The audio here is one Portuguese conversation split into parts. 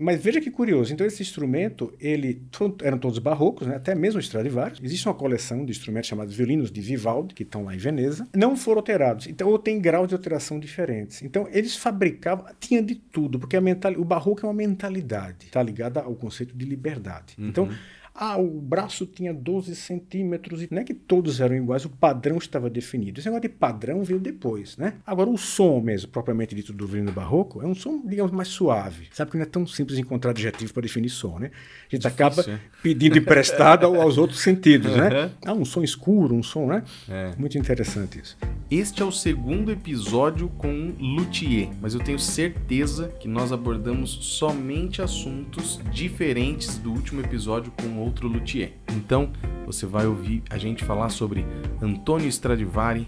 Mas veja que curioso. Então, esse instrumento, ele eram todos barrocos, né? até mesmo Stradivarius. Existe uma coleção de instrumentos chamados violinos de Vivaldi, que estão lá em Veneza. Não foram alterados. Então, ou tem graus de alteração diferentes. Então, eles fabricavam, tinha de tudo, porque a mental, o barroco é uma mentalidade, está ligada ao conceito de liberdade. Então, uhum. Então, ah, o braço tinha 12 centímetros. Não é que todos eram iguais, o padrão estava definido. Esse negócio de padrão veio depois, né? Agora, o som mesmo, propriamente dito, do violino barroco, é um som, digamos, mais suave. Sabe que não é tão simples encontrar adjetivo para definir som, né? A gente Difícil, acaba é? pedindo emprestado aos outros sentidos, né? Ah, um som escuro, um som, né? É. Muito interessante isso. Este é o segundo episódio com Luthier, mas eu tenho certeza que nós abordamos somente assuntos diferentes do último episódio com o outro luthier. Então, você vai ouvir a gente falar sobre Antônio Stradivari,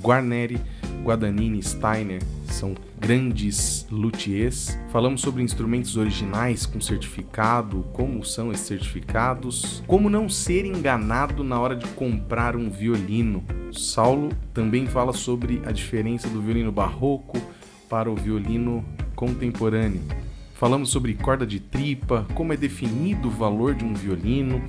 Guarneri, Guadagnini, Steiner, são grandes luthiers. Falamos sobre instrumentos originais com certificado, como são esses certificados, como não ser enganado na hora de comprar um violino. Saulo também fala sobre a diferença do violino barroco para o violino contemporâneo. Falamos sobre corda de tripa, como é definido o valor de um violino,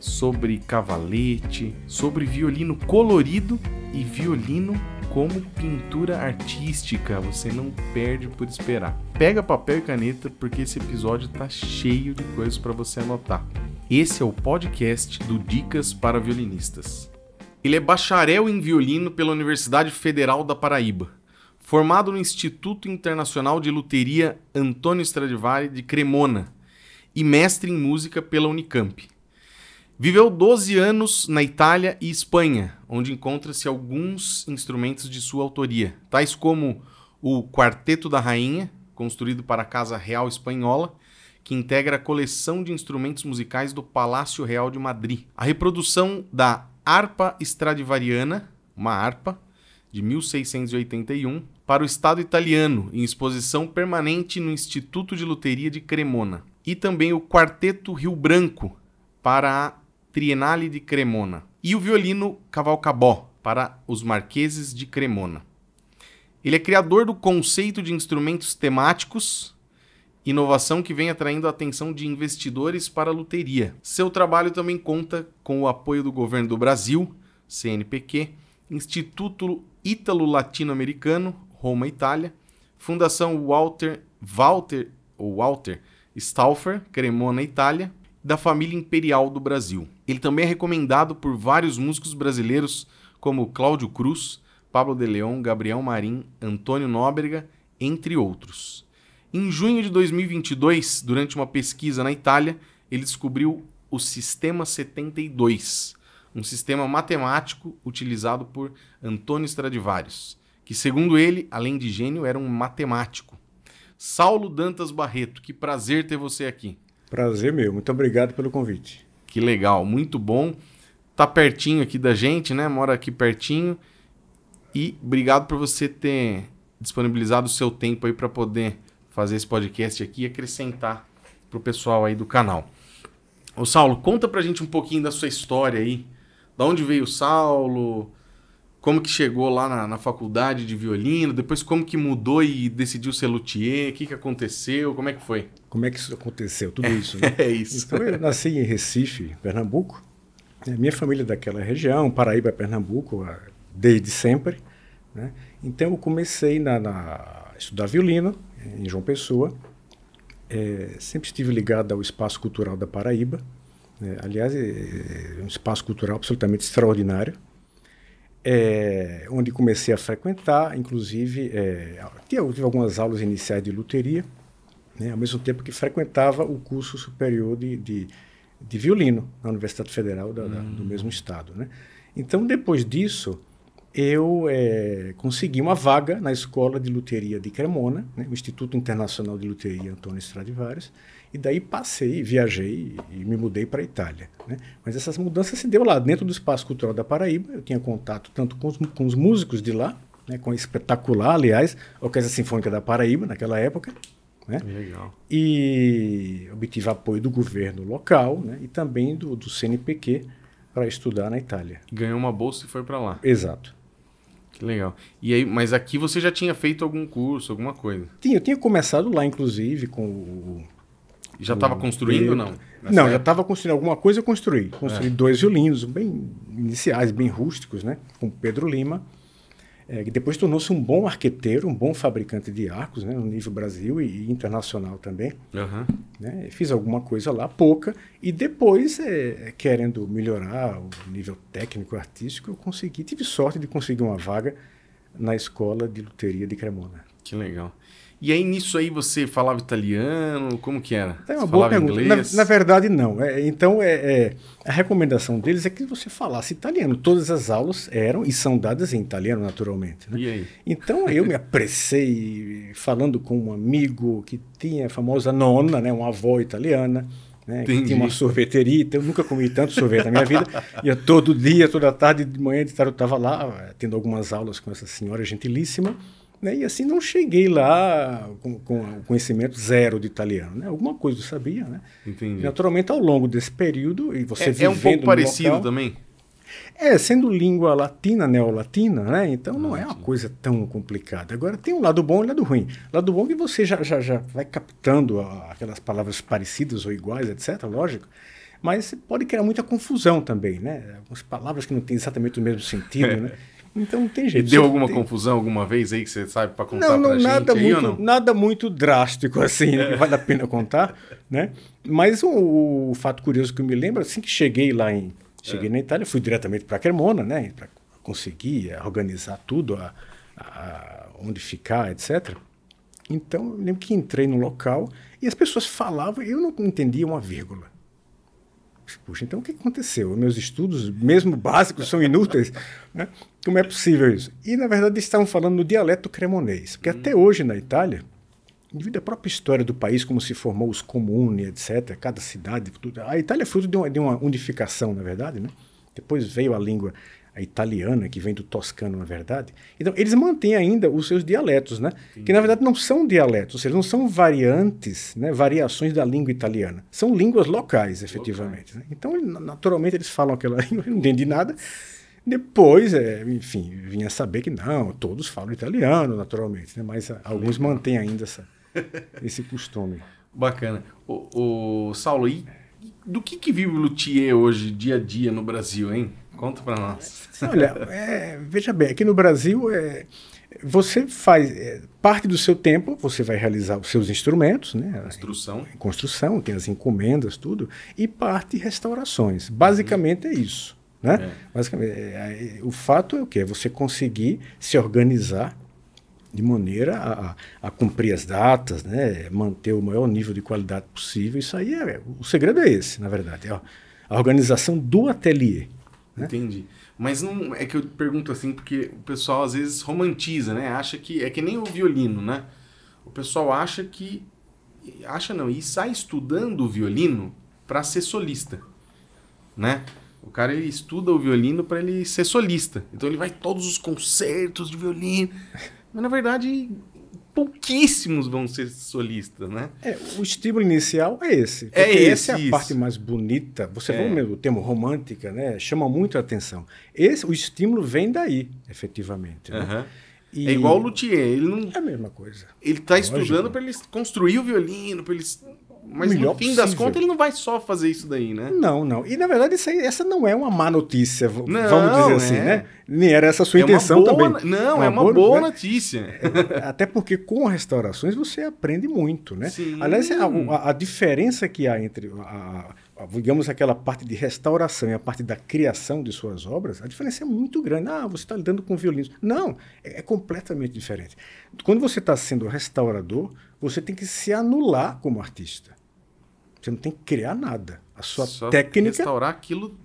sobre cavalete, sobre violino colorido e violino como pintura artística. Você não perde por esperar. Pega papel e caneta porque esse episódio está cheio de coisas para você anotar. Esse é o podcast do Dicas para Violinistas. Ele é bacharel em violino pela Universidade Federal da Paraíba. Formado no Instituto Internacional de Luteria Antônio Stradivari de Cremona e mestre em música pela Unicamp. Viveu 12 anos na Itália e Espanha, onde encontra-se alguns instrumentos de sua autoria, tais como o Quarteto da Rainha, construído para a Casa Real Espanhola, que integra a coleção de instrumentos musicais do Palácio Real de Madrid. A reprodução da Harpa Stradivariana, uma harpa, de 1681, para o Estado italiano, em exposição permanente no Instituto de Luteria de Cremona. E também o Quarteto Rio Branco, para a Triennale de Cremona. E o violino Cavalcabó, para os Marqueses de Cremona. Ele é criador do conceito de instrumentos temáticos, inovação que vem atraindo a atenção de investidores para a luteria. Seu trabalho também conta com o apoio do governo do Brasil, CNPq, Instituto Ítalo-Latino-Americano, Roma, Itália. Fundação Walter, Walter, ou Walter Stauffer, Cremona, Itália. Da família imperial do Brasil. Ele também é recomendado por vários músicos brasileiros, como Cláudio Cruz, Pablo de Leão, Gabriel Marim, Antônio Nóbrega, entre outros. Em junho de 2022, durante uma pesquisa na Itália, ele descobriu o Sistema 72, um sistema matemático utilizado por Antônio Stradivarius que, segundo ele, além de gênio, era um matemático. Saulo Dantas Barreto, que prazer ter você aqui. Prazer meu, muito obrigado pelo convite. Que legal, muito bom. Tá pertinho aqui da gente, né? Mora aqui pertinho. E obrigado por você ter disponibilizado o seu tempo aí para poder fazer esse podcast aqui e acrescentar pro pessoal aí do canal. Ô Saulo, conta pra gente um pouquinho da sua história aí. Da onde veio o Saulo? como que chegou lá na, na, faculdade de violino, depois como que mudou e decidiu ser luthier, o que, que aconteceu, como é que foi? Como é que isso aconteceu, tudo é, isso, né? é isso. Então, eu nasci em Recife, Pernambuco, é, minha família é daquela região, Paraíba, é Pernambuco, desde sempre, né? Então, eu comecei na, na estudar violino eh, em João Pessoa, é, sempre estive ligado ao espaço cultural da Paraíba, né? é, aliás, é um espaço cultural absolutamente extraordinário, é, onde comecei a frequentar, inclusive, é, tive algumas aulas iniciais de luteria, né, ao mesmo tempo que frequentava o curso superior de, de, de violino na Universidade Federal da, hum. da, do hum. mesmo estado. Né? Então, depois disso, eu é, consegui uma vaga na Escola de Luteria de Cremona, né, o Instituto Internacional de Luteria Antônio Stradivarius, e daí passei, viajei e me mudei para a Itália. Né? Mas essas mudanças se deu lá dentro do espaço cultural da Paraíba. Eu tinha contato tanto com os, com os músicos de lá, né, com a espetacular, aliás, Orquestra Sinfônica da Paraíba naquela época. Né? Legal. E obtive apoio do governo local né, e também do, do CNPq para estudar na Itália. Ganhou uma bolsa e foi para lá. Exato. Que legal. E aí, mas aqui você já tinha feito algum curso, alguma coisa? Tinha, eu tinha começado lá, inclusive, com o já estava construindo ou não? Não, época? Tá já estava construindo alguma coisa, eu construí. Construí é. dois violinos, bem iniciais, bem rústicos, né? Com Pedro Lima, é, que depois tornou-se um bom arqueteiro, um bom fabricante de arcos, né? No nível Brasil e, internacional também. Uhum. Né? Fiz alguma coisa lá, pouca. E depois, é, é, querendo melhorar o nível técnico, artístico, eu consegui. Tive sorte de conseguir uma vaga na escola de luteria de Cremona. Que legal. E aí nisso aí você falava italiano, como que era? É uma você boa pergunta. Na, na, verdade não. É, então é, é, a recomendação deles é que você falasse italiano. Todas as aulas eram e são dadas em italiano naturalmente. Né? E aí? Então eu me apressei falando com um amigo que tinha a famosa nona, né, uma avó italiana. Né, que tinha uma sorveteria, então eu nunca comi tanto sorvete na minha vida. Ia todo dia, toda tarde, de manhã, de tarde eu estava lá, eh, tendo algumas aulas com essa senhora gentilíssima. Né? E assim não cheguei lá com, com conhecimento zero de italiano. Né? Alguma coisa eu sabia. Né? Entendi. Naturalmente, ao longo desse período, e você é, vivendo. É um pouco parecido local, também? É, sendo língua latina, neolatina, né? Então não ah, é uma coisa tão complicada. Agora tem um lado bom e um lado ruim. Lado bom é que você já, já, já vai captando aquelas palavras parecidas ou iguais, etc., lógico. Mas pode criar muita confusão também, né? Algumas palavras que não têm exatamente o mesmo sentido, né? Então não tem jeito. E deu alguma tem... confusão alguma vez aí que você sabe para contar não, não, pra nada gente? Muito, aí, não? Nada muito drástico assim, né? vale a pena contar, né? Mas o, o, fato curioso que eu me lembro, assim que cheguei lá em... Cheguei é. na Itália, fui diretamente para Cremona, né? Para conseguir eh, organizar tudo, a, a, onde ficar, etc. Então, eu lembro que entrei no local e as pessoas falavam, eu não entendia uma vírgula. Puxa, então o que aconteceu? Meus estudos, mesmo básicos, são inúteis? Né? Como é possível isso? E, na verdade, eles estavam falando no dialeto cremonês, porque até hum. hoje na Itália, devido à própria história do país, como se formou os comuni, etc., cada cidade, tudo, a Itália é fruto de uma, de uma unificação, na verdade, né? Depois veio a língua a italiana, que vem do toscano, na verdade. Então, eles mantêm ainda os seus dialetos, né? Que na verdade não são dialetos, ou seja, não são variantes, né? variações da língua italiana. São línguas locais, efetivamente. Locais. Né? Então, naturalmente, eles falam aquela língua, eu não entendi nada. Depois, é, enfim, vinha saber que não, todos falam italiano, naturalmente, né? mas ah, alguns mantêm ainda essa, esse costume. Bacana. O, o Saulo, e do que, que vive o Luthier hoje, dia a dia, no Brasil, hein? Conta para nós. Olha, é, veja bem, aqui no Brasil é, você faz é, parte do seu tempo, você vai realizar os seus instrumentos, né? Construção. Construção, tem as encomendas, tudo, e parte restaurações. Basicamente uhum. é isso. Né? É. Basicamente, é, é, o fato é o quê? É você conseguir se organizar de maneira a, a, cumprir as datas, né? manter o maior nível de qualidade possível. Isso aí é. O segredo é esse, na verdade. É a organização do ateliê. Né? Entendi. Mas não é que eu pergunto assim, porque o pessoal às vezes romantiza, né? Acha que. É que nem o violino, né? O pessoal acha que. Acha não, e sai estudando o violino para ser solista, né? O cara ele estuda o violino para ele ser solista. Então ele vai todos os concertos de violino. Mas na verdade pouquíssimos vão ser solistas, né? É, o estímulo inicial é esse. É esse, essa é a parte mais bonita. Você é. o termo romântica, né? Chama muito a atenção. Esse, o estímulo vem daí, efetivamente. Né? e... É igual o luthier, ele não. É a mesma coisa. Ele está estudando para ele construir o violino, para ele mas no fim possível. das contas, ele não vai só fazer isso daí, né? Não, não. E na verdade, aí, essa não é uma má notícia, vamos dizer assim, é. né? Nem era essa a sua é intenção boa, também. Não, é uma, é uma boa, boa né? notícia. É, é, até porque com restaurações você aprende muito, né? Sim. Aliás, a, a, diferença que há entre a, a, digamos aquela parte de restauração e a parte da criação de suas obras, a diferença é muito grande. Ah, você está lidando com violinos. Não, é completamente diferente. Quando você está sendo restaurador, você tem que se anular como artista. Você não tem que criar nada. A sua Só técnica. Restaurar aquilo.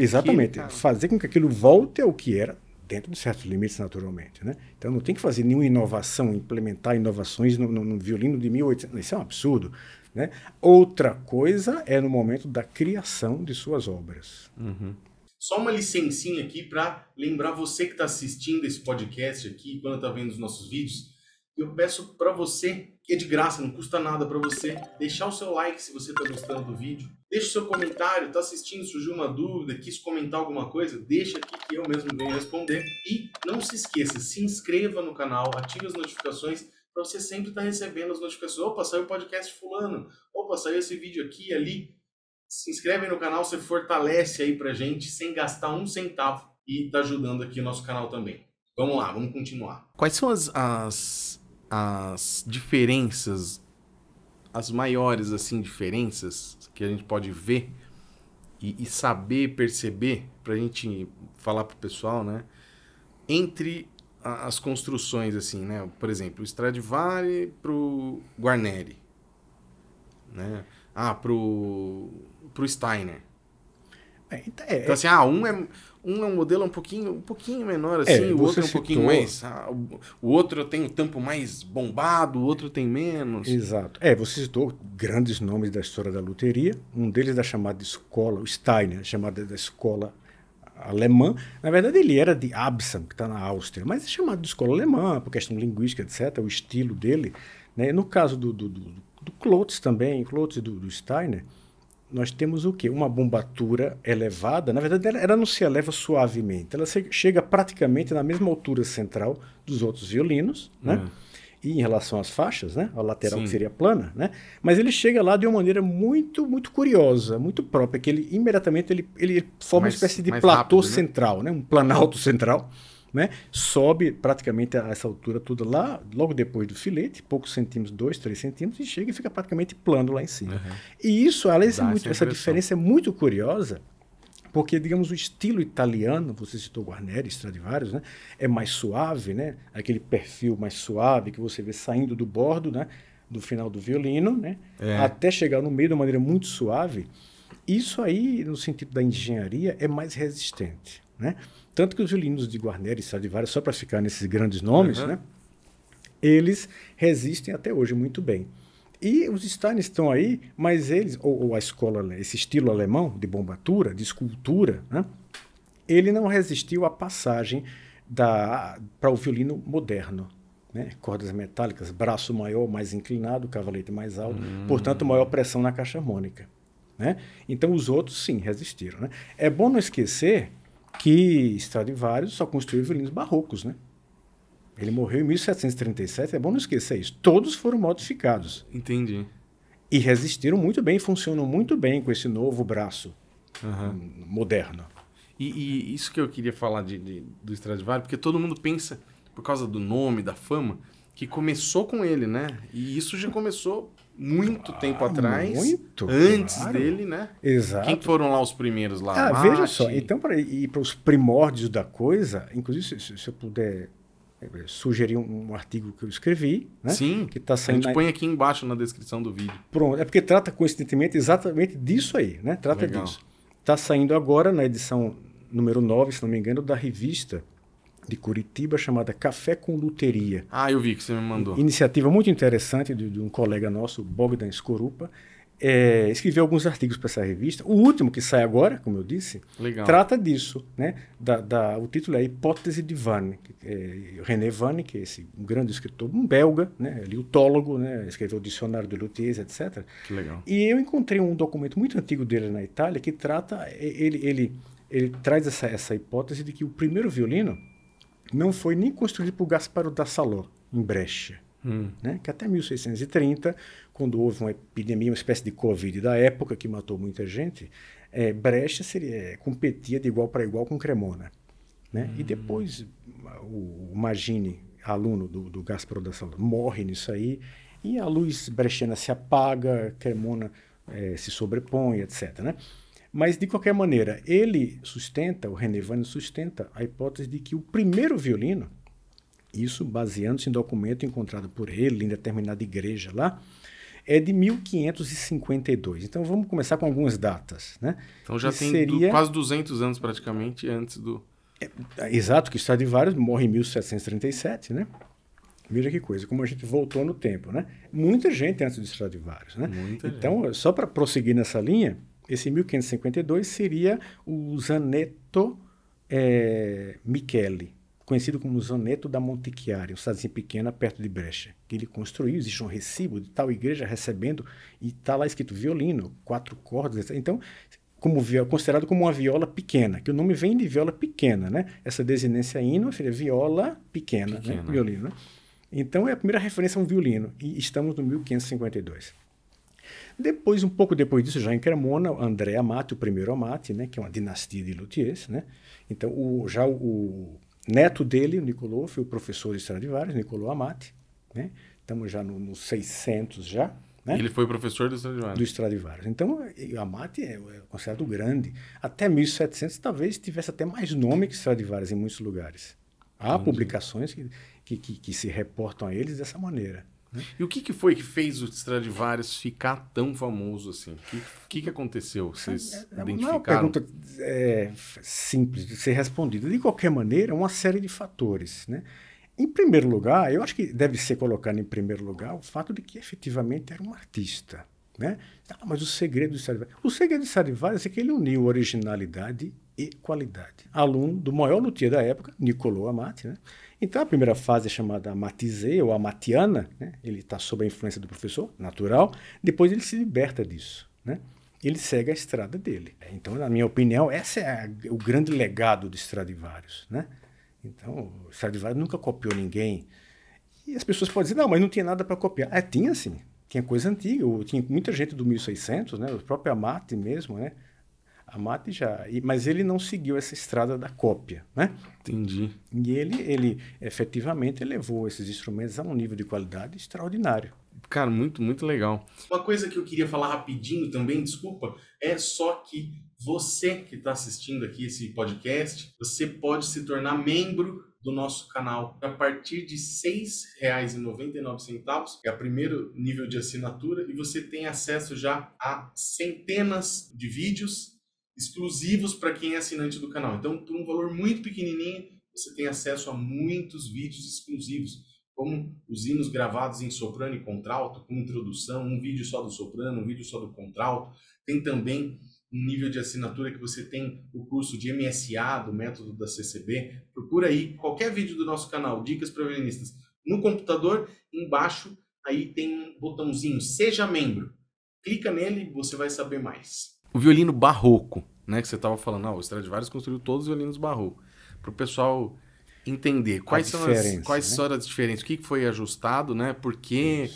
exatamente. Cara. Fazer com que aquilo volte ao que era, dentro de certos limites, naturalmente. Né? Então, não tem que fazer nenhuma inovação, implementar inovações no, no, no violino de 1800. Isso é um absurdo. Né? Outra coisa é no momento da criação de suas obras. Uhum. Só uma licencinha aqui para lembrar você que está assistindo esse podcast aqui, quando está vendo os nossos vídeos, eu peço para você, que é de graça, não custa nada para você, deixar o seu like se você está gostando do vídeo. Deixa o seu comentário, está assistindo, surgiu uma dúvida, quis comentar alguma coisa, deixa aqui que eu mesmo venho responder. E não se esqueça, se inscreva no canal, ative as notificações para você sempre estar tá recebendo as notificações. Opa, saiu o podcast fulano, opa, saiu esse vídeo aqui ali. Se inscreve no canal, você fortalece aí pra gente sem gastar um centavo e está ajudando aqui o nosso canal também. Vamos lá, vamos continuar. Quais são as, as as diferenças, as maiores assim diferenças que a gente pode ver e, e saber perceber para a gente falar pro pessoal, né? Entre a, as construções assim, né? Por exemplo, o Stradivari pro Guarneri, né? Ah, pro pro Steiner. É, então, é, então assim, é ah, um é um é um modelo um pouquinho, um pouquinho menor, é, assim, é, o outro é um pouquinho mais. Ah, o outro tem o tampo mais bombado, o outro tem menos. Exato. É, você citou grandes nomes da história da loteria. Um deles da chamada escola, o Steiner, chamada da escola alemã. Na verdade, ele era de Absam, que está na Áustria, mas é chamado de escola alemã, por questão linguística, etc., o estilo dele. Né? No caso do, do, do, do Klotz também, Klotz e do, do Steiner, nós temos o quê? Uma bombatura elevada. Na verdade, ela, ela não se eleva suavemente. Ela se, chega praticamente na mesma altura central dos outros violinos, né? Hum. E em relação às faixas, né? A lateral que seria plana, né? Mas ele chega lá de uma maneira muito, muito curiosa, muito própria, que ele imediatamente ele, ele forma mais, uma espécie de platô rápido, né? central, né? Um planalto central né? Sobe praticamente a essa altura toda lá, logo depois do filete, poucos centímetros, dois, três centímetros, e chega e fica praticamente plano lá em cima. Uhum. E isso, além disso, essa, essa diferença é muito curiosa, porque, digamos, o estilo italiano, você citou Guarneri, Stradivarius, né? é mais suave, né? aquele perfil mais suave que você vê saindo do bordo, né? do final do violino, né? É. até chegar no meio de uma maneira muito suave. Isso aí, no sentido da engenharia, é mais resistente. Né? Tanto que os violinos de Guarneri, Stradivari, só para ficar nesses grandes nomes, uhum. né? eles resistem até hoje muito bem. E os Stein estão aí, mas eles, ou, ou, a escola, esse estilo alemão de bombatura, de escultura, né? ele não resistiu à passagem para o violino moderno. Né? Cordas metálicas, braço maior, mais inclinado, cavalete mais alto, hum. portanto, maior pressão na caixa harmônica. Né? Então, os outros, sim, resistiram. Né. É bom não esquecer que Stradivarius só construiu violinos barrocos, né? Ele morreu em 1737, é bom não esquecer isso. Todos foram modificados. Entendi. E resistiram muito bem, funcionam muito bem com esse novo braço uhum. moderno. E, e, isso que eu queria falar de, de, do Stradivarius, porque todo mundo pensa, por causa do nome, da fama, que começou com ele, né? E isso já começou muito tempo atrás. Muito? Antes claro. dele, né? Exato. Quem foram lá os primeiros lá? Ah, veja só, então para ir para os primórdios da coisa, inclusive se, se eu puder eh, sugerir um, um, artigo que eu escrevi, né? Sim. Que tá saindo. A gente na... põe aqui embaixo na descrição do vídeo. Pronto, é porque trata coincidentemente exatamente disso aí, né? Trata Legal. disso. Está saindo agora na edição número 9, se não me engano, da revista de Curitiba chamada Café com Luteria. Ah, eu vi que você me mandou. Iniciativa muito interessante de, de um colega nosso, Bogdan Skorupa. É, escreveu alguns artigos para essa revista. O último, que sai agora, como eu disse, Legal. trata disso. Né? Da, da, o título é Hipótese de Vane. É, René Vane, que é esse grande escritor, um belga, né? liutólogo, é né? escreveu o Dicionário de Luthiers, etc. Que legal. E eu encontrei um documento muito antigo dele na Itália que trata. Ele, ele, ele traz essa, essa hipótese de que o primeiro violino não foi nem construído por Gasparo da Saló, em Brecha. Hum. Né? Que até 1630, quando houve uma epidemia, uma espécie de Covid da época, que matou muita gente, é, Brecha seria, é, competia de igual para igual com Cremona. Né? Hum. E depois, o, o Magini, aluno do, do Gasparo da Saló, morre nisso aí, e a luz brechena se apaga, Cremona é, se sobrepõe, etc. Né? Mas, de qualquer maneira, ele sustenta, o Renevani sustenta a hipótese de que o primeiro violino, isso baseando-se em documento encontrado por ele em determinada igreja lá, é de 1552. Então vamos começar com algumas datas. Né? Então já que tem seria... quase 200 anos praticamente antes do. É, exato, que Stradivarius morre em 1737, né? Veja que coisa, como a gente voltou no tempo, né? Muita gente antes de Stradivarius, né? Muita então, gente. só para prosseguir nessa linha, esse 1552 seria o Zaneto é, Michele, conhecido como Zaneto da Montichiari, uma cidadezinha pequena perto de Brecha, que ele construiu. Existe um recibo de tal igreja recebendo, e está lá escrito violino, quatro cordas, etc. Então, como considerado como uma viola pequena, que o nome vem de viola pequena, né? Essa desinência ínua seria viola pequena, né? pequena. Né? violino. Então, é a primeira referência a um violino, e estamos no 1552. Depois, um pouco depois disso, já em Cremona, André Amati, o primeiro Amati, né, que é uma dinastia de luthiers, né? Então, o, já o, neto dele, o foi o professor de Stradivarius, Nicolau Amati, né? Estamos já nos no 600 já, né? Ele foi professor do Stradivarius. Do Stradivarius. Então, é, o Amati é, é considerado grande. Até 1700, talvez tivesse até mais nome que Stradivarius em muitos lugares. Há Entendi. publicações que, que, que, que se reportam a eles dessa maneira. Né? E o que, que foi que fez o Stradivarius ficar tão famoso assim? O que, que, que aconteceu? Vocês é, identificaram? É, Não é uma pergunta é, simples de ser respondida. De qualquer maneira, é uma série de fatores. Né? Em primeiro lugar, eu acho que deve ser colocado em primeiro lugar o fato de que efetivamente era um artista. Né? Ah, mas o segredo do Stradivarius... O segredo do Stradivarius é que ele uniu originalidade e qualidade. Aluno do maior luthier da época, Nicolò Amati, né? Então, a primeira fase é chamada Matizé ou Amatiana, né? ele está sob a influência do professor, natural, depois ele se liberta disso, né? ele segue a estrada dele. Então, na minha opinião, esse é a, o grande legado de Stradivarius. Né? Então, Stradivarius nunca copiou ninguém. E as pessoas podem dizer, não, mas não tinha nada para copiar. É, tinha sim, tinha coisa antiga, tinha muita gente do 1600, né? o próprio Amate mesmo, né? A Mate já. Mas ele não seguiu essa estrada da cópia, né? Entendi. E ele, ele efetivamente elevou esses instrumentos a um nível de qualidade extraordinário. Cara, muito, muito legal. Uma coisa que eu queria falar rapidinho também, desculpa, é só que você que está assistindo aqui esse podcast, você pode se tornar membro do nosso canal a partir de R$ 6,99, é o primeiro nível de assinatura, e você tem acesso já a centenas de vídeos exclusivos para quem é assinante do canal. Então, por um valor muito pequenininho, você tem acesso a muitos vídeos exclusivos, como os hinos gravados em soprano e contralto, com introdução, um vídeo só do soprano, um vídeo só do contralto. Tem também um nível de assinatura que você tem o curso de MSA, do método da CCB. Procura aí qualquer vídeo do nosso canal, Dicas para Violinistas, no computador, embaixo aí tem um botãozinho Seja Membro. Clica nele, você vai saber mais o violino barroco, né? Que você estava falando, ah, o Stradivarius construiu todos os violinos barroco. Para o pessoal entender quais são as quais né? são as diferenças, o que foi ajustado, né? Por quê,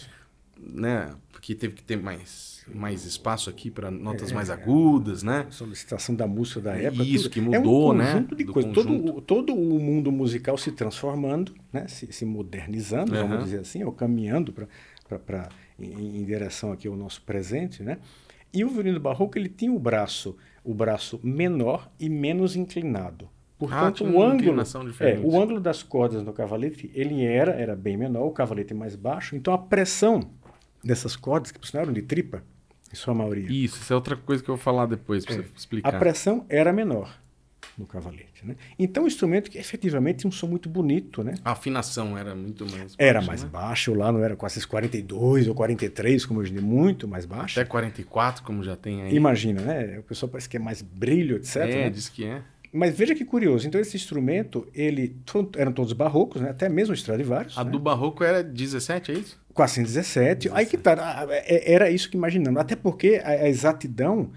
né? Porque teve que ter mais mais espaço aqui para notas é, mais agudas, né? Solicitação da música da época. Isso tudo. que é mudou, né? É um conjunto né? de coisas. Todo, todo o mundo musical se transformando, né? Se, se modernizando, uhum. vamos dizer assim, ou caminhando para em, em direção aqui ao nosso presente, né? E o violino barroco ele tem o braço, o braço menor e menos inclinado. Portanto, ah, o ângulo, é, o ângulo das cordas no cavalete, ele era, era bem menor, o cavalete mais baixo, então a pressão dessas cordas, que funcionaram de tripa, em sua maioria. Isso, isso é outra coisa que eu vou falar depois, para é, explicar. A pressão era menor no cavalete. Né? Então, um instrumento que efetivamente tinha um som muito bonito. Né? A afinação era muito mais baixa. Era né? mais né? baixo, lá não era com esses 42 ou 43, como eu muito mais baixo. Até 44, como já tem aí. Imagina, né? O pessoal parece que é mais brilho, etc. É, né? diz que é. Mas veja que curioso. Então, esse instrumento, ele eram todos barrocos, né? até mesmo o Stradivarius. A né? do barroco era 17, é isso? 417. 17. Aí que tá. É, era isso que imaginamos. Até porque a, a exatidão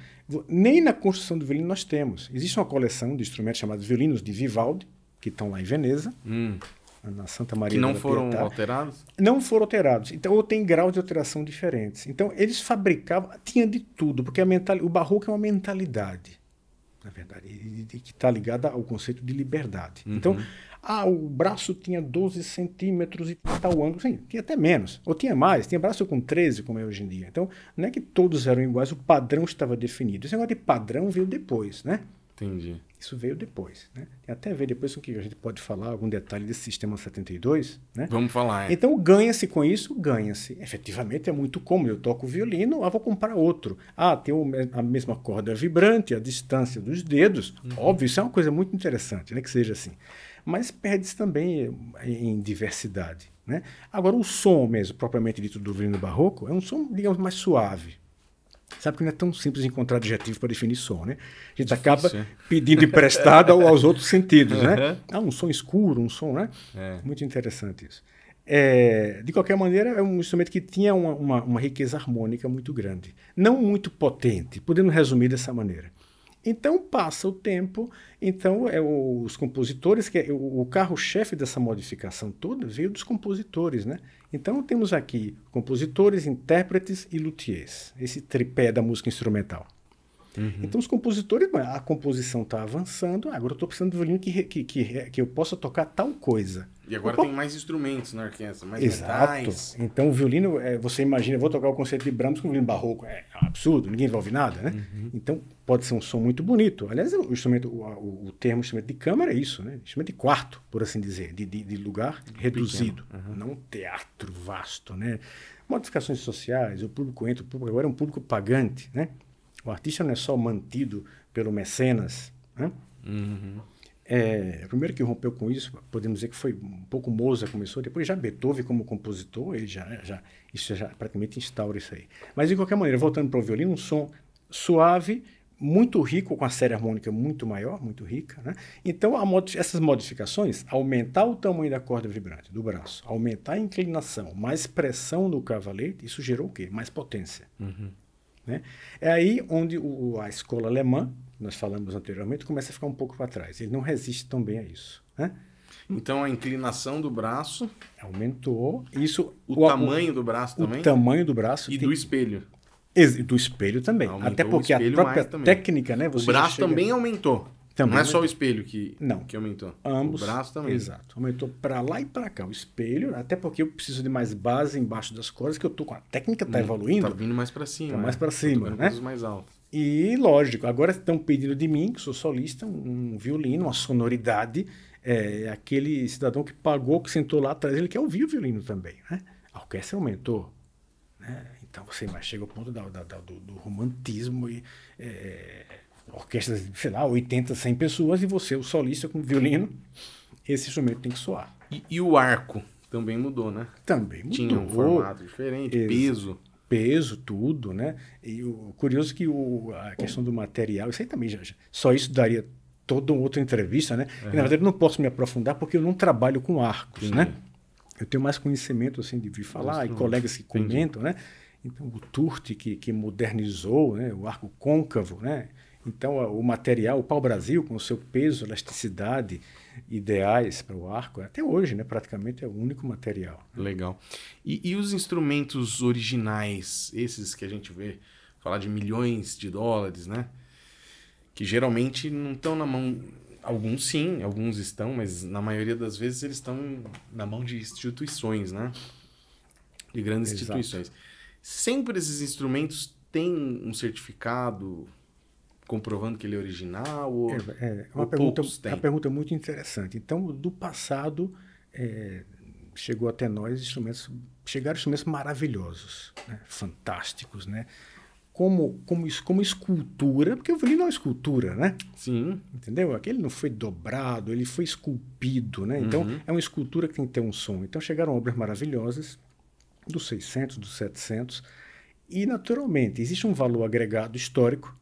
nem na construção do violino nós temos. Existe uma coleção de instrumentos chamados violinos de Vivaldi, que estão lá em Veneza, hum. na Santa Maria. Que não foram alterados? Não foram alterados. Então, ou tem graus de alteração diferentes. Então, eles fabricavam, tinha de tudo, porque a mental, o barroco é uma mentalidade na verdade, e, que está ligada ao conceito de liberdade. Uhum. Então, ah, o braço tinha 12 centímetros e tal ângulo. Sim, tinha até menos. Ou tinha mais, tinha braço com 13, como é hoje em dia. Então, não é que todos eram iguais, o padrão estava definido. Esse negócio de padrão veio depois, né? Entendi. Isso veio depois, né? Tem até ver depois o que a gente pode falar, algum detalhe desse sistema 72, né? Vamos falar, é. Então, ganha-se com isso, ganha-se. Efetivamente, é muito comum. Eu toco violino, ah, vou comprar outro. Ah, tem a mesma corda vibrante, a distância dos dedos. Uhum. Óbvio, isso é uma coisa muito interessante, né? Que seja assim. Mas perde-se também eh, em diversidade, né? Agora, o som mesmo, propriamente dito, do violino barroco, é um som, digamos, mais suave, Sabe que não é tão simples encontrar adjetivo para definir som, né? A gente acaba é. pedindo emprestado aos outros sentidos, uhum. né? Ah, um som escuro, um som, né? É. Muito interessante isso. É, de qualquer maneira, é um instrumento que tinha uma, uma, uma, riqueza harmônica muito grande. Não muito potente, podendo resumir dessa maneira. Então passa o tempo, então é os compositores, que é, o, o carro-chefe dessa modificação toda veio dos compositores, né? Então temos aqui compositores, intérpretes e luthiers, esse tripé da música instrumental. Uhum. Então, os compositores, a composição está avançando, agora eu estou precisando de violino que, que, que, que, eu possa tocar tal coisa. E agora Opa. tem mais instrumentos na orquestra, mais Exato. Metais. Então, o violino, é, você imagina, eu vou tocar o concerto de Brahms com o violino barroco, é absurdo, ninguém vai ouvir nada, né? Uhum. Então, pode ser um som muito bonito. Aliás, o instrumento, o, o, termo instrumento de câmara é isso, né? Instrumento de quarto, por assim dizer, de, de, de lugar reduzido, uhum. não teatro vasto, né? Modificações sociais, o público entra, o público agora é um público pagante, né? O artista não é só mantido pelo mecenas. Né? Uhum. É, primeiro que rompeu com isso, podemos dizer que foi um pouco Mozart começou, depois já Beethoven como compositor, ele já, já isso já praticamente instaura isso aí. Mas de qualquer maneira, voltando para o violino, um som suave, muito rico, com a série harmônica muito maior, muito rica. Né? Então, mod essas modificações, aumentar o tamanho da corda vibrante, do braço, aumentar a inclinação, mais pressão no cavalete, isso gerou o quê? Mais potência. Uhum. Né? É aí onde o, a escola alemã, nós falamos anteriormente, começa a ficar um pouco para trás. Ele não resiste tão bem a isso. Né? Então a inclinação do braço aumentou. Isso o, o tamanho o, do braço também. O tamanho do braço e tem... do espelho. do espelho também. Aumentou Até porque a própria técnica, né? o braço chega... também aumentou. Também não é aumentou. só o espelho que, não. que aumentou. Ambos. O braço também. Exato. Aumentou para lá e para cá. O espelho, até porque eu preciso de mais base embaixo das cordas, que eu tô com a técnica tá hum, evoluindo. Tá vindo mais para cima. Tá mais para cima, né? mais né? alto. E lógico, agora estão pedindo de mim, que sou solista, um, violino, uma sonoridade. É, aquele cidadão que pagou, que sentou lá atrás, ele quer ouvir o violino também, né? A orquestra aumentou, né? Então você mas chega ao ponto da, da, da, do, do, romantismo e... É, orquestras, sei lá, 80, 100 pessoas e você, o solista com violino, esse instrumento tem que soar. E, e o arco também mudou, né? Também mudou. Tinha um formato diferente, Ex peso. Peso, tudo, né? E o curioso que o, a questão do material, isso aí também já, já só isso daria toda outra entrevista, né? Uhum. E, na verdade, eu não posso me aprofundar porque eu não trabalho com arcos, Sim. né? Eu tenho mais conhecimento, assim, de vir falar, e colegas que comentam, né? Então, o Turti, que, que modernizou né, o arco côncavo, né? Então, o material, o pau-brasil, com o seu peso, elasticidade, ideais para o arco, até hoje, né, praticamente é o único material. Legal. E, e, os instrumentos originais, esses que a gente vê falar de milhões de dólares, né? Que geralmente não estão na mão. Alguns sim, alguns estão, mas na maioria das vezes eles estão na mão de instituições, né? De grandes Exato. instituições. Sempre esses instrumentos têm um certificado comprovando que ele é original? Ou, é, é, é uma ou pergunta, uma pergunta é muito interessante. Então, do passado, é, chegou até nós instrumentos, chegaram instrumentos maravilhosos, né? fantásticos, né? Como, como, como escultura, porque o violino é uma escultura, né? Sim. Entendeu? Aquele não foi dobrado, ele foi esculpido, né? Então, uhum. é uma escultura que tem que ter um som. Então, chegaram obras maravilhosas, dos 600, dos 700, e, naturalmente, existe um valor agregado histórico,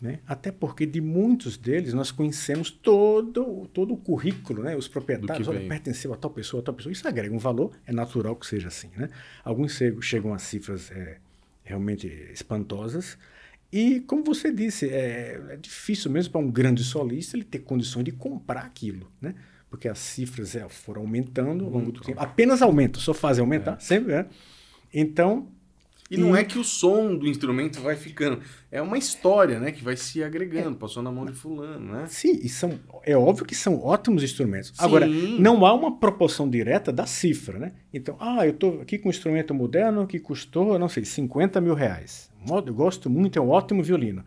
né? Até porque de muitos deles nós conhecemos todo, todo o currículo, né? os proprietários, olha, pertenceu a tal pessoa, a tal pessoa. Isso agrega um valor, é natural que seja assim. Né? Alguns chegam a cifras é, realmente espantosas. E, como você disse, é, é difícil mesmo para um grande solista ele ter condições de comprar aquilo. Né? Porque as cifras é, foram aumentando ao longo do tempo. Apenas aumenta, só fazem aumentar, é. sempre. Né? Então, e, não é que o som do instrumento vai ficando, é uma história, né, que vai se agregando, é. passou na mão de fulano, né? Sim, e são, é óbvio que são ótimos instrumentos. Sim. Agora, não há uma proporção direta da cifra, né? Então, ah, eu estou aqui com um instrumento moderno que custou, não sei, 50 mil reais. Eu gosto muito, é um ótimo violino.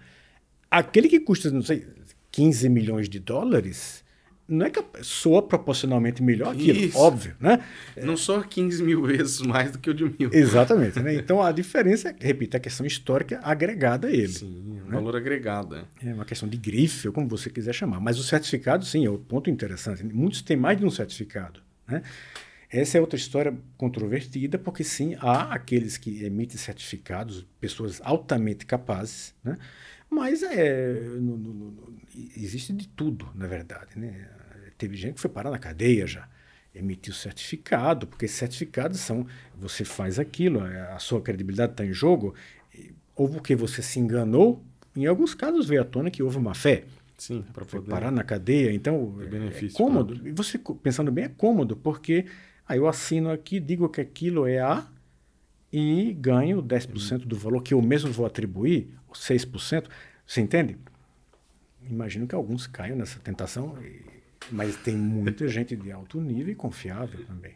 Aquele que custa, não sei, 15 milhões de dólares, não é que soa proporcionalmente melhor aquilo, Isso. óbvio, né? Não só 15 mil vezes mais do que o de mil. Exatamente, né? Então a diferença, repito, é a questão histórica agregada a ele. Sim, né? valor agregado. É. é uma questão de grife, ou como você quiser chamar. Mas o certificado, sim, é o um ponto interessante. Muitos têm mais de um certificado, né? Essa é outra história controvertida, porque sim, há aqueles que emitem certificados, pessoas altamente capazes, né? Mas é, no, no, existe de tudo, na verdade. Né? Teve gente que foi parar na cadeia já. Emitiu certificado, porque certificados são. Você faz aquilo, é, a sua credibilidade está em jogo, ou porque você se enganou. Em alguns casos veio à tona que houve uma fé. Sim, para poder. Parar na cadeia, então. É, benefício, é cômodo. Pronto. E você, pensando bem, é cômodo, porque aí eu assino aqui, digo que aquilo é A e ganho 10% do valor que eu mesmo vou atribuir, 6%. Você entende? imagino que alguns caiam nessa tentação, mas tem muita gente de alto nível e confiável também.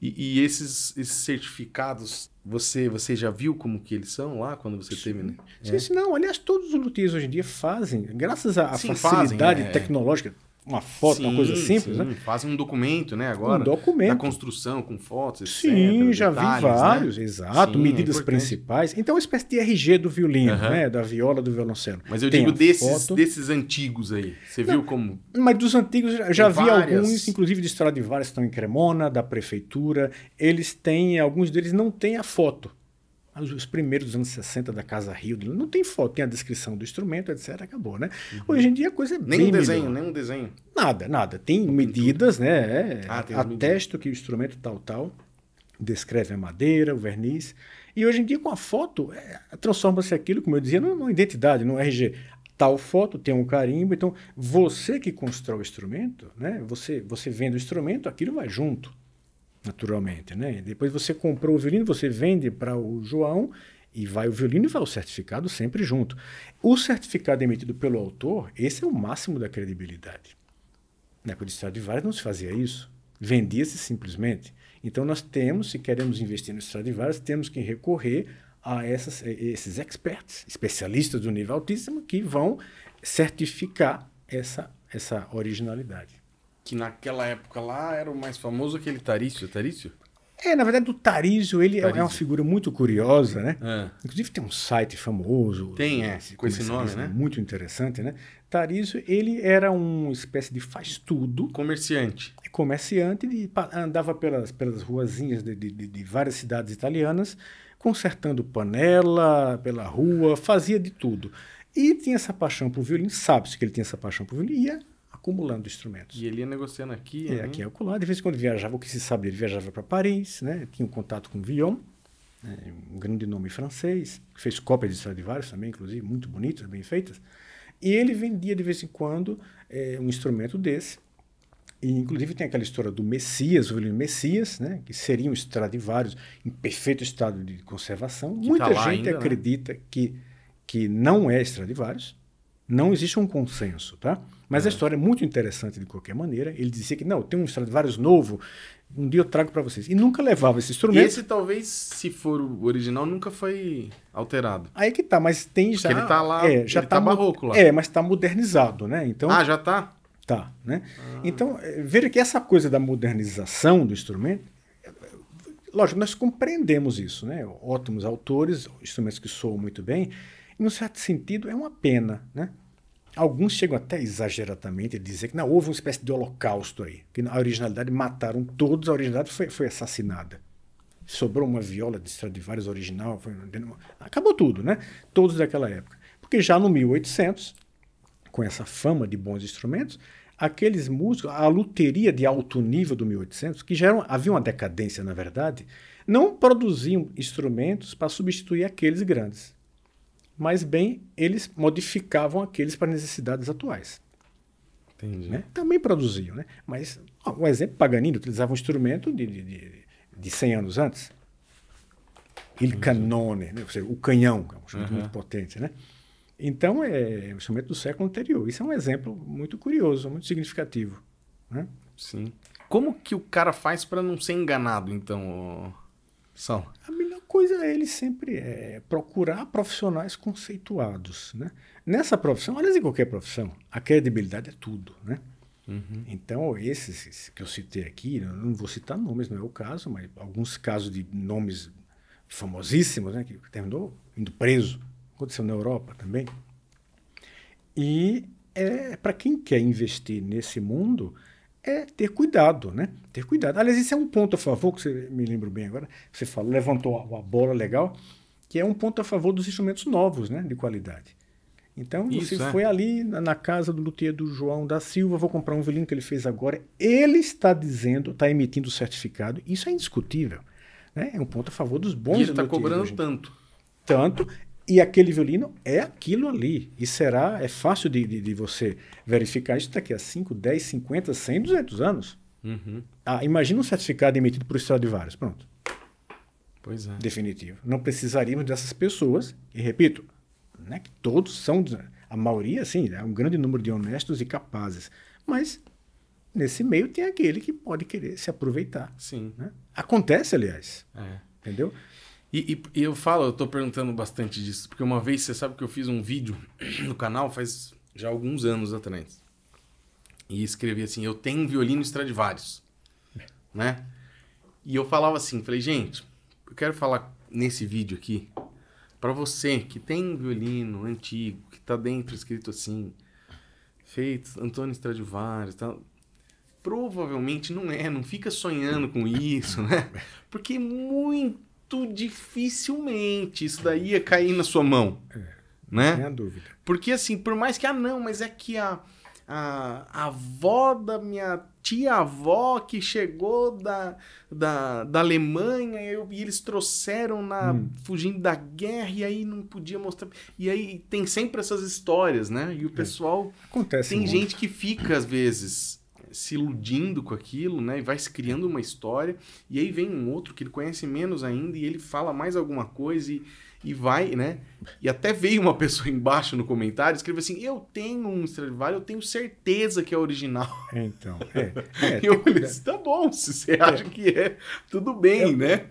E, e esses, esses, certificados, você, você já viu como que eles são lá quando você sim. teve, né? Sim, é. sim, não. Aliás, todos os luthiers hoje em dia fazem, graças à facilidade fazem, é. tecnológica, uma foto, sim, uma coisa simples, né? sim. né? Fazem um documento, né, agora? Um documento. Da construção, com fotos, etc. Sim, já detalhes, vi né? vários, né? exato, sim, medidas é principais. Então, é uma espécie de RG do violino, uh -huh. né? Da viola, do violoncelo. Mas eu Tem digo desses, foto. desses antigos aí. Você Não, viu como... Mas dos antigos, já, já vi várias. alguns, inclusive de Stradivarius, estão em Cremona, da prefeitura. Eles têm, alguns deles não têm a foto os primeiros dos anos 60 da Casa Rio, não tem foto, tem a descrição do instrumento, etc, acabou, né? Uhum. Hoje em dia a coisa é nem bem um desenho, nem um desenho. Nada, nada, tem medidas, né? É, ah, atesto que o instrumento tal tal descreve a madeira, o verniz. E hoje em dia com a foto é, transforma-se aquilo, como eu dizia, numa identidade, num RG. Tal foto tem um carimbo, então você que constrói o instrumento, né? Você você vendo o instrumento, aquilo vai junto naturalmente, né? Depois você comprou o violino, você vende para o João e vai o violino e vai o certificado sempre junto. O certificado emitido pelo autor, esse é o máximo da credibilidade. Na época de Stradivarius não se fazia isso. Vendia-se simplesmente. Então nós temos, se queremos investir no Stradivarius, temos que recorrer a essas, esses experts, especialistas do nível altíssimo, que vão certificar essa, essa originalidade que naquela época lá era o mais famoso aquele Tarício, Tarício? É, na verdade, o Tarício, ele é, é uma figura muito curiosa, né? É. Inclusive tem um site famoso. Tem, né, é, com esse nome, né? Muito interessante, né? Tarício, ele era uma espécie de faz-tudo. Comerciante. É, comerciante, de, andava pelas, pelas ruazinhas de, de, de várias cidades italianas, consertando panela pela rua, fazia de tudo. E tinha essa paixão por violino, sabe-se que ele tinha essa paixão por violino, ia acumulando instrumentos. E ele ia negociando aqui. É, né? aqui é acolá. De vez em quando viajava, o que se sabe, ele viajava para Paris, né? tinha um contato com Villon, né? um grande nome francês, fez cópias de Stradivarius também, inclusive, muito bonitas, bem feitas. E ele vendia de vez em quando é, um instrumento desse. E, inclusive tem aquela história do Messias, o violino Messias, né, que seria um Stradivarius em perfeito estado de conservação. Que Muita tá gente ainda, né? acredita né? que, que não é Stradivarius. Não existe um consenso, tá? Mas a é. história é muito interessante de qualquer maneira. Ele dizia que, não, tem um Stradivarius novo, um dia eu trago para vocês. E nunca levava esse instrumento. E esse talvez, se for o original, nunca foi alterado. Aí que tá, mas tem já... Porque ele tá lá, é, já ele tá, tá barroco lá. É, mas tá modernizado, né? Então, ah, já tá? Tá, né? Ah. Então, eh, veja que essa coisa da modernização do instrumento, eh, lógico, nós compreendemos isso, né? Ótimos autores, instrumentos que soam muito bem, Em um certo sentido, é uma pena, né? Alguns chegam até exageradamente a dizer que não houve uma espécie de holocausto aí, que a originalidade mataram todos, a originalidade foi, foi assassinada. Sobrou uma viola de Stradivarius original, foi, acabou tudo, né? Todos daquela época. Porque já no 1800, com essa fama de bons instrumentos, aqueles músicos, a luteria de alto nível do 1800, que já eram, havia uma decadência na verdade, não produziam instrumentos para substituir aqueles grandes mas bem eles modificavam aqueles para necessidades atuais. Né? Também produziam, né? mas ó, um exemplo, Paganini utilizava um instrumento de, de, de, de 100 anos antes, il canone, né? seja, o canhão, é um instrumento uhum. muito potente. Né? Então, é um instrumento do século anterior. Isso é um exemplo muito curioso, muito significativo. Né? Sim. Como que o cara faz para não ser enganado, então, Sal? coisa é ele sempre é procurar profissionais conceituados. Né? Nessa profissão, aliás, em qualquer profissão, a credibilidade é tudo. Né? Uhum. Então, esses que eu citei aqui, eu não vou citar nomes, não é o caso, mas alguns casos de nomes famosíssimos, né, que terminou indo preso, aconteceu na Europa também. E é, eh, para quem quer investir nesse mundo, é ter cuidado, né? Ter cuidado. Aliás, isso é um ponto a favor, que você me lembro bem agora, você falou, levantou uma bola legal, que é um ponto a favor dos instrumentos novos, né? De qualidade. Então, isso, você é. foi ali na casa do luthier do João da Silva, vou comprar um violino que ele fez agora. Ele está dizendo, está emitindo o certificado, isso é indiscutível. Né? É um ponto a favor dos bons. E ele está cobrando tanto. Tanto, e aquele violino é aquilo ali. E será, é fácil de, de, de você verificar isso daqui a 5, 10, 50, 100, 200 anos. Uhum. Ah, imagina um certificado emitido por Stradivarius, pronto. Pois é. Definitivo. Não precisaríamos dessas pessoas, e repito, né? que todos são, a maioria, sim, é né, um grande número de honestos e capazes, mas nesse meio tem aquele que pode querer se aproveitar. Sim. Né? Acontece, aliás. É. Entendeu? E, e, e eu falo, eu tô perguntando bastante disso, porque uma vez você sabe que eu fiz um vídeo no canal faz já alguns anos atrás. E escrevi assim: Eu tenho um violino Stradivarius. Né? E eu falava assim: Falei, gente, eu quero falar nesse vídeo aqui para você que tem um violino antigo, que tá dentro escrito assim, feito Antônio Stradivarius, tá? provavelmente não é, não fica sonhando com isso, né? Porque muito muito dificilmente isso daí ia cair na sua mão. É, né? Sem a dúvida. Porque assim, por mais que, ah, não, mas é que a, a, a avó da minha tia-avó que chegou da, da, da Alemanha eu, e eles trouxeram na hum. fugindo da guerra e aí não podia mostrar. E aí tem sempre essas histórias, né? E o é. pessoal. É. Acontece. Tem muito. gente que fica, às vezes, se iludindo com aquilo, né? E vai se criando uma história. E aí vem um outro que ele conhece menos ainda e ele fala mais alguma coisa e, e vai, né? E até veio uma pessoa embaixo no comentário escreveu assim: Eu tenho um Stradivari, eu tenho certeza que é original. Então, é. é e eu falei: assim, Tá bom, se você é. acha é. que é, tudo bem, é. né?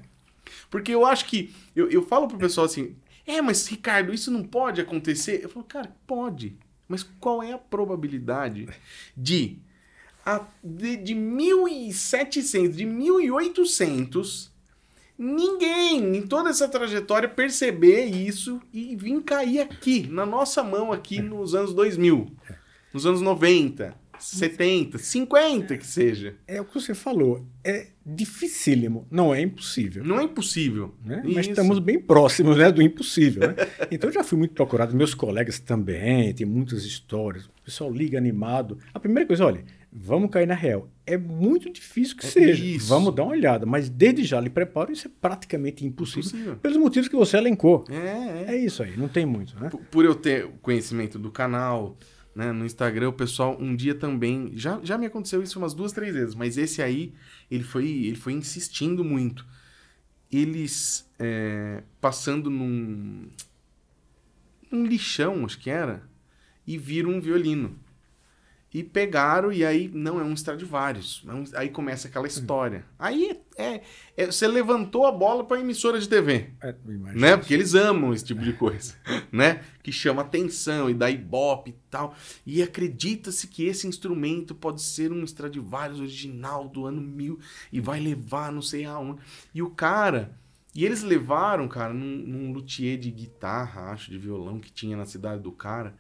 Porque eu acho que. Eu, eu falo pro pessoal assim: É, mas Ricardo, isso não pode acontecer? Eu falo: Cara, pode. Mas qual é a probabilidade de a, de, de 1700, de 1800, ninguém em toda essa trajetória perceber isso e vir cair aqui, na nossa mão aqui é. nos anos 2000, é. nos anos 90. 70, 50 que seja. É, o que você falou. É dificílimo. Não é impossível. Não é impossível. Né? Mas estamos bem próximos né, do impossível. Né? então eu já fui muito procurado. Meus colegas também. Tem muitas histórias. O pessoal liga animado. A primeira coisa, olha, vamos cair na real. É muito difícil que é seja. Isso. Vamos dar uma olhada, mas desde já lhe preparo, isso é praticamente impossível, impossível. pelos motivos que você elencou. É, é. é isso aí, não tem muito, né? Por, por eu ter conhecimento do canal, né, no Instagram, o pessoal um dia também. Já, já me aconteceu isso umas duas, três vezes, mas esse aí, ele foi, ele foi insistindo muito. Eles é, passando num. lixão, acho que era, e viram um violino. E pegaram, e aí, não, é um Stradivarius. É um, aí começa aquela história. Aí é é, é, você levantou a bola para emissora de TV. É, né? Porque eles amam esse tipo de coisa, né? Que chama atenção e dá ibope e tal. E acredita-se que esse instrumento pode ser um Stradivarius original do ano 1000 e vai levar não sei aonde. E o cara... E eles levaram, cara, num, num luthier de guitarra, acho, de violão que tinha na cidade do cara.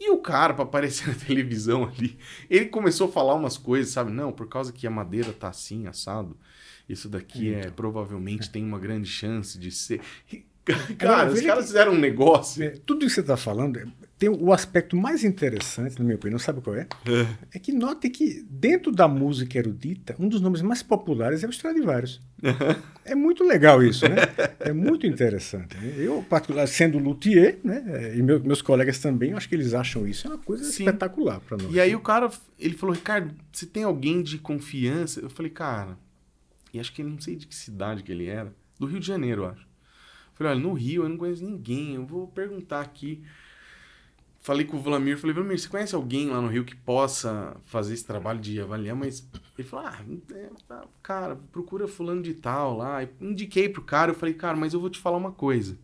E o cara, para aparecer na televisão ali, ele começou a falar umas coisas, sabe? Não, por causa que a madeira tá assim, assado. Isso daqui é então. é provavelmente tem uma grande chance de ser. Cara, os caras fizeram um é, negócio. É, tudo isso que você está falando tem o aspecto mais interessante, na minha opinião, sabe qual é? É, é que note que dentro da música erudita, um dos nomes mais populares é o Stradivarius. é muito legal isso, né? É muito interessante. Né? Eu, sendo luthier, né? E meu, meus colegas também, acho que eles acham isso é uma coisa Sim. espetacular para nós. E aí o cara, ele falou, Ricardo, você tem alguém de confiança? Eu falei, cara, e acho que ele não sei de que cidade que ele era. Do Rio de Janeiro, acho. Falei, olha, no Rio eu não conheço ninguém, eu vou perguntar aqui. Falei com o Vlamir, falei, Vlamir, você conhece alguém lá no Rio que possa fazer esse trabalho de avaliar? Mas ele falou, ah, é, tá, cara, procura fulano de tal lá. Eu indiquei pro cara, eu falei, cara, mas eu vou te falar uma coisa.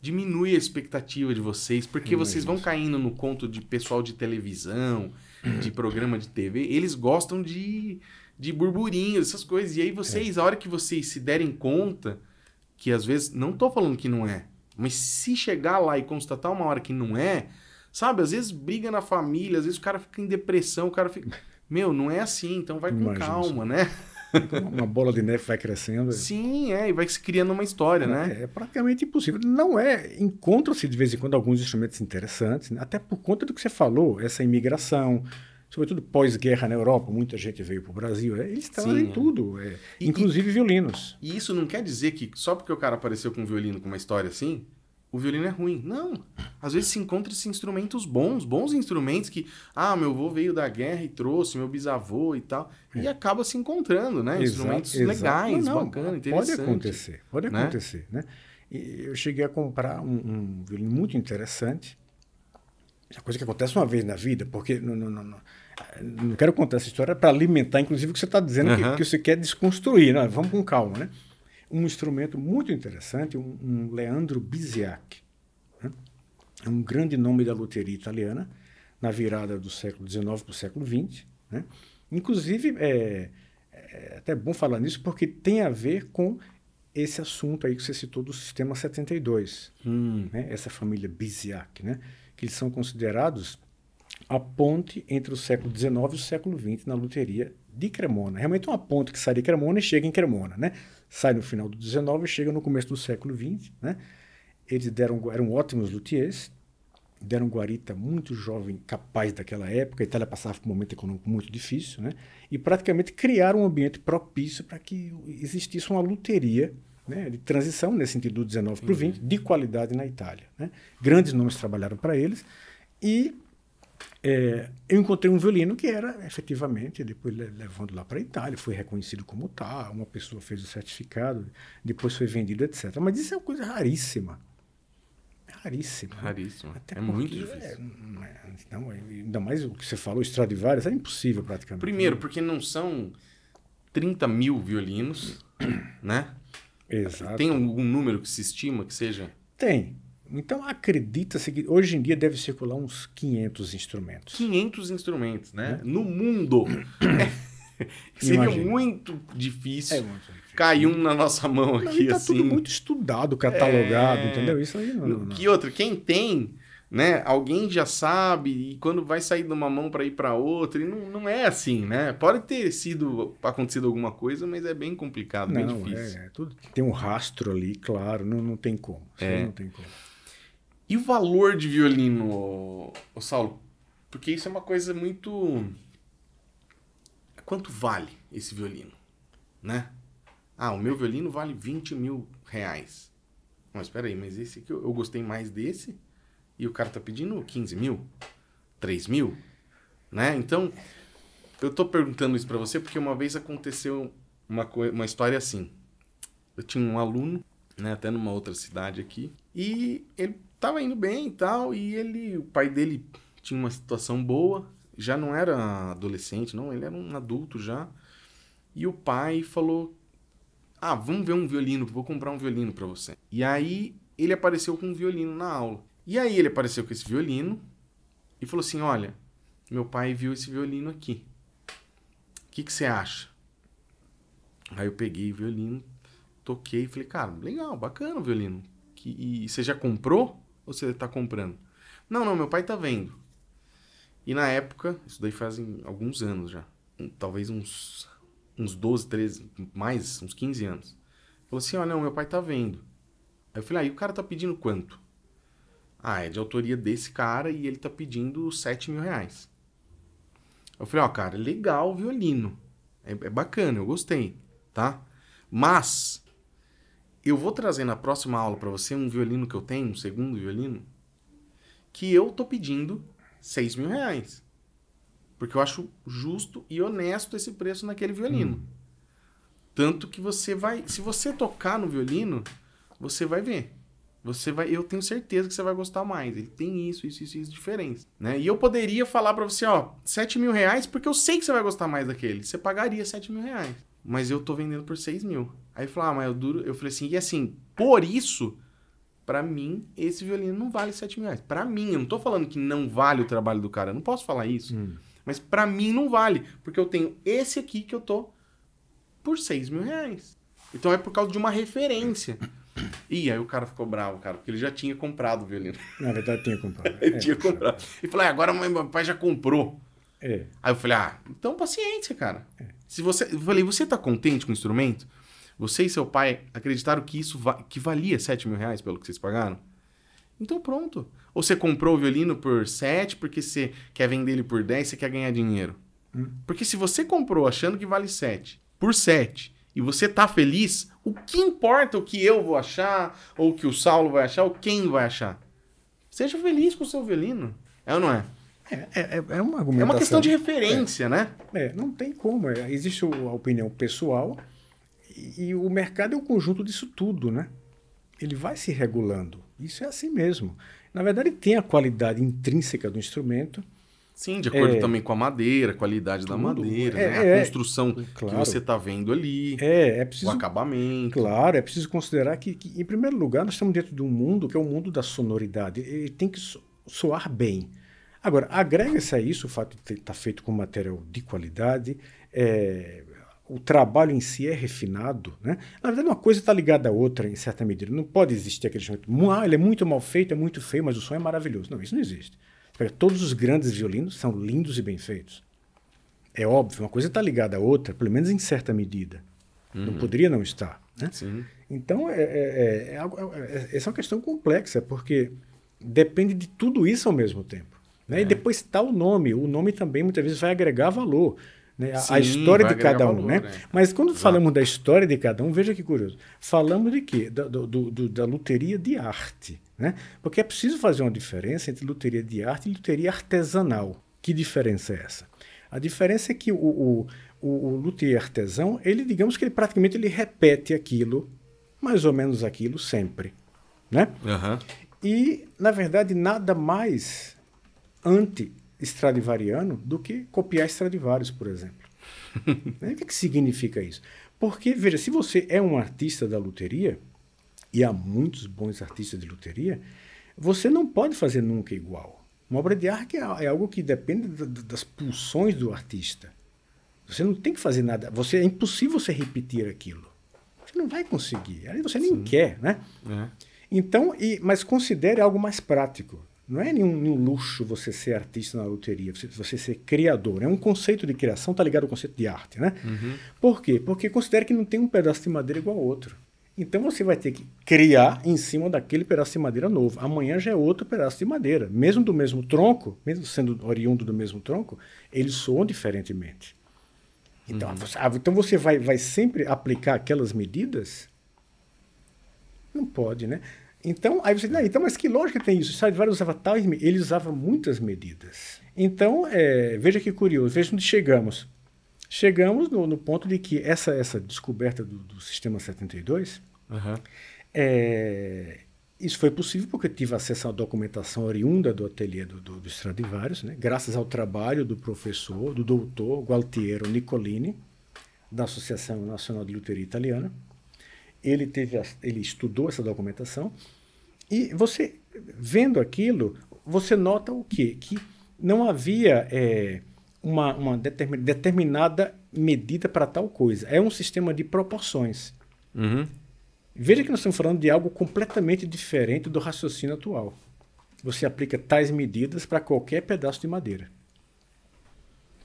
Diminui a expectativa de vocês, porque vocês vão caindo no conto de pessoal de televisão, de programa de TV. Eles gostam de de burburinhos, essas coisas. E aí vocês, é. a hora que vocês se derem conta, que às vezes, não tô falando que não é, mas se chegar lá e constatar uma hora que não é, sabe, às vezes briga na família, às vezes o cara fica em depressão, o cara fica. Meu, não é assim, então vai com calma, isso. né? Então, uma bola de neve vai crescendo. Sim, é, e vai se criando uma história, né? É, é praticamente impossível. Não é. Encontram-se de vez em quando alguns instrumentos interessantes, até por conta do que você falou, essa imigração, sobretudo pós-guerra na Europa, muita gente veio para o Brasil. É, eles trazem né? tudo, é. e, inclusive e, violinos. E isso não quer dizer que só porque o cara apareceu com um violino com uma história assim, o violino é ruim. Não. Às vezes se encontra esses instrumentos bons, bons instrumentos que, ah, meu avô veio da guerra e trouxe, meu bisavô e tal. É. E acaba se encontrando, né? Exato, instrumentos exato. legais, não, não, bacana, interessante. Pode acontecer, pode né? acontecer, né? eu cheguei a comprar um, um violino muito interessante. É coisa que acontece uma vez na vida, porque não não quero contar essa história para alimentar, inclusive, o que você está dizendo, uhum. que, que, você quer desconstruir. Né? Vamos com calma, né? Um instrumento muito interessante, um, um Leandro Bisiac, Né? É um grande nome da loteria italiana, na virada do século XIX para o século XX. Né? Inclusive, é, é até bom falar nisso, porque tem a ver com esse assunto aí que você citou do sistema 72, hum. né? essa família Bisiac, né? que eles são considerados a ponte entre o século XIX e o século XX na luteria de Cremona. Realmente é uma ponte que sai de Cremona e chega em Cremona, né? Sai no final do XIX e chega no começo do século XX, né? Eles deram, eram ótimos luthiers, deram guarita muito jovem, capaz daquela época. A Itália passava por um momento econômico muito difícil, né? E praticamente criaram um ambiente propício para que existisse uma luteria né, de transição, nesse sentido do 19 para o 20, de qualidade na Itália. Né? Grandes nomes trabalharam para eles e é, eu encontrei um violino que era, efetivamente, depois levando lá para a Itália, foi reconhecido como tal, uma pessoa fez o certificado, depois foi vendido, etc. Mas isso é uma coisa raríssima. Raríssima. Raríssima. Até é muito difícil. É, não, é, é, ainda mais o que você falou, Stradivarius, era é impossível praticamente. Primeiro, porque não são 30 mil violinos, né? Exato. Tem algum número que se estima que seja? Tem. Então acredita-se que hoje em dia deve circular uns 500 instrumentos. 500 instrumentos, né? né? No mundo. Seria muito difícil, é muito difícil. um na nossa mão aqui, não, tá assim. tudo muito estudado, catalogado, é... entendeu? Isso aí não, não, Que outra, quem tem, né? Alguém já sabe e quando vai sair de uma mão para ir para outra, e não, não é assim, né? Pode ter sido acontecido alguma coisa, mas é bem complicado, não, bem é, difícil. É, é, tudo tem um rastro ali, claro, não, não tem como. É. Não tem como. E o valor de violino, o Saulo? Porque isso é uma coisa muito. Quanto vale esse violino? Né? Ah, o meu violino vale 20 mil reais. Mas espera aí, mas esse aqui eu, eu gostei mais desse e o cara tá pedindo 15 mil, 3 mil, né? Então, eu tô perguntando isso para você porque uma vez aconteceu uma, uma história assim. Eu tinha um aluno, né, até numa outra cidade aqui, e ele tava indo bem e tal, e ele, o pai dele tinha uma situação boa, já não era adolescente, não, ele era um adulto já. E o pai falou: "Ah, vamos ver um violino, vou comprar um violino para você". E aí ele apareceu com um violino na aula. E aí ele apareceu com esse violino e falou assim: "Olha, meu pai viu esse violino aqui. O que que você acha?" Aí eu peguei o violino, toquei e falei: "Cara, legal, bacana o violino. Que e você já comprou?" Ou você está comprando? Não, não, meu pai está vendo. E na época, isso daí fazem alguns anos já. Um, talvez uns, uns 12, 13, mais, uns 15 anos. Falou assim: olha, não, meu pai está vendo. Aí eu falei: aí ah, o cara está pedindo quanto? Ah, é de autoria desse cara e ele está pedindo 7 mil reais. Eu falei: ó, oh, cara, legal o violino. É, é bacana, eu gostei, tá? Mas eu vou trazer na próxima aula para você um violino que eu tenho, um segundo violino, que eu tô pedindo 6 mil reais. Porque eu acho justo e honesto esse preço naquele violino. Hum. Tanto que você vai. Se você tocar no violino, você vai ver. Você vai, eu tenho certeza que você vai gostar mais. Ele tem isso, isso, isso, isso diferente, né? E eu poderia falar para você, ó, 7 mil reais, porque eu sei que você vai gostar mais daquele. Você pagaria 7 mil reais mas eu tô vendendo por 6 mil. Aí falou, ah, mas eu duro. Eu falei assim, e assim, por isso, para mim, esse violino não vale 7 mil reais. Pra mim, eu não tô falando que não vale o trabalho do cara, eu não posso falar isso. Hum. Mas para mim não vale, porque eu tenho esse aqui que eu tô por 6 mil reais. Então é por causa de uma referência. E aí o cara ficou bravo, cara, porque ele já tinha comprado o violino. Na verdade, tinha comprado. ele é, tinha comprado. E falou, ah, agora meu pai já comprou. É. Aí eu falei, ah, então paciência, cara. É. Se você, eu falei, você tá contente com o instrumento? Você e seu pai acreditaram que isso va que valia 7 mil reais pelo que vocês pagaram? Então pronto. Ou você comprou o violino por 7 porque você quer vender ele por 10, você quer ganhar dinheiro. Hum. Porque se você comprou achando que vale 7 por 7 e você tá feliz, o que importa o que eu vou achar, ou o que o Saulo vai achar, ou quem vai achar? Seja feliz com o seu violino. É ou não é? É, é, é uma argumentação. É uma questão de referência, é. né? É, não tem como. É, existe a opinião pessoal e, e o mercado é um conjunto disso tudo, né? Ele vai se regulando. Isso é assim mesmo. Na verdade, tem a qualidade intrínseca do instrumento. Sim, de acordo é, também com a madeira, a qualidade tudo, da madeira, é, né? é, a construção claro, que você está vendo ali, é, é preciso, o acabamento. Claro, é preciso considerar que, que, em primeiro lugar, nós estamos dentro de um mundo que é o um mundo da sonoridade. Ele tem que soar bem. Agora, agrega-se a isso o fato de estar tá feito com material de qualidade, é, o trabalho em si é refinado. Né? Na verdade, uma coisa está ligada à outra, em certa medida. Não pode existir aquele chamado, ah, ele é muito mal feito, é muito feio, mas o som é maravilhoso. Não, isso não existe. Todos os grandes violinos são lindos e bem feitos. É óbvio, uma coisa está ligada à outra, pelo menos em certa medida. Uhum. Não poderia não estar. Né? Então, é é é, é, é, é, essa é uma questão complexa, porque depende de tudo isso ao mesmo tempo. Né? É. E depois está o nome. O nome também muitas vezes vai agregar valor. Né? Sim, a história de cada um. Valor, né? né? Mas quando Exato. falamos da história de cada um, veja que curioso. Falamos de quê? Da, do, do, da loteria de arte. Né? Porque é preciso fazer uma diferença entre loteria de arte e loteria artesanal. Que diferença é essa? A diferença é que o, o, o, o luthier artesão, ele, digamos que ele praticamente ele repete aquilo, mais ou menos aquilo, sempre. Né? Uhum. E, na verdade, nada mais anti-estradivariano do que copiar Stradivarius, por exemplo. Né? o que, que significa isso? Porque, veja, se você é um artista da luteria, e há muitos bons artistas de luteria, você não pode fazer nunca igual. Uma obra de arte é, é algo que depende das pulsões do artista. Você não tem que fazer nada. Você é impossível você repetir aquilo. Você não vai conseguir. Aí você nem Sim. quer, né? É. Então, e, mas considere algo mais prático. Não é nenhum, nenhum luxo você ser artista na loteria, você, você, ser criador. É um conceito de criação, tá ligado ao conceito de arte, né? Uhum. Por quê? Porque considera que não tem um pedaço de madeira igual ao outro. Então você vai ter que criar em cima daquele pedaço de madeira novo. Amanhã já é outro pedaço de madeira. Mesmo do mesmo tronco, mesmo sendo oriundo do mesmo tronco, eles soam diferentemente. Então, uhum. você, ah, então você vai, vai sempre aplicar aquelas medidas? Não pode, né? Então, aí você diz, ah, então, mas que lógica tem isso? Sartre usava tal, ele usava muitas medidas. Então, é, veja que curioso, veja onde chegamos. Chegamos no, no ponto de que essa, essa descoberta do, do sistema 72, uhum. é, isso foi possível porque eu tive acesso à documentação oriunda do ateliê do, do, do Stradivarius, né? graças ao trabalho do professor, do doutor Gualtiero Nicolini, da Associação Nacional de Luteria Italiana ele, teve, ele estudou essa documentação e você, vendo aquilo, você nota o quê? Que não havia é, uma, uma, determinada medida para tal coisa. É um sistema de proporções. Uhum. Veja que nós estamos falando de algo completamente diferente do raciocínio atual. Você aplica tais medidas para qualquer pedaço de madeira.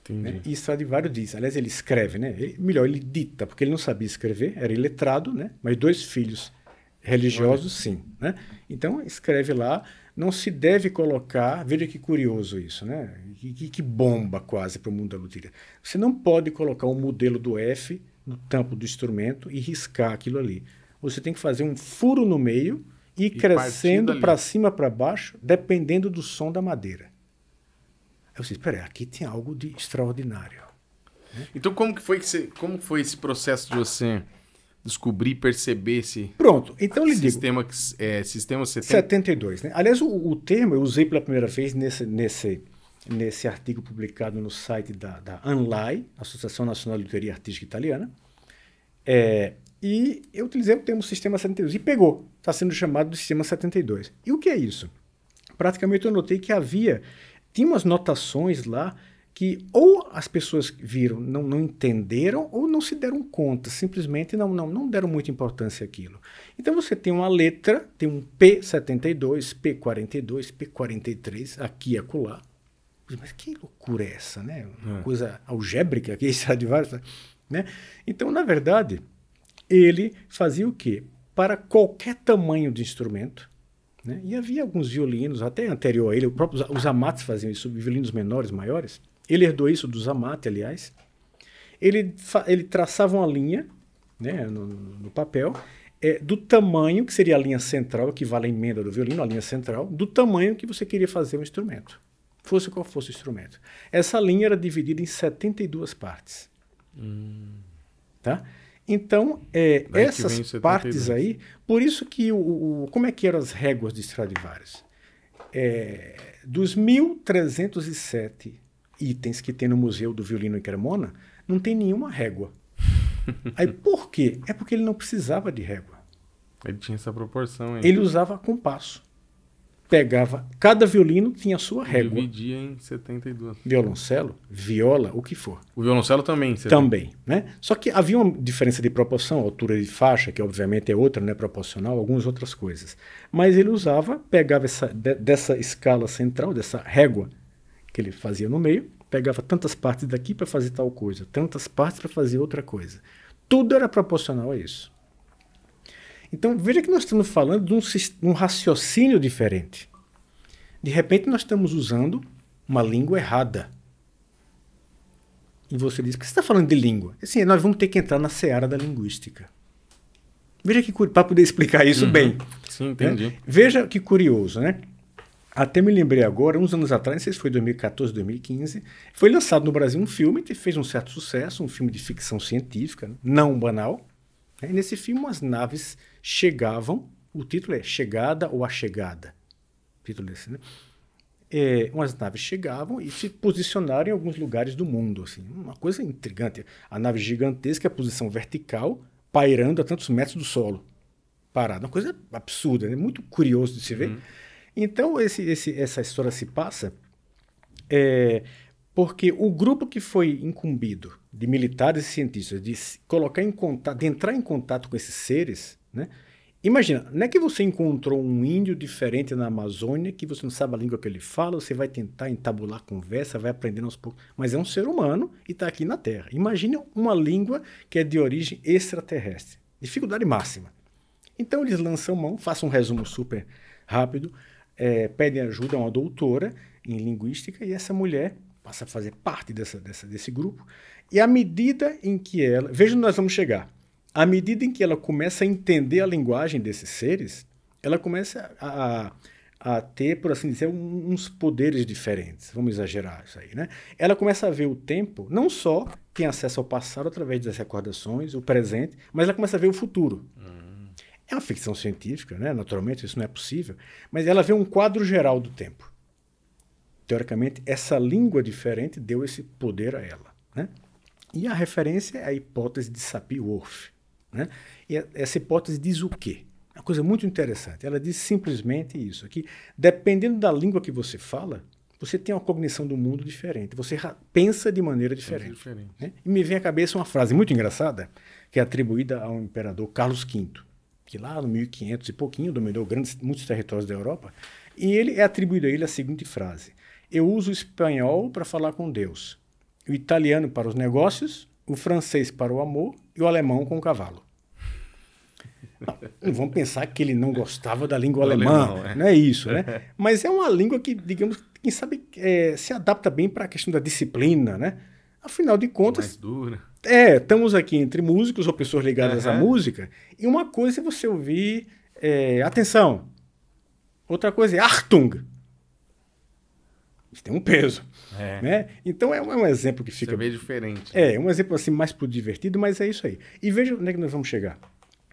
Entendi. Né? E Stradivari diz, aliás, ele escreve, né? Ele, melhor, ele dita, porque ele não sabia escrever, era iletrado, né? Mas dois filhos religiosos, sim, né? Então escreve lá, não se deve colocar, veja que curioso isso, né? Que, que bomba quase para o mundo da lutilha. Você não pode colocar o um modelo do F no tampo do instrumento e riscar aquilo ali. Você tem que fazer um furo no meio e, e crescendo para cima para baixo, dependendo do som da madeira. Eu disse, espera, aqui tem algo de extraordinário. Né? Então como que foi que você, como foi esse processo de você descobrir, perceber esse Pronto, então lhe sistema digo. Que, é, sistema 70... 72, né? Aliás, o, o, termo eu usei pela primeira vez nesse nesse nesse artigo publicado no site da, da ANLAI, Associação Nacional de Teoria Artística Italiana. É, e eu utilizei o termo sistema 72 e pegou. Está sendo chamado de sistema 72. E o que é isso? Praticamente eu notei que havia tinha umas notações lá que ou as pessoas viram, não, não entenderam, ou não se deram conta, simplesmente não, não, não deram muita importância àquilo. Então você tem uma letra, tem um P72, P42, P43, aqui e acolá. Mas que loucura é essa, né? Uma é. coisa algébrica que está de várias, né? Então, na verdade, ele fazia o quê? Para qualquer tamanho de instrumento, né? E havia alguns violinos, até anterior a ele, próprio, os amates faziam isso, violinos menores, maiores. Ele herdou isso dos amates, aliás. Ele, ele traçava uma linha né, no, no papel é, do tamanho, que seria a linha central, que vale a emenda do violino, a linha central, do tamanho que você queria fazer um instrumento, fosse qual fosse o instrumento. Essa linha era dividida em 72 partes. Hum. Tá? Então, é, essas partes aí, por isso que o, o, como é que eram as réguas de Stradivarius? É, dos 1.307 itens que tem no Museu do Violino em Cremona, não tem nenhuma régua. aí por quê? É porque ele não precisava de régua. Ele tinha essa proporção. Hein? Ele usava compasso pegava. Cada violino tinha a sua régua. Dividia em 72. Violoncelo, viola, o que for. O violoncelo também. Também, né? Só que havia uma diferença de proporção, altura de faixa, que obviamente é outra, não é Proporcional, algumas outras coisas. Mas ele usava, pegava essa, de, dessa escala central, dessa régua que ele fazia no meio, pegava tantas partes daqui para fazer tal coisa, tantas partes para fazer outra coisa. Tudo era proporcional a isso. Então veja que nós estamos falando de um, de um raciocínio diferente. De repente nós estamos usando uma língua errada. E você diz, por que você está falando de língua? Assim, nós vamos ter que entrar na seara da linguística. Veja que para poder explicar isso uhum. bem. Sim, entendi. Né? Veja que curioso, né? Até me lembrei agora, uns anos atrás, não sei se foi 2014, 2015, foi lançado no Brasil um filme que fez um certo sucesso, um filme de ficção científica, não banal, e nesse filme, as naves chegavam, o título é Chegada ou A Chegada. Título desse, é né? É, umas naves chegavam e se posicionaram em alguns lugares do mundo. Assim, uma coisa intrigante. A nave gigantesca, posição vertical, pairando a tantos metros do solo. Parada. Uma coisa absurda, né? muito curioso de se ver. Uhum. Então, esse, esse, essa história se passa é, porque o grupo que foi incumbido de militares e cientistas de colocar em contato, de entrar em contato com esses seres, né? Imagina, não é que você encontrou um índio diferente na Amazônia, que você não sabe a língua que ele fala, você vai tentar entabular conversa, vai aprendendo aos poucos, mas é um ser humano e está aqui na Terra. Imagina uma língua que é de origem extraterrestre. Dificuldade máxima. Então eles lançam mão, façam um resumo super rápido, é, pedem ajuda a uma doutora em linguística e essa mulher passa a fazer parte dessa, dessa, desse grupo. E à medida em que ela. Veja onde nós vamos chegar. À medida em que ela começa a entender a linguagem desses seres, ela começa a, a, a ter, por assim dizer, um, uns poderes diferentes. Vamos exagerar isso aí, né? Ela começa a ver o tempo, não só tem acesso ao passado através das recordações, o presente, mas ela começa a ver o futuro. Hum. É uma ficção científica, né? Naturalmente, isso não é possível. Mas ela vê um quadro geral do tempo teoricamente, essa língua diferente deu esse poder a ela. Né? E a referência é a hipótese de Sapir-Whorf. Né? E é, essa hipótese diz o quê? É uma coisa muito interessante. Ela diz simplesmente isso: que dependendo da língua que você fala, você tem uma cognição do mundo diferente. Você pensa de maneira diferente. diferente. Né? E me vem à cabeça uma frase muito engraçada, que é atribuída ao imperador Carlos V, que lá no 1500 e pouquinho dominou grandes, muitos territórios da Europa. E ele é atribuído a ele a seguinte frase: eu uso o espanhol para falar com Deus, o italiano para os negócios, o francês para o amor e o alemão com o cavalo. Não, vamos pensar que ele não gostava da língua alemã, alemão, é. não é isso, né? Mas é uma língua que, digamos, quem sabe é, se adapta bem para a questão da disciplina, né? Afinal de contas. Mais dura. É, estamos aqui entre músicos ou pessoas ligadas uhum. à música, e uma coisa é você ouvir é, atenção, outra coisa é Artung que tem um peso. É. Né? Então é um, é um, exemplo que fica. é meio diferente. É, né? um exemplo assim mais pro divertido, mas é isso aí. E veja onde é que nós vamos chegar.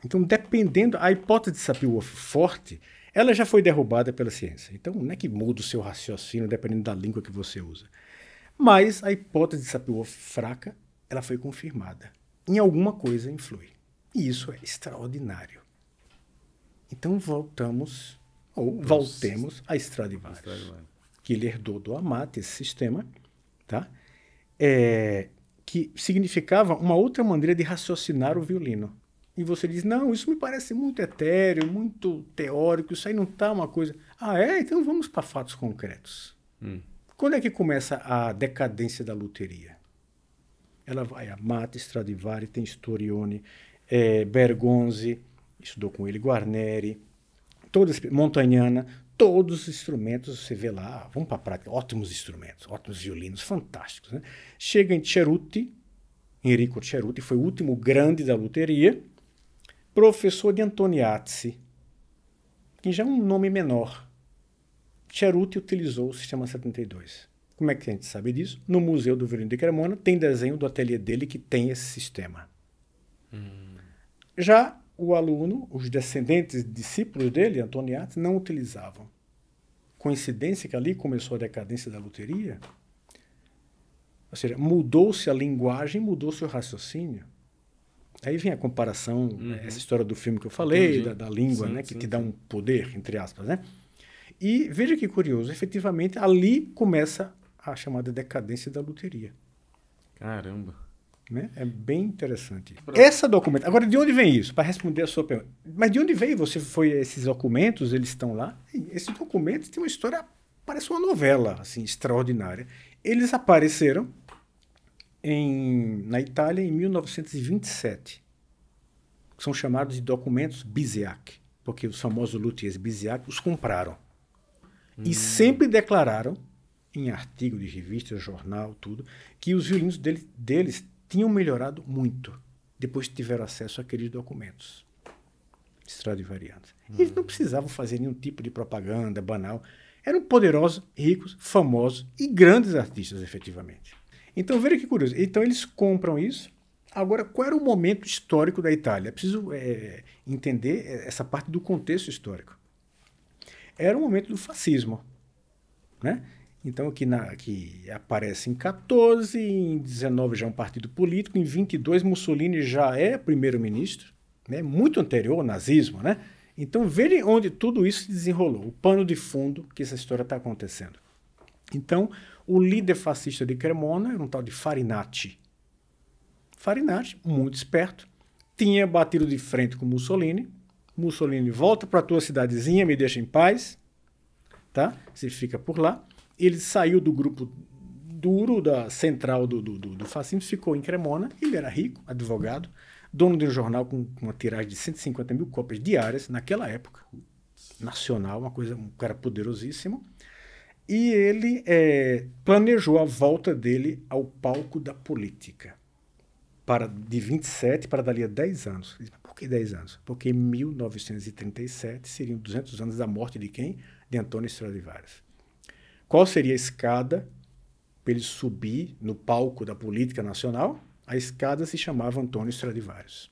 Então, dependendo, a hipótese de Sapir-Whorf forte, ela já foi derrubada pela ciência. Então, não é que muda o seu raciocínio dependendo da língua que você usa. Mas a hipótese de Sapir-Whorf fraca, ela foi confirmada. Em alguma coisa influi. E isso é extraordinário. Então, voltamos ou voltemos a Stradivarius que ele herdou do Amat, esse sistema, tá? É, que significava uma outra maneira de raciocinar o violino. E você diz, não, isso me parece muito etéreo, muito teórico, isso aí não está uma coisa... Ah, é? Então vamos para fatos concretos. Hum. Quando é que começa a decadência da luteria? Ela vai a Mata, Stradivari, tem Storione, é, Bergonzi, estudou com ele, Guarneri, todas, Montagnana, todos os instrumentos, você vê lá, vamos para a prática, ótimos instrumentos, ótimos violinos, fantásticos. Né? Chega em Ceruti, Enrico Ceruti, foi o último grande da luteria, professor de Antoniazzi, que já é um nome menor. Ceruti utilizou o sistema 72. Como é que a gente sabe disso? No Museu do Violino de Cremona tem desenho do ateliê dele que tem esse sistema. Hum. Já o aluno, os descendentes, discípulos dele, Antoniati, não utilizavam. Coincidência que ali começou a decadência da luteria? Ou seja, mudou-se a linguagem, mudou-se o raciocínio. Aí vem a comparação, uhum. Né, essa história do filme que eu falei, da, da, língua, sim, né, que sim, te dá um poder, entre aspas, né? E veja que curioso, efetivamente ali começa a chamada decadência da luteria. Caramba! Né? É bem interessante. Essa documentação. Agora, de onde vem isso? Para responder a sua pergunta. Mas de onde veio? Você foi esses documentos? Eles estão lá? Esses documentos têm uma história, parece uma novela, assim, extraordinária. Eles apareceram em, na Itália em 1927. São chamados de documentos Biziac, porque os famosos luthiers Biziac os compraram. Hum. E sempre declararam, em artigo de revista, jornal, tudo, que os violinos dele, deles tinham melhorado muito depois que tiveram acesso àqueles documentos Stradivarianos. Hum. Eles não precisavam fazer nenhum tipo de propaganda banal. Eram poderosos, ricos, famosos e grandes artistas, efetivamente. Então, veja que curioso. Então, eles compram isso. Agora, qual era o momento histórico da Itália? É preciso é, entender essa parte do contexto histórico. Era o momento do fascismo. Né? Então, aqui, na, aqui aparece em 14, em 19 já é um partido político, em 22 Mussolini já é primeiro-ministro, né? muito anterior ao nazismo, né? Então, veja onde tudo isso se desenrolou, o pano de fundo que essa história está acontecendo. Então, o líder fascista de Cremona era um tal de Farinati. Farinati, muito esperto, tinha batido de frente com Mussolini. Mussolini, volta para tua cidadezinha, me deixa em paz, tá? Você fica por lá. Ele saiu do grupo duro, da central do, do, do, do fascismo, ficou em Cremona. Ele era rico, advogado, dono de um jornal com uma tiragem de 150 mil cópias diárias, naquela época, nacional, uma coisa, um cara poderosíssimo. E ele é, planejou a volta dele ao palco da política para de 27 para dali a 10 anos. por que 10 anos? Porque em 1937 seriam 200 anos da morte de quem? De Antônio Stradivarius. Qual seria a escada para ele subir no palco da política nacional? A escada se chamava Antônio Stradivarius.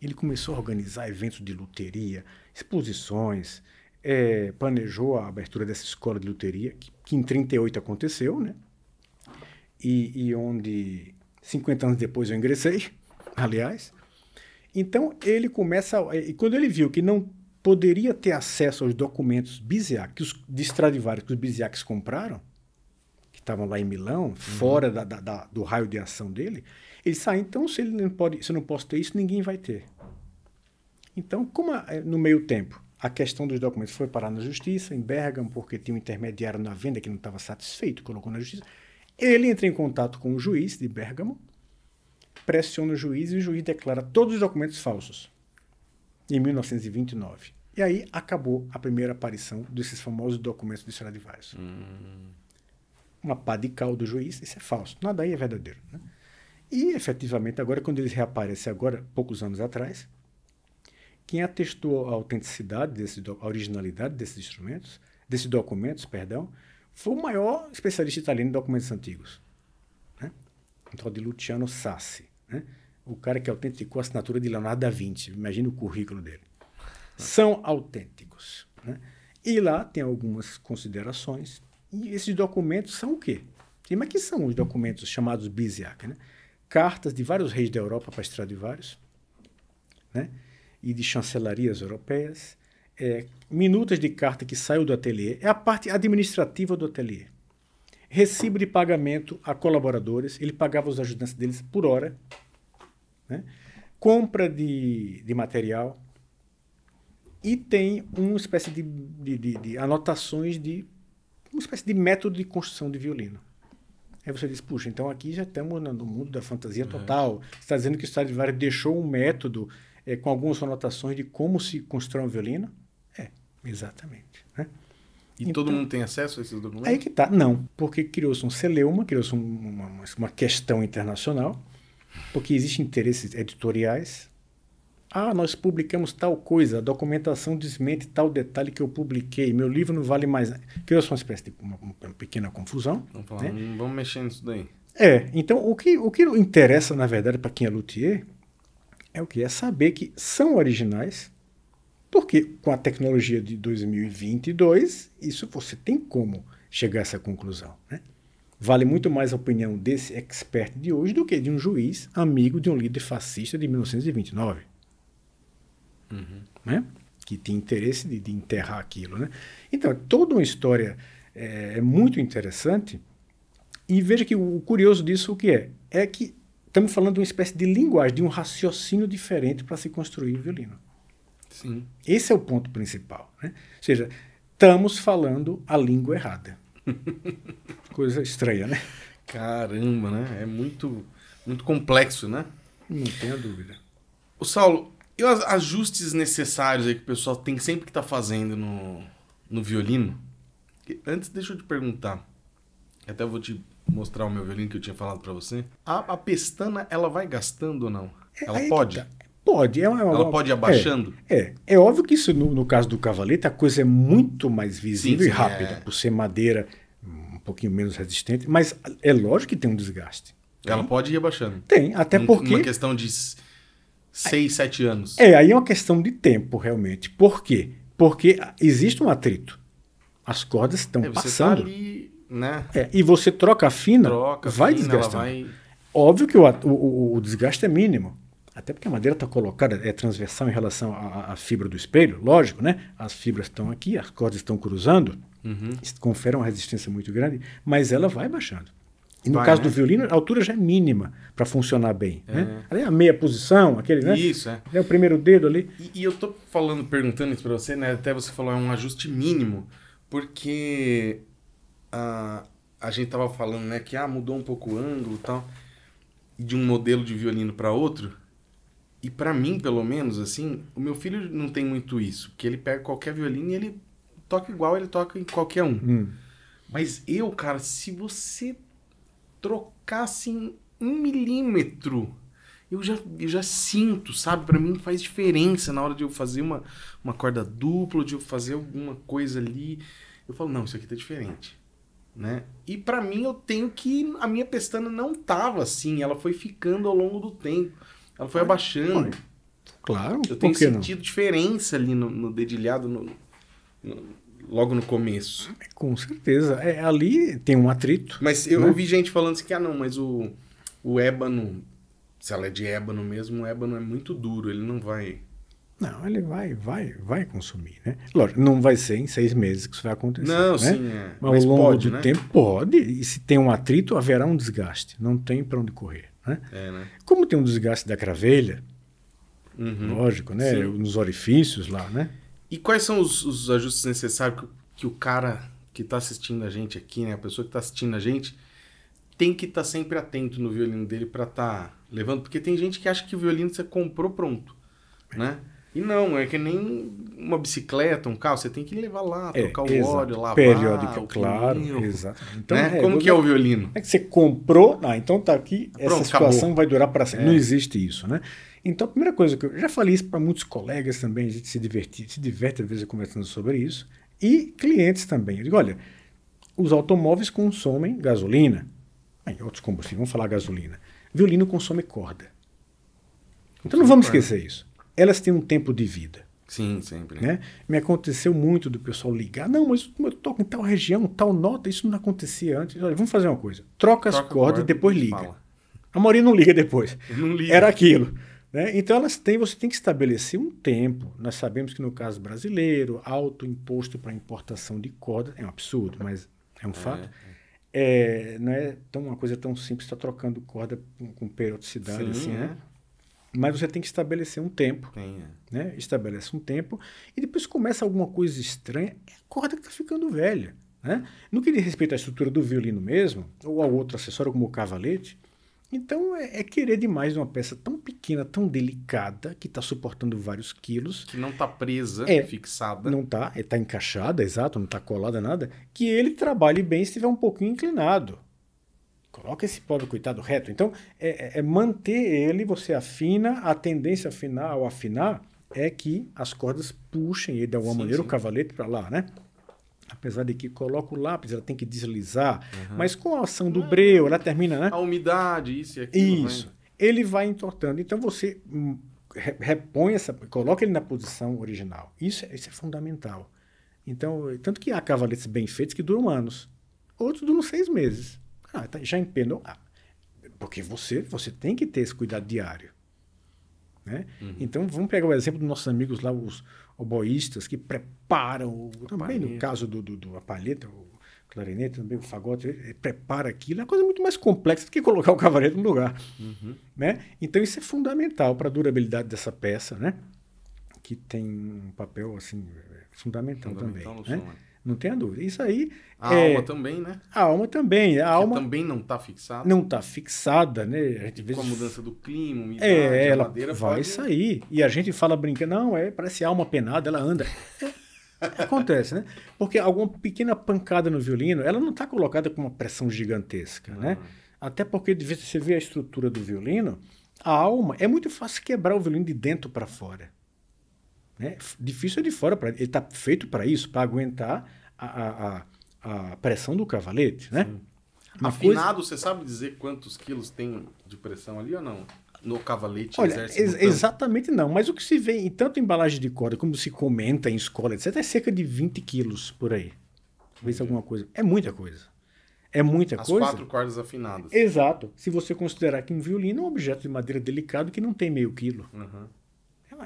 Ele começou a organizar eventos de luteria, exposições, é, planejou a abertura dessa escola de luteria, que, que em 38 aconteceu, né? E, e, onde 50 anos depois eu ingressei, aliás. Então ele começa. É, e quando ele viu que não poderia ter acesso aos documentos Bizeac, que os de Stradivarius que os Bizeacs compraram, que estavam lá em Milão, uhum. fora da, da, da, do raio de ação dele, ele sai, ah, então se, ele não pode, se eu não posso ter isso, ninguém vai ter. Então, como a, é, no meio tempo a questão dos documentos foi parar na justiça, em Bergamo, porque tinha um intermediário na venda que não estava satisfeito, colocou na justiça, ele entra em contato com o juiz de Bergamo, pressiona o juiz e o juiz declara todos os documentos falsos em 1929. E aí acabou a primeira aparição desses famosos documentos de Stradivarius. Hum. Uma pá de cal do juiz, isso é falso, nada aí é verdadeiro. Né? E efetivamente, agora, quando eles reaparecem, agora, poucos anos atrás, quem atestou a autenticidade, desse, a originalidade desses instrumentos, desses documentos, perdão, foi o maior especialista italiano em documentos antigos, né? tal de Luciano Sassi. Né? o cara que autenticou a assinatura de Leonardo da Vinci. Imagina o currículo dele. São autênticos. Né? E lá tem algumas considerações. E esses documentos são o quê? Mas que são os documentos chamados Biziak? Né? Cartas de vários reis da Europa para Stradivarius, né? e de chancelarias europeias, é, minutas de carta que saiu do ateliê, é a parte administrativa do ateliê. Recibo de pagamento a colaboradores, ele pagava os ajudantes deles por hora, né? Compra de, de material e tem uma espécie de, de, de, de anotações de uma espécie de método de construção de violino. Aí você diz, puxa, então aqui já estamos no mundo da fantasia é. total. Você está dizendo que o Stradivarius deixou um método é, com algumas anotações de como se constrói um violino? É, exatamente. Né? E então, todo mundo tem acesso a esses documentos? Aí que está, não. Porque criou-se um celeuma, criou-se um, uma, uma, questão internacional porque existem interesses editoriais. Ah, nós publicamos tal coisa, a documentação desmente tal detalhe que eu publiquei, meu livro não vale mais. Criou-se uma espécie de uma, uma pequena confusão. Vamos, falar, né? vamos mexer nisso daí. É, então o que, o que interessa, na verdade, para quem é luthier é o que? É saber que são originais, porque com a tecnologia de 2022, isso você tem como chegar a essa conclusão. Né? Vale muito mais a opinião desse expert de hoje do que de um juiz amigo de um líder fascista de 1929. Uhum. Né? Que tinha interesse de, de, enterrar aquilo. Né? Então, é toda uma história é, é, muito interessante. E veja que o curioso disso o que é? É que estamos falando de uma espécie de linguagem, de um raciocínio diferente para se construir o violino. Sim. Esse é o ponto principal. Né? Ou seja, estamos falando a língua errada. Coisa estranha, né? Caramba, né? É muito, muito complexo, né? Não a dúvida. O Saulo, e os ajustes necessários aí que o pessoal tem sempre que está tá fazendo no, no violino? Antes, deixa eu te perguntar. Até vou te mostrar o meu violino que eu tinha falado para você. A, a, pestana, ela vai gastando ou não? É, ela pode? Tá. Pode. É uma, é ela uma, pode ir é, abaixando? É, é. É óbvio que isso, no, no caso do cavalete, a coisa é muito mais visível sim, sim, e rápida, é. por ser madeira pouquinho menos resistente, mas é lógico que tem um desgaste. Né? Ela pode ir abaixando. Tem, até um, porque. Uma questão de 6, 7 anos. É, aí é uma questão de tempo, realmente. Por quê? Porque existe um atrito. As cordas estão é, tá passando. Tá ali, né? É, e você troca a fina, troca vai fina, desgastando. Vai... Óbvio que o, o, o, desgaste é mínimo. Até porque a madeira está colocada, é transversal em relação à, à fibra do espelho, lógico, né? As fibras estão aqui, as cordas estão cruzando. Uhum. Confere uma resistência muito grande, mas ela vai baixando. E no vai, caso né? do violino, a altura já é mínima para funcionar bem. Né? É. Né? Ali é a meia posição, aquele, né? Isso, é. é o primeiro dedo ali. E, e eu tô falando, perguntando isso para você, né? Até você falou, é um ajuste mínimo, porque a, a gente tava falando, né, que ah, mudou um pouco o ângulo e tal, de um modelo de violino para outro. E para mim, pelo menos, assim, o meu filho não tem muito isso, que ele pega qualquer violino e ele toca igual ele toca em qualquer um. Hum. Mas eu, cara, se você trocar assim um milímetro, eu já, eu já sinto, sabe? Para mim faz diferença na hora de eu fazer uma, uma corda dupla, de eu fazer alguma coisa ali. Eu falo, não, isso aqui tá diferente. Né? E para mim eu tenho que a minha pestana não tava assim, ela foi ficando ao longo do tempo. Ela foi abaixando. Claro, eu tenho sentido não? diferença ali no, no dedilhado, no, no, logo no começo. Com certeza. É, ali tem um atrito. Mas eu né? ouvi gente falando assim que, ah, não, mas o, o ébano, se ela é de ébano mesmo, o ébano é muito duro, ele não vai... Não, ele vai, vai, vai consumir, né? Lógico, não vai ser em seis meses que isso vai acontecer. Não, né? sim, é. Mas, Mas ao longo pode, do né? tempo pode, e se tem um atrito, haverá um desgaste. Não tem para onde correr. Né? É, né? Como tem um desgaste da cravelha, uhum. lógico, né? Sim. Nos orifícios lá, né? E quais são os, os ajustes necessários que, que, o cara que está assistindo a gente aqui, né, a pessoa que está assistindo a gente, tem que estar tá sempre atento no violino dele para estar tá levando? Porque tem gente que acha que o violino você comprou pronto, é. né? E não, é que nem uma bicicleta, um carro, você tem que levar lá, é, trocar o exato. óleo, lavar. Periódico, o claro. exato. Então, né? é, Como que é o violino? É que você comprou, ah, então tá aqui, Pronto, essa situação acabou. vai durar para sempre. É. Não existe isso, né? Então, a primeira coisa que eu já falei isso para muitos colegas também, a gente se divertir, se diverte às vezes conversando sobre isso, e clientes também. Eu digo, olha, os automóveis consomem gasolina, outros combustíveis, vamos falar gasolina. Violino consome corda. Então não vamos esquecer isso. Elas têm um tempo de vida. Sim, sempre. Né? Me aconteceu muito do pessoal ligar. Não, mas eu toco em tal região, tal nota, isso não acontecia antes. Olha, vamos fazer uma coisa. Troca, Troca as cordas e depois liga. Fala. A maioria não liga depois. Não liga. Era aquilo. Né? Então, elas têm, você tem que estabelecer um tempo. Nós sabemos que no caso brasileiro, alto imposto para importação de corda é um absurdo, mas é um é, fato. É, é. É, não é tão, uma coisa tão simples estar tá trocando corda com, com periodicidade, Sim, assim, né? É. Mas você tem que estabelecer um tempo. É. né? Estabelece um tempo e depois começa alguma coisa estranha, é a corda que está ficando velha. Né? No que diz respeito à estrutura do violino mesmo, ou a outro acessório como o cavalete, então é, é, querer demais uma peça tão pequena, tão delicada, que está suportando vários quilos. Que não está presa, é, fixada. Não está, está é, encaixada, exato, não está colada nada. Que ele trabalhe bem se estiver um pouquinho inclinado. Coloca esse pobre coitado reto. Então é, é, é manter ele, você afina, a tendência final ao afinar é que as cordas puxem ele de alguma sim, maneira sim. o cavalete para lá, né? apesar de que coloca o lápis, ela tem que deslizar, uhum. mas com a ação do ah. breu, ela termina, né? A umidade, isso e aquilo. Né? Isso. Né? Ele vai entortando. Então você hum, repõe essa, coloca ele na posição original. Isso, é, isso é fundamental. Então, tanto que há cavaletes bem feitos que duram anos. Outros duram seis meses. Ah, tá, já empenou. Ah, porque você, você tem que ter esse cuidado diário. Né? Uhum. Então, vamos pegar o exemplo dos nossos amigos lá, os oboístas, que preparam, também né, no caso do, do, do a palheta, o clarinete, também o fagote, eh, eh, prepara aquilo, é uma coisa muito mais complexa do que colocar o cavalete no lugar. Uhum. Né? Então, isso é fundamental para a durabilidade dessa peça, né? que tem um papel assim, eh, fundamental, fundamental também. No né? som, né? Não tenha dúvida. Isso aí. A é... alma também, né? A alma também. A que alma também não está fixada. Não está fixada, né? A gente vê... Com a mudança do clima, umidade, é, ela madeira, vai pode... sair. E a gente fala brincando, não, é, parece alma penada, ela anda. É, acontece, né? Porque alguma pequena pancada no violino, ela não está colocada com uma pressão gigantesca, uhum. né? Ah. Até porque, de vez você vê a estrutura do violino, a alma, é muito fácil quebrar o violino de dentro para fora. Né? Difícil é de fora para ele. Ele está feito para isso, para aguentar a, a, a, pressão do cavalete, né? Uma Afinado, coisa... você sabe dizer quantos quilos tem de pressão ali ou não? No cavalete Olha, ex Exatamente não, mas o que se vê em tanto embalagem de corda como se comenta em escola, etc., é cerca de 20 quilos por aí. É Talvez alguma coisa. É muita coisa. É muita As coisa. As quatro cordas afinadas. Exato. Se você considerar que um violino é um objeto de madeira delicado que não tem meio quilo. Uhum.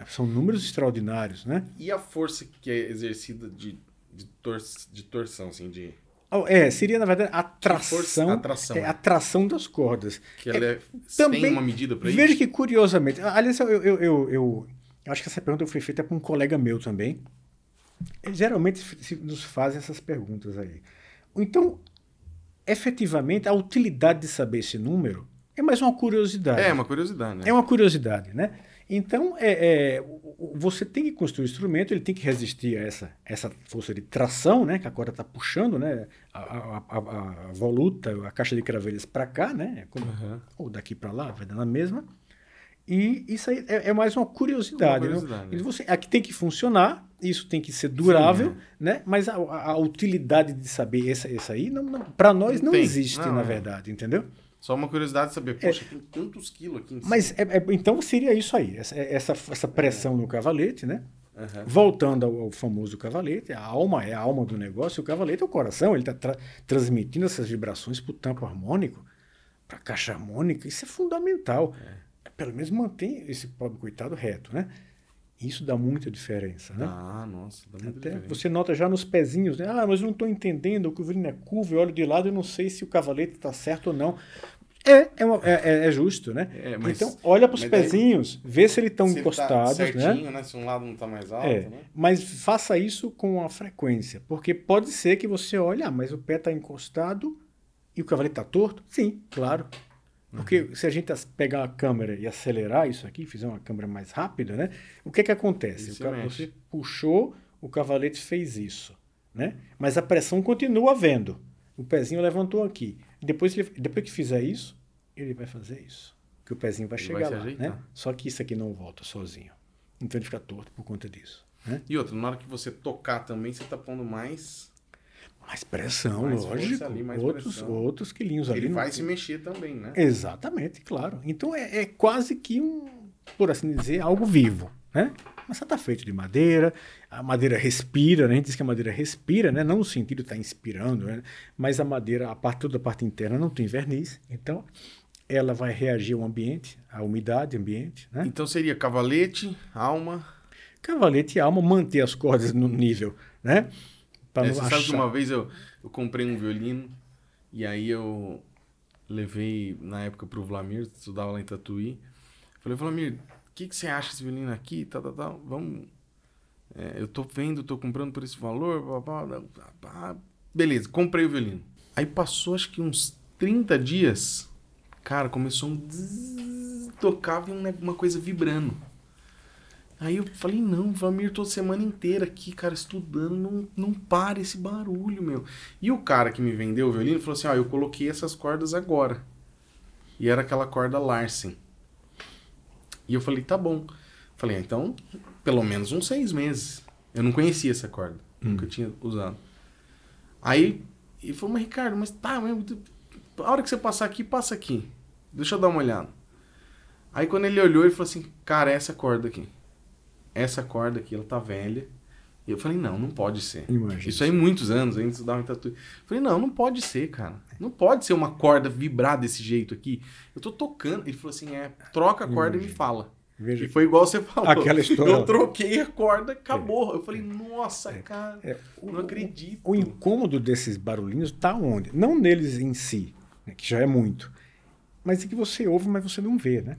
São números extraordinários, né? E a força que é exercida de, de, tor de torção, assim, de... Oh, é, seria, na verdade, a tração, atração, é, é. das cordas. Que ela é, é também, tem uma medida para isso? Veja que, curiosamente... Aliás, eu, eu, eu, eu, acho que essa pergunta foi feita para um colega meu também. Geralmente nos fazem essas perguntas aí. Então, efetivamente, a utilidade de saber esse número é mais uma curiosidade. É, uma curiosidade. Né? É uma curiosidade, né? Então, é, é, você tem que construir o um instrumento, ele tem que resistir a essa, essa força de tração, né? Que a corda está puxando, né? A, a, a, a, voluta, a caixa de cravelhas para cá, né? É como, uhum. Ou daqui para lá, vai dar na mesma. E isso aí é, é mais uma curiosidade. Uma curiosidade né? Você, aqui tem que funcionar, isso tem que ser durável, Sim, é. né? Mas a, a, utilidade de saber essa, essa aí, não, não para nós não, não existe, não, na é. verdade, entendeu? Só uma curiosidade de saber, é. poxa, é, tem tantos quilos aqui em cima. Mas é, é, então seria isso aí, essa, é, essa, pressão no cavalete, né? Uhum. Voltando ao, ao, famoso cavalete, a alma é a alma do negócio, o cavalete é o coração, ele está tra transmitindo essas vibrações para o tampo harmônico, para a caixa harmônica, isso é fundamental. É. Pelo menos mantém esse pobre coitado reto, né? Isso dá muita diferença, né? Ah, nossa, dá muita Até diferença. Você nota já nos pezinhos, né? Ah, mas eu não estou entendendo, o covilino é curvo, eu olho de lado e não sei se o cavalete está certo ou não. É, é, uma, é, é, é justo, né? É, mas, então, olha para os pezinhos, daí, vê se eles estão encostados. tá né? certinho, né? né? Se um lado não está mais alto. É, né? Mas faça isso com a frequência, porque pode ser que você olhe, ah, mas o pé está encostado e o cavalete está torto. Sim, claro. Porque uhum. se a gente pegar a câmera e acelerar isso aqui, fizer uma câmera mais rápida, né? O que que acontece? o cara, você puxou, o cavalete fez isso, né? Mas a pressão continua vendo. O pezinho levantou aqui. Depois, ele, depois que fizer isso, ele vai fazer isso. Que o pezinho vai ele chegar vai lá, né. ajeitar. né? Só que isso aqui não volta sozinho. Então ele fica torto por conta disso. Né? E outra, na hora que você tocar também, você está pondo mais mais pressão, mais lógico. Ali, mais outros, pressão. outros quilinhos ali. Ele vai se mexer também, né? Exatamente, claro. Então é, é, quase que um, por assim dizer, algo vivo, né? Mas está feito de madeira, a madeira respira, né? A gente diz que a madeira respira, né? Não no sentido de estar tá inspirando, né? mas a madeira, a parte, toda a parte interna não tem verniz. Então, ela vai reagir ao ambiente, à umidade ambiente, né? Então seria cavalete, alma... Cavalete e alma, manter as cordas no nível, né? Pra é, você achar. sabe que uma vez eu, eu comprei um violino e aí eu levei na época pro Vlamir, estudava lá em Tatuí. Falei, Vlamir, o que, que você acha desse violino aqui? Tá, tá, tá, vamos. É, eu tô vendo, tô comprando por esse valor. Blá, blá, blá, Beleza, comprei o violino. Aí passou acho que uns 30 dias, cara, começou um. Zzz, tocava uma coisa vibrando. Aí eu falei, não, Vamir, toda semana inteira aqui, cara, estudando, não, não para esse barulho, meu. E o cara que me vendeu o violino falou assim, ó, eu coloquei essas cordas agora. E era aquela corda Larsen. E eu falei, tá bom. Falei, ah, então, pelo menos uns seis meses. Eu não conhecia essa corda, hum. nunca tinha usado. Aí, ele falou, mas Ricardo, mas tá, a hora que você passar aqui, passa aqui. Deixa eu dar uma olhada. Aí quando ele olhou, ele falou assim, cara, é essa corda aqui essa corda aqui, ela tá velha. E eu falei, não, não pode ser. Imagina isso aí muitos anos, antes de dar um tatu. Falei, não, não pode ser, cara. Não pode ser uma corda vibrar desse jeito aqui. Eu tô tocando. Ele falou assim, é, troca a corda Imagina. e me fala. Veja. E foi igual você falou. Aquela história. Eu troquei a corda, acabou. É. Eu falei, nossa, é. cara, é. O, não acredito. O, o incômodo desses barulhinhos tá onde? Não neles em si, né, que já é muito. Mas é que você ouve, mas você não vê, né?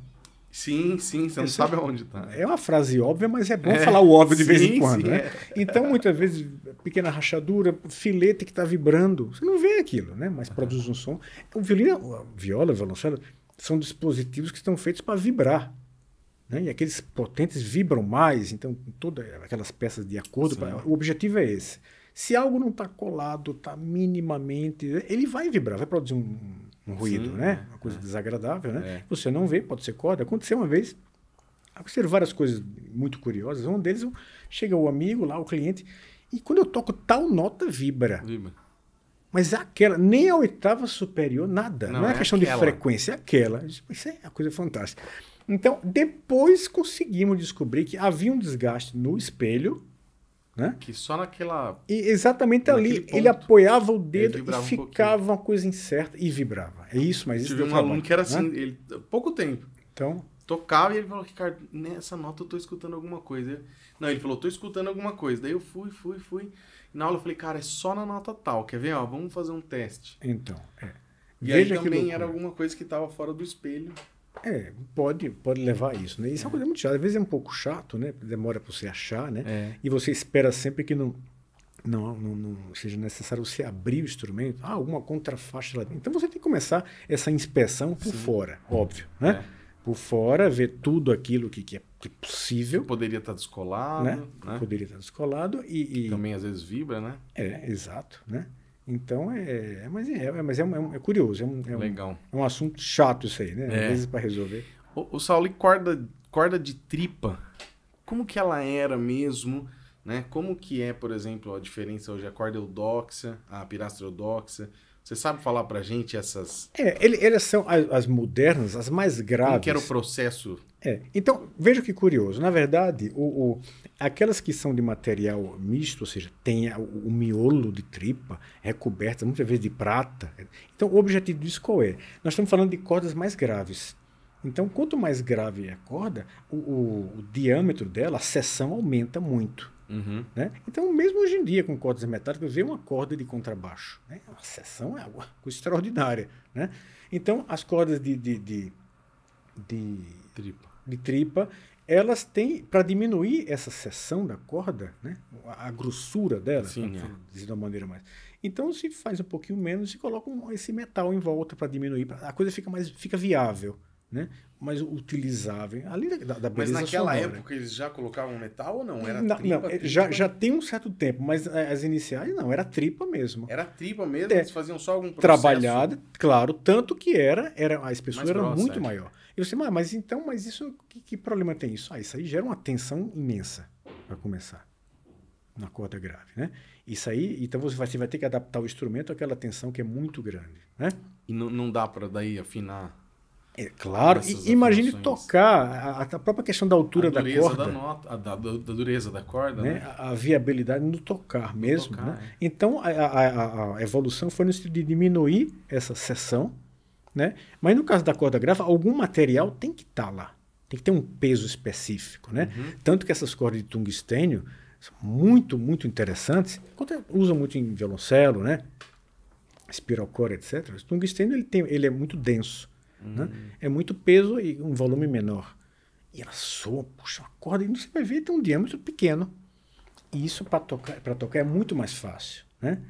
Sim, sim, você não é sabe aonde está. É uma frase óbvia, mas é bom é, falar o óbvio de sim, vez em quando. Sim, né? É. Então, muitas vezes, pequena rachadura, filete que está vibrando. Você não vê aquilo, né? mas produz um som. O violino, a viola, o violoncelo, são dispositivos que estão feitos para vibrar. Né? E aqueles potentes vibram mais, então, todas aquelas peças de acordo. Pra, o objetivo é esse. Se algo não está colado, está minimamente. Ele vai vibrar, vai produzir um um ruído, Sim, né? É, uma coisa é. desagradável, né? É. Você não vê, pode ser corda. Aconteceu uma vez, aconteceram várias coisas muito curiosas. Um deles, chega o amigo lá, o cliente, e quando eu toco tal nota, vibra. Vibra. Mas é aquela, nem a oitava superior, nada. Não, não é, é questão aquela. de frequência, é aquela. Isso é uma coisa fantástica. Então, depois conseguimos descobrir que havia um desgaste no espelho, né? Que só naquela. E exatamente ali, ponto, ele apoiava o dedo e ficava um uma coisa incerta e vibrava. É isso, mas isso. Tive um trabalho, aluno que era né? assim, ele, pouco tempo. Então. Tocava e ele falou, Ricardo, nessa nota eu tô escutando alguma coisa. não, ele falou, tô escutando alguma coisa. Daí eu fui, fui, fui. na aula eu falei, cara, é só na nota tal. Quer ver? Ó, vamos fazer um teste. Então, é. E Veja aí também era alguma coisa que estava fora do espelho. É, pode, pode levar a isso, né? Isso é uma coisa muito chata. Às vezes é um pouco chato, né? Demora para você achar, né? É. E você espera sempre que não, não, não, não, seja necessário você abrir o instrumento. Ah, alguma contrafaixa lá dentro. Então você tem que começar essa inspeção por Sim. fora, óbvio, né? É. Por fora, ver tudo aquilo que, que é que é possível. poderia estar tá descolado, né? né? Poderia estar tá descolado e, e... Também às vezes vibra, né? É, exato, né? Então é, é mas é, é mas é, é, é, curioso, é um, é, Legal. Um, é um assunto chato isso aí, né? Às é. vezes para resolver. O, o Saulo, corda, corda de tripa, como que ela era mesmo, né? Como que é, por exemplo, a diferença hoje a corda eudoxa, a pirastra eudoxa, você sabe falar para gente essas. É, ele, elas são as, as, modernas, as mais graves. Como que era o processo? É. Então, veja que curioso. Na verdade, o, o, aquelas que são de material misto, ou seja, tem o, o miolo de tripa recoberta muitas vezes de prata. Então, o objetivo disso qual é? Nós estamos falando de cordas mais graves. Então, quanto mais grave é a corda, o, o diâmetro dela, a seção aumenta muito. Uhum. Né? Então, mesmo hoje em dia, com cordas metálicas, vê uma corda de contrabaixo. Né? Uma sessão é uma coisa extraordinária. Né? Então, as cordas de, de, de, de tripa. de tripa, elas têm, para diminuir essa seção da corda, né? a, a grossura dela, Sim, é. dizer de uma maneira mais. Então, se faz um pouquinho menos e coloca esse metal em volta para diminuir, pra, a coisa fica mais fica viável né? Mas utilizavam. Ali da, da Mas naquela sonora. época eles já colocavam metal ou não? Era não, tripa, não eh, tripa? Já, já tem um certo tempo, mas eh, as iniciais não, era tripa mesmo. Era tripa mesmo, é. eles faziam só algum processo. Trabalhada, claro, tanto que era, era a espessura era muito maior. Eu sei, mas, mas então, mas isso, que, que, problema tem isso? Ah, isso aí gera uma tensão imensa, para começar, na corda grave, né? Isso aí, então você vai, você vai ter que adaptar o instrumento àquela tensão que é muito grande, né? E não, não dá para daí afinar é, claro, e imagine tocar a, a, própria questão da altura da corda. Da, nota, a, da, da, dureza da corda. Né? né? A, a, viabilidade no tocar mesmo. Tocar, né? é. Então a, evolução foi no sentido de diminuir essa seção. Né? Mas no caso da corda grave, algum material tem que estar tá lá. Tem que ter um peso específico. Né? Uhum. Tanto que essas cordas de tungstênio são muito, muito interessantes. É, usam muito em violoncelo, né? espirocore, etc. O tungstênio ele tem, ele é muito denso. Né? É muito peso e um volume menor. E ela soa, puxa, uma corda, e você vai ver, tem um diâmetro pequeno. E isso para tocar, tocar é muito mais fácil, né?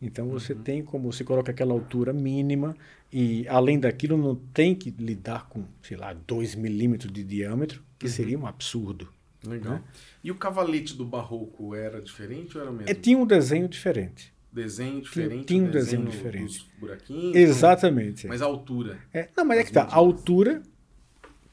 Então você uhum. tem como você coloca aquela altura mínima e além daquilo não tem que lidar com, sei lá, 2 milímetros de diâmetro, que uhum. seria um absurdo. Legal. Né? E o cavalete do barroco era diferente ou era o mesmo? É, tinha um desenho diferente desenho diferente. Tem um desenho, desenho diferente. buraquinhos. Né? Exatamente. Mas a altura. É. Não, mas é que tá. A altura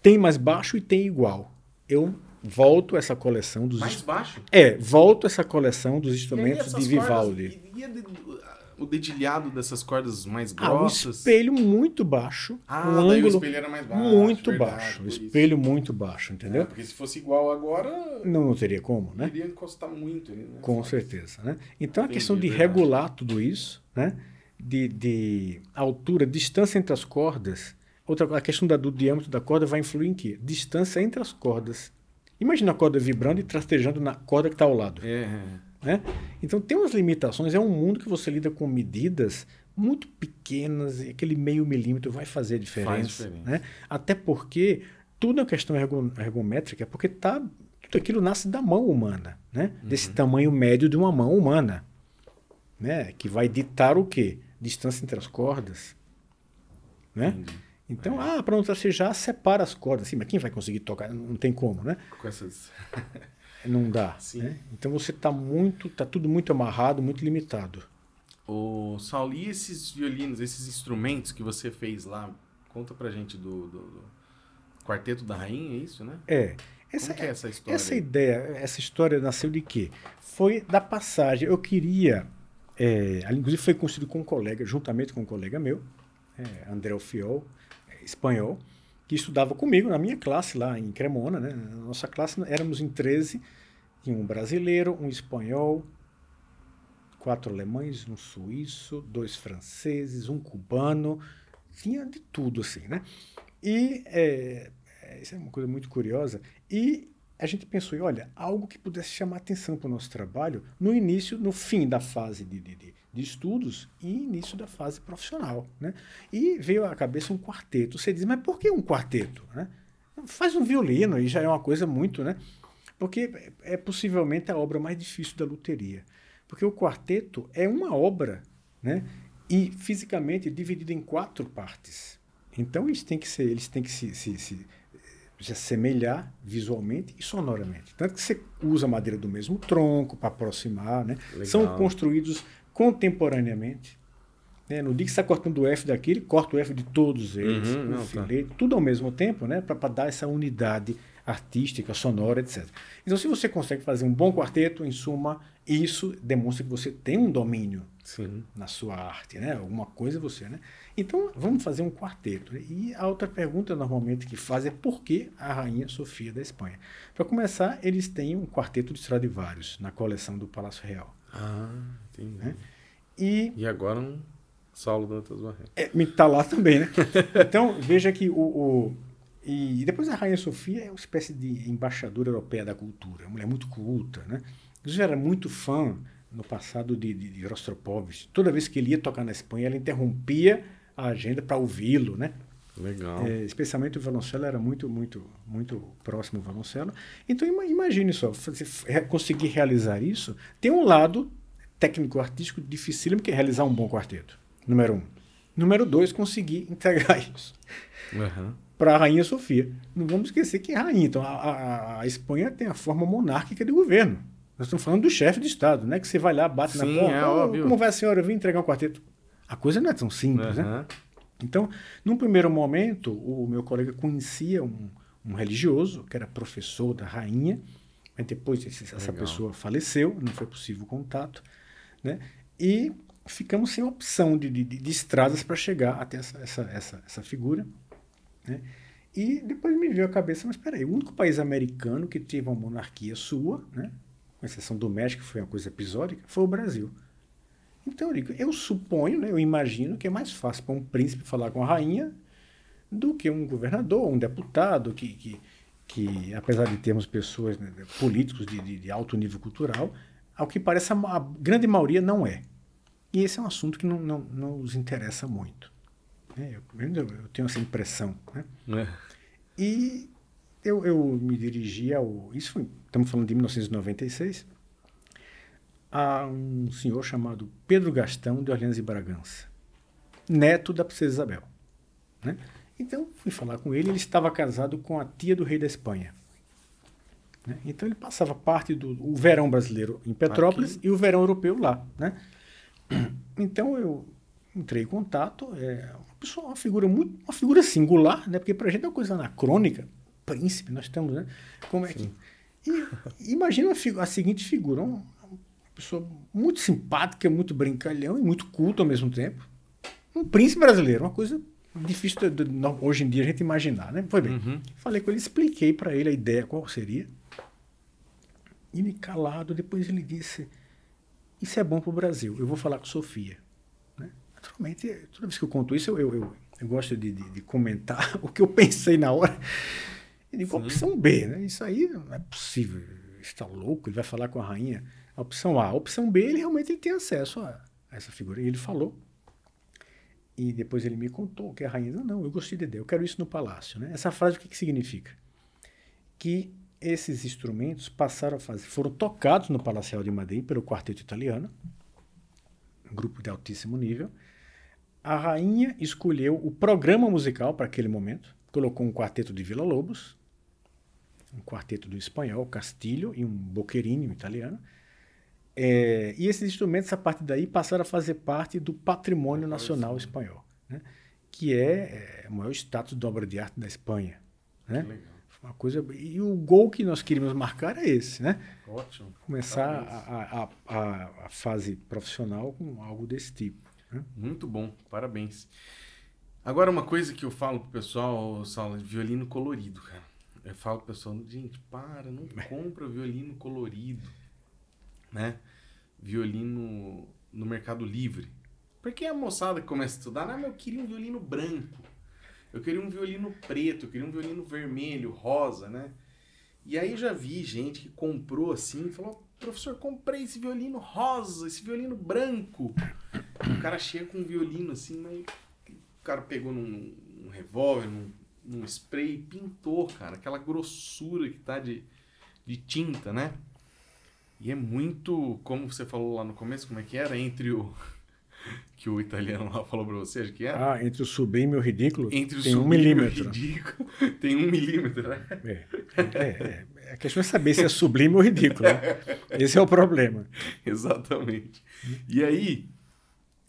tem mais baixo e tem igual. Eu volto essa coleção dos. Mais baixo? É, volto essa coleção dos instrumentos de Vivaldi. Cordas, e, e, o dedilhado dessas cordas mais ah, grossas? Ah, um espelho muito baixo. Ah, um ângulo o espelho era mais baixo. Muito verdade, baixo. o espelho isso. muito baixo, entendeu? É, porque se fosse igual agora. Não, não teria como, né? Teria encostar muito. Né? Com certeza, né? Então Entendi, a questão de regular tudo isso, né? De, de altura, distância entre as cordas. Outra, a questão da, do diâmetro da corda vai influir em quê? Distância entre as cordas. Imagina a corda vibrando e trastejando na corda que está ao lado. É. Né? Então tem umas limitações, é um mundo que você lida com medidas muito pequenas e aquele meio milímetro vai fazer a diferença. Faz diferença. Né? Até porque tudo é uma questão ergométrica, é porque tá, tudo aquilo nasce da mão humana, né? Uhum. desse tamanho médio de uma mão humana, né? que vai ditar o quê? Distância entre as cordas. Né? Então, é. ah, para você já separa as cordas. Assim, mas quem vai conseguir tocar? Não tem como, né? Com essas... Não dá. Né? Então você está muito, tá tudo muito amarrado, muito limitado. O Saul, e esses violinos, esses instrumentos que você fez lá? Conta pra gente do, do, do Quarteto da Rainha, é isso, né? É. Essa, é, é essa história? Essa aí? ideia, essa história nasceu de quê? Foi da passagem. Eu queria. É, inclusive foi construído com um colega, juntamente com um colega meu, é, André Fiol, é, espanhol que estudava comigo na minha classe lá em Cremona, né? Na nossa classe éramos em 13, tinha um brasileiro, um espanhol, quatro alemães, um suíço, dois franceses, um cubano, tinha de tudo assim, né? E é, é isso é uma coisa muito curiosa. E a gente pensou, olha, algo que pudesse chamar atenção para o nosso trabalho no início, no fim da fase de, de de estudos e início da fase profissional. Né? E veio à cabeça um quarteto. Você diz, mas por que um quarteto? Né? Faz um violino e já é uma coisa muito, né? Porque é, possivelmente a obra mais difícil da luteria. Porque o quarteto é uma obra, né? E fisicamente dividido em quatro partes. Então eles têm que ser, eles têm que se, se, se se assemelhar visualmente e sonoramente. Tanto que você usa a madeira do mesmo tronco para aproximar, né? São construídos contemporaneamente. Né? No dia que está cortando o F daqui, ele corta o F de todos eles, uhum, não, filete, tá. tudo ao mesmo tempo, né? para dar essa unidade artística, sonora, etc. Então, se você consegue fazer um bom quarteto, em suma, isso demonstra que você tem um domínio Sim. na sua arte, né? Alguma coisa é você, né? Então, vamos fazer um quarteto. E a outra pergunta, normalmente, que faz é por que a Rainha Sofia da Espanha? Para começar, eles têm um quarteto de Stradivarius na coleção do Palácio Real. Ah, tem Né? E, e agora um Saulo Dantas Barreto. É, tá lá também, né? então, veja que o, o... E depois a Rainha Sofia é uma espécie de embaixadora europeia da cultura, uma mulher muito culta, né? Inclusive era muito fã no passado de, de, de Rostropovich. Toda vez que ele ia tocar na Espanha, ela interrompia a agenda para ouvi-lo, né? Legal. É, especialmente o Valoncelo era muito, muito, muito próximo ao Valoncelo. Então imagine só, conseguir realizar isso tem um lado técnico-artístico dificílimo que é realizar um bom quarteto. Número um. Número dois, conseguir entregar isso. Uhum. Para a Rainha Sofia. Não vamos esquecer que é rainha. Então, a, a, a, Espanha tem a forma monárquica de governo. Nós estamos falando do chefe de Estado, né? Que você vai lá, bate Sim, na porta. É oh, como vai a senhora? vir entregar um quarteto. A coisa não é tão simples, uhum. né? Então, num primeiro momento, o meu colega conhecia um, um religioso, que era professor da rainha, mas depois esse, essa pessoa faleceu, não foi possível o contato, né? E ficamos sem opção de, de, de estradas para chegar até essa, essa, essa, essa figura, né? E depois me veio a cabeça, mas peraí, o único país americano que teve uma monarquia sua, né? com exceção do México, que foi uma coisa episódica, foi o Brasil. Então, eu, digo, eu suponho, né, eu imagino que é mais fácil para um príncipe falar com a rainha do que um governador, um deputado, que, que, que apesar de termos pessoas, né, políticos de, de, de, alto nível cultural, ao que parece, a, a, grande maioria não é. E esse é um assunto que não, não, não nos interessa muito. Né. Eu, eu, tenho essa impressão. Né? É. E eu, eu me dirigi ao. Isso foi, estamos falando de 1996 a um senhor chamado Pedro Gastão de Orleans e Bragança, neto da princesa Isabel. Né? Então, fui falar com ele, ele estava casado com a tia do rei da Espanha. Né? Então, ele passava parte do verão brasileiro em Petrópolis Aqui. e o verão europeu lá. Né? Então, eu entrei em contato, é uma pessoa, uma figura muito, uma figura singular, né? porque para a gente é uma coisa anacrônica, príncipe, nós estamos, né? Como é Sim. que... E, imagina a, a seguinte figura, um, pessoa muito simpática, muito brincalhão e muito culto ao mesmo tempo. Um príncipe brasileiro, uma coisa difícil de, de, hoje em dia a gente imaginar, né? Foi bem. Uhum. Falei com ele, expliquei para ele a ideia, qual seria. E me calado, depois ele disse: Isso é bom para o Brasil, eu vou falar com Sofia. Né? Naturalmente, toda vez que eu conto isso, eu, eu, eu, eu gosto de, de, de, comentar o que eu pensei na hora. Ele digo: opção B, né? Isso aí não é possível, está louco, ele vai falar com a rainha. A opção A. A opção B, ele realmente ele tem acesso a, a essa figura. E ele falou. E depois ele me contou que a rainha disse, não, eu gostei de Dedé, eu quero isso no palácio. Né? Essa frase, o que, que significa? Que esses instrumentos passaram a fazer, foram tocados no Palacial de Madrid pelo quarteto italiano, um grupo de altíssimo nível. A rainha escolheu o programa musical para aquele momento, colocou um quarteto de Vila Lobos, um quarteto do espanhol, Castilho, e um boquerini italiano, é, e esses instrumentos, a partir daí, passaram a fazer parte do patrimônio nacional espanhol, né? que é, é o maior status de obra de arte da Espanha. Né? Que legal. Uma coisa, e o gol que nós queríamos marcar é esse, né? Ótimo. Começar a, a, a, a fase profissional com algo desse tipo. Né? Muito bom, parabéns. Agora, uma coisa que eu falo pro pessoal, Saulo, violino colorido, cara. Eu falo pro pessoal, gente, para, não compra violino colorido, né? violino no Mercado Livre. Porque a moçada que começa a estudar, ah, mas eu queria um violino branco, eu queria um violino preto, eu queria um violino vermelho, rosa, né? E aí já vi gente que comprou assim, falou, professor, comprei esse violino rosa, esse violino branco. O cara chega com um violino assim, mas o cara pegou num, num revólver, num, num spray e pintou, cara, aquela grossura que tá de, de tinta, né? E é muito, como você falou lá no começo, como é que era? Entre o. que o italiano lá falou para você, acho que era. Ah, entre o sublime e o ridículo. Entre o tem um milímetro. e o ridículo, tem um milímetro, né? É, é, é, a questão é saber se é sublime ou ridículo. Né? Esse é o problema. Exatamente. E aí,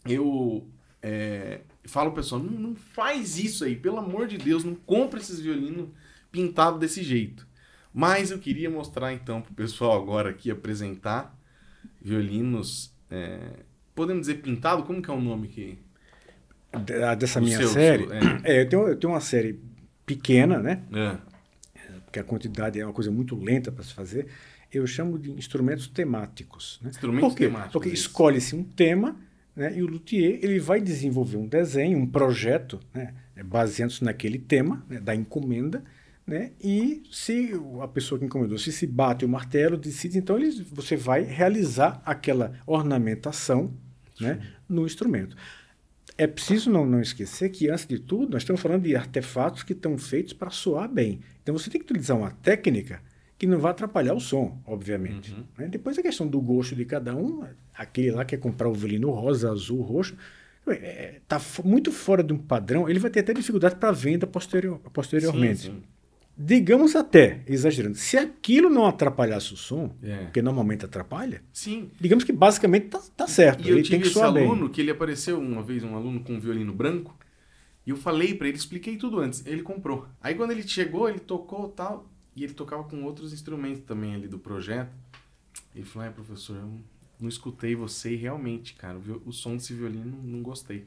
eu é, falo, pessoal, não, não faz isso aí, pelo amor de Deus, não compra esses violinos pintados desse jeito. Mas eu queria mostrar então para o pessoal agora aqui, apresentar violinos, é, podemos dizer pintado, como que é o nome que... Ah, dessa o minha seu, série? Seu, é. é. eu, tenho, eu tenho uma série pequena, né? É. é porque a quantidade é uma coisa muito lenta para se fazer. Eu chamo de instrumentos temáticos. Né? Instrumentos Por quê? temáticos. Porque escolhe-se um tema né? e o luthier ele vai desenvolver um desenho, um projeto, né? baseando-se naquele tema né? da encomenda né? E se a pessoa que encomendou, se se bate o martelo, decide, então ele, você vai realizar aquela ornamentação né, no instrumento. É preciso não, não esquecer que, antes de tudo, nós estamos falando de artefatos que estão feitos para soar bem. Então você tem que utilizar uma técnica que não vai atrapalhar o som, obviamente. Uhum. Né? Depois a questão do gosto de cada um, aquele lá que quer comprar o violino rosa, azul, roxo, está é, é, muito fora de um padrão, ele vai ter até dificuldade para venda posterior, posteriormente. Sim, sim digamos até, exagerando, se aquilo não atrapalhasse o som, é. porque normalmente atrapalha, Sim. digamos que basicamente tá, tá certo. E ele eu tive tem que esse aluno bem. que ele apareceu uma vez, um aluno com um violino branco, e eu falei para ele, expliquei tudo antes, ele comprou. Aí quando ele chegou, ele tocou tal, e ele tocava com outros instrumentos também ali do projeto. Ele falou, ah, professor, eu não escutei você e realmente, cara, o som desse violino não gostei.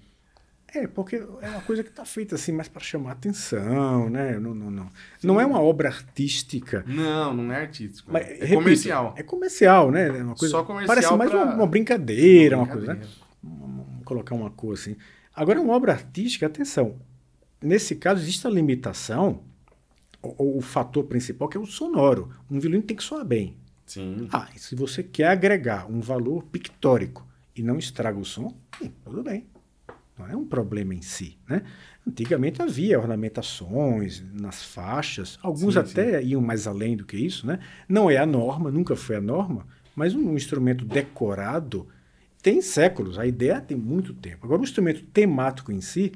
É, porque é uma coisa que está feita assim mais para chamar atenção, né? Não, não, não. não é uma obra artística. Não, não é artístico. Mas, é repito, comercial. É comercial, né? É uma coisa, Só comercial. Parece mais pra... uma, uma, brincadeira, uma, brincadeira. uma coisa, né? Vamos colocar uma cor assim. Agora, uma obra artística, atenção. Nesse caso, existe a limitação, ou o fator principal, que é o sonoro. Um violino tem que soar bem. Sim. Ah, se você quer agregar um valor pictórico e não estraga o som, hum, tudo bem não é um problema em si. Né? Antigamente havia ornamentações nas faixas, alguns sim, até sim. iam mais além do que isso. Né? Não é a norma, nunca foi a norma, mas um instrumento decorado tem séculos, a ideia tem muito tempo. Agora, o instrumento temático em si,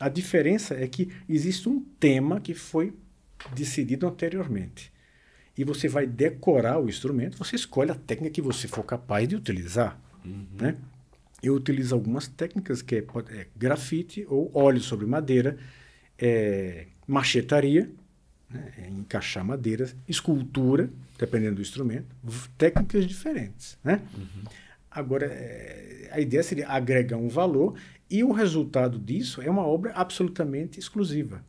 a diferença é que existe um tema que foi decidido anteriormente. E você vai decorar o instrumento, você escolhe a técnica que você for capaz de utilizar. Uhum. Né? eu utilizo algumas técnicas que é, é grafite ou óleo sobre madeira, é, machetaria, né, é encaixar madeiras, escultura, dependendo do instrumento, técnicas diferentes. Né? Uhum. Agora, é, a ideia seria agregar um valor e o resultado disso é uma obra absolutamente exclusiva.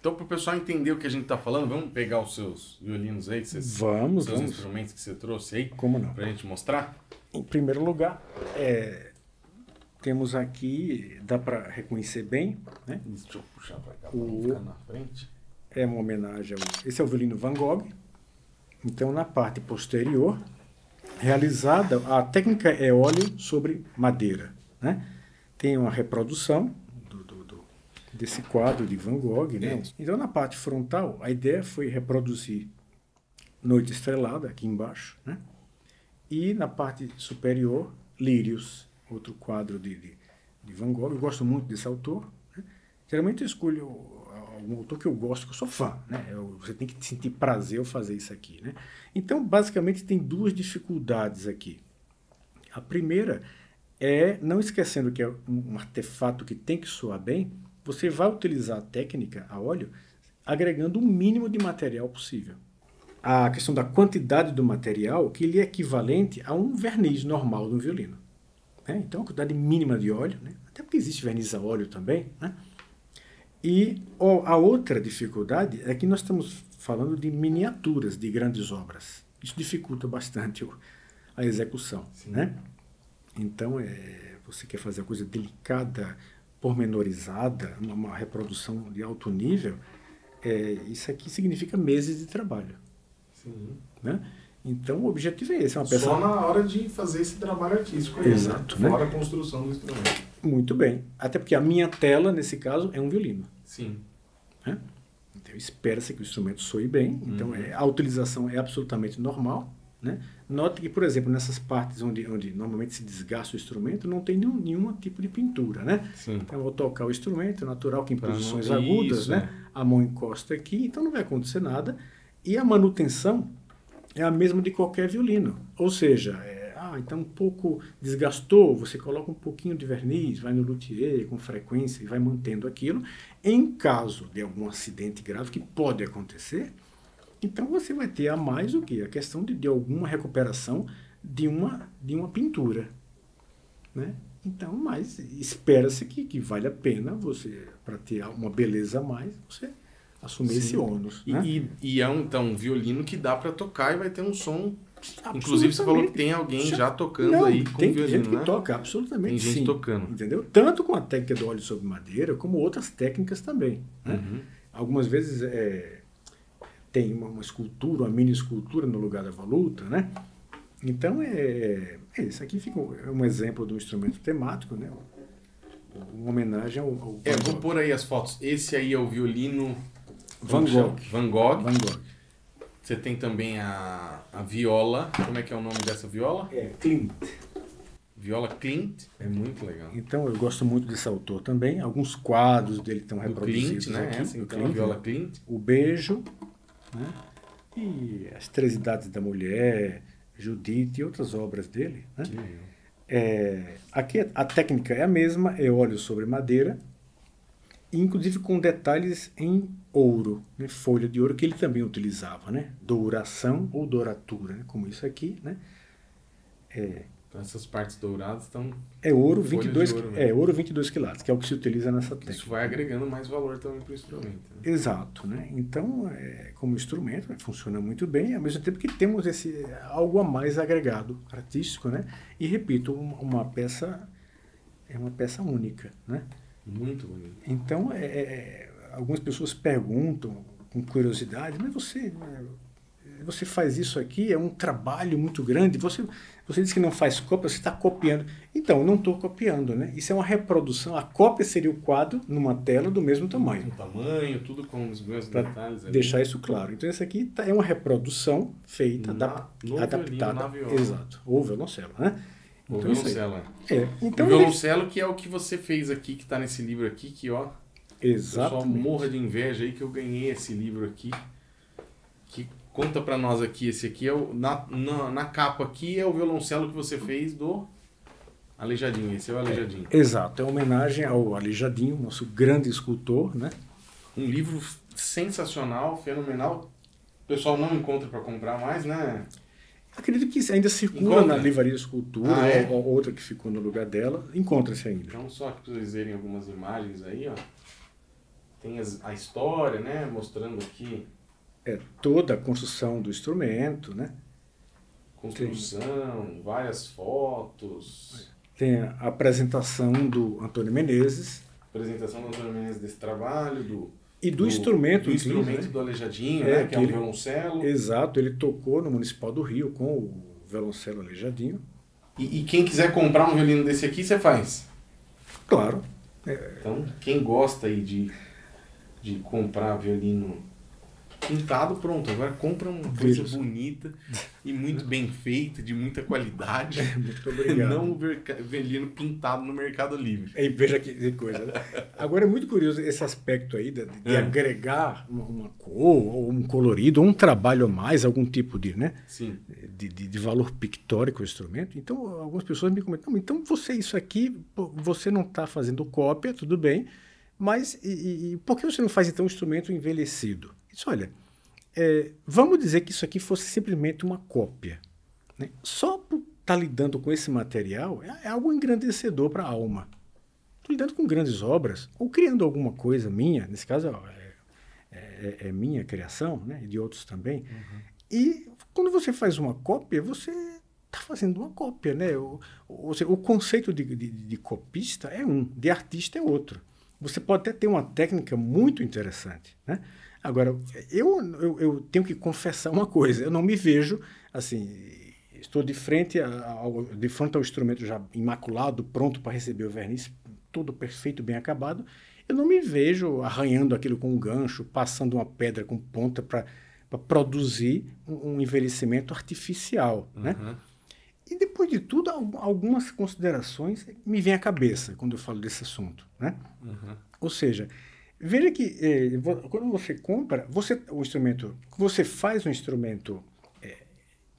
Então, para o pessoal entender o que a gente está falando, vamos pegar os seus violinos aí, seus, vamos, seus vamos. instrumentos que você trouxe aí? Como não? Para a gente mostrar? Em primeiro lugar, é, temos aqui, dá para reconhecer bem, né? Deixa eu puxar para cá, o, na frente. É uma homenagem ao, esse é o violino Van Gogh. Então, na parte posterior, realizada a técnica é óleo sobre madeira, né? Tem uma reprodução do, do, do desse quadro de Van Gogh, né? É. Então, na parte frontal, a ideia foi reproduzir Noite Estrelada aqui embaixo, né? E na parte superior, lírios outro quadro de, de, de Van Gogh. Eu gosto muito desse autor. Né? Geralmente eu escolho ah, um autor que eu gosto, que eu sou fã. Né? Eu, você tem que sentir prazer ao fazer isso aqui. Né? Então, basicamente, tem duas dificuldades aqui. A primeira é, não esquecendo que é um artefato que tem que soar bem, você vai utilizar a técnica a óleo agregando o mínimo de material possível. A questão da quantidade do material que ele é equivalente a um verniz normal de um violino. Né? Então, a quantidade mínima de óleo, né? até porque existe verniz a óleo também. Né? E a outra dificuldade é que nós estamos falando de miniaturas de grandes obras. Isso dificulta bastante a execução. Né? Então, é, você quer fazer a coisa delicada, pormenorizada, uma reprodução de alto nível, é, isso aqui significa meses de trabalho. Sim. Né? Então o objetivo é esse. É uma peça... Só na hora de fazer esse trabalho artístico. Aí, né? Exato. Né? Fora né? a construção do instrumento. Muito bem. Até porque a minha tela, nesse caso, é um violino. Sim. Né? Então espera-se que o instrumento soe bem. Então uhum. é, a utilização é absolutamente normal. Né? Note que, por exemplo, nessas partes onde, onde normalmente se desgasta o instrumento, não tem nenhum, nenhum tipo de pintura, né? Sim. Então, eu vou tocar o instrumento, é natural que em pra posições agudas, isso, né? É. A mão encosta aqui, então não vai acontecer nada. E a manutenção, é a mesma de qualquer violino. Ou seja, é, ah, então um pouco desgastou, você coloca um pouquinho de verniz, vai no luthier com frequência e vai mantendo aquilo. Em caso de algum acidente grave, que pode acontecer, então você vai ter a mais o que? A questão de, de alguma recuperação de uma, de uma pintura. Né? Então, mas espera-se que, que vale a pena você, para ter uma beleza a mais, você assumir Sim. esse ônus. E, né? e, e, é um, então, um violino que dá para tocar e vai ter um som. Inclusive, você falou que tem alguém já, é- já tocando não, aí com tem violino. Tem gente que né? toca, absolutamente. Tem gente sim, tocando. Entendeu? Tanto com a técnica do óleo sobre madeira, como outras técnicas também. Né? Uhum. Algumas vezes é, tem uma, uma, escultura, uma mini escultura no lugar da valuta, né? Então, é, é isso aqui fica um, é um exemplo de um instrumento temático, né? Uma homenagem ao. ao é, vou pôr aí as fotos. Esse aí é o violino Van Gogh. Van Gogh. Van Gogh. Você tem também a, a viola. Como é que é o nome dessa viola? É Clint. Viola Clint é muito legal. Então eu gosto muito desse autor também. Alguns quadros dele estão reproduzidos Clint, né? aqui. Essa, é, assim, então, Clint, Viola né? Clint. O Beijo, né? E As Três Idades da Mulher, Judite e outras obras dele. Né? Que É, aqui a técnica é a mesma, é óleo sobre madeira, inclusive com detalhes em ouro, né? folha de ouro, que ele também utilizava, né? Douração ou douratura, né? como isso aqui, né? É, então essas partes douradas estão... É ouro 22, ouro, né? é, ouro 22 quilates, que é o que se utiliza nessa isso técnica. Isso vai agregando mais valor também para o instrumento. Né? Exato, né? Então, é, como instrumento, né? funciona muito bem, ao mesmo tempo que temos esse algo a mais agregado artístico, né? E, repito, uma peça é uma peça única, né? Muito bonito. Então, é, é, é algumas pessoas perguntam com curiosidade, mas você, né, você faz isso aqui, é um trabalho muito grande, você, você diz que não faz cópia, você está copiando. Então, eu não estou copiando, né? Isso é uma reprodução, a cópia seria o quadro numa tela do mesmo tamanho. Do mesmo tamanho, tudo com os mesmos pra detalhes. Ali. Deixar isso claro. Então, isso aqui tá, é uma reprodução feita, na, adaptada. Violino, exato, ou violoncelo, né? então, é violoncelo. É. é. Então, o violoncelo que é o que você fez aqui, que está nesse livro aqui, que ó... Exato. Pessoal, morra de inveja aí que eu ganhei esse livro aqui. Que conta para nós aqui. Esse aqui é o na, na, na, capa aqui é o violoncelo que você fez do Alejadinho. Esse é o Alejadinho. É, exato, é uma homenagem ao Alejadinho, nosso grande escultor, né? Um livro sensacional, fenomenal. O pessoal não encontra para comprar mais, né? Acredito que ainda circula encontra. na Livraria Escultura, ah, é. ou, ou outra que ficou no lugar dela. Encontra-se ainda. Então, só que para vocês verem algumas imagens aí, ó tem a história, né? Mostrando aqui. É toda a construção do instrumento, né? Construção, tem... várias fotos. Tem a apresentação do Antônio Menezes. Apresentação do Antônio Menezes desse trabalho, do. E do, do instrumento. Do né? instrumento né? do alejadinho é, né? que, é um ele, violoncelo. Exato, ele tocou no Municipal do Rio com o violoncelo alejadinho E, e quem quiser comprar um violino desse aqui, você faz? Claro. É... Então, quem gosta aí de de comprar violino pintado, pronto. Agora compra uma coisa bonita e muito bem feita, de muita qualidade. muito obrigado. Não o violino pintado no Mercado Livre. E veja que coisa. Né? Agora é muito curioso esse aspecto aí de, de é. agregar uma, uma, cor, ou um colorido, ou um trabalho a mais, algum tipo de, né? Sim. De, de, de valor pictórico ao instrumento. Então, algumas pessoas me comentam, então você isso aqui, você não está fazendo cópia, tudo bem, mas e, e, por que você não faz então um instrumento envelhecido? Isso, olha, é, vamos dizer que isso aqui fosse simplesmente uma cópia. Né? Só por estar tá lidando com esse material é, é algo engrandecedor para a alma. Estou lidando com grandes obras ou criando alguma coisa minha, nesse caso é é, é, é minha criação, né? e de outros também. Uhum. E quando você faz uma cópia, você está fazendo uma cópia. Né? O, seja, o conceito de, de, de copista é um, de artista é outro. Você pode até ter uma técnica muito interessante, né? Agora, eu, eu, eu tenho que confessar uma coisa, eu não me vejo, assim, estou de frente, ao, de frente ao instrumento já imaculado, pronto para receber o verniz, todo perfeito, bem acabado, eu não me vejo arranhando aquilo com um gancho, passando uma pedra com ponta para produzir um, um, envelhecimento artificial, né? uhum. né? E depois de tudo, algumas considerações me vêm à cabeça quando eu falo desse assunto, né? Uhum. Ou seja, veja que eh, quando você compra, você o instrumento, você faz um instrumento eh,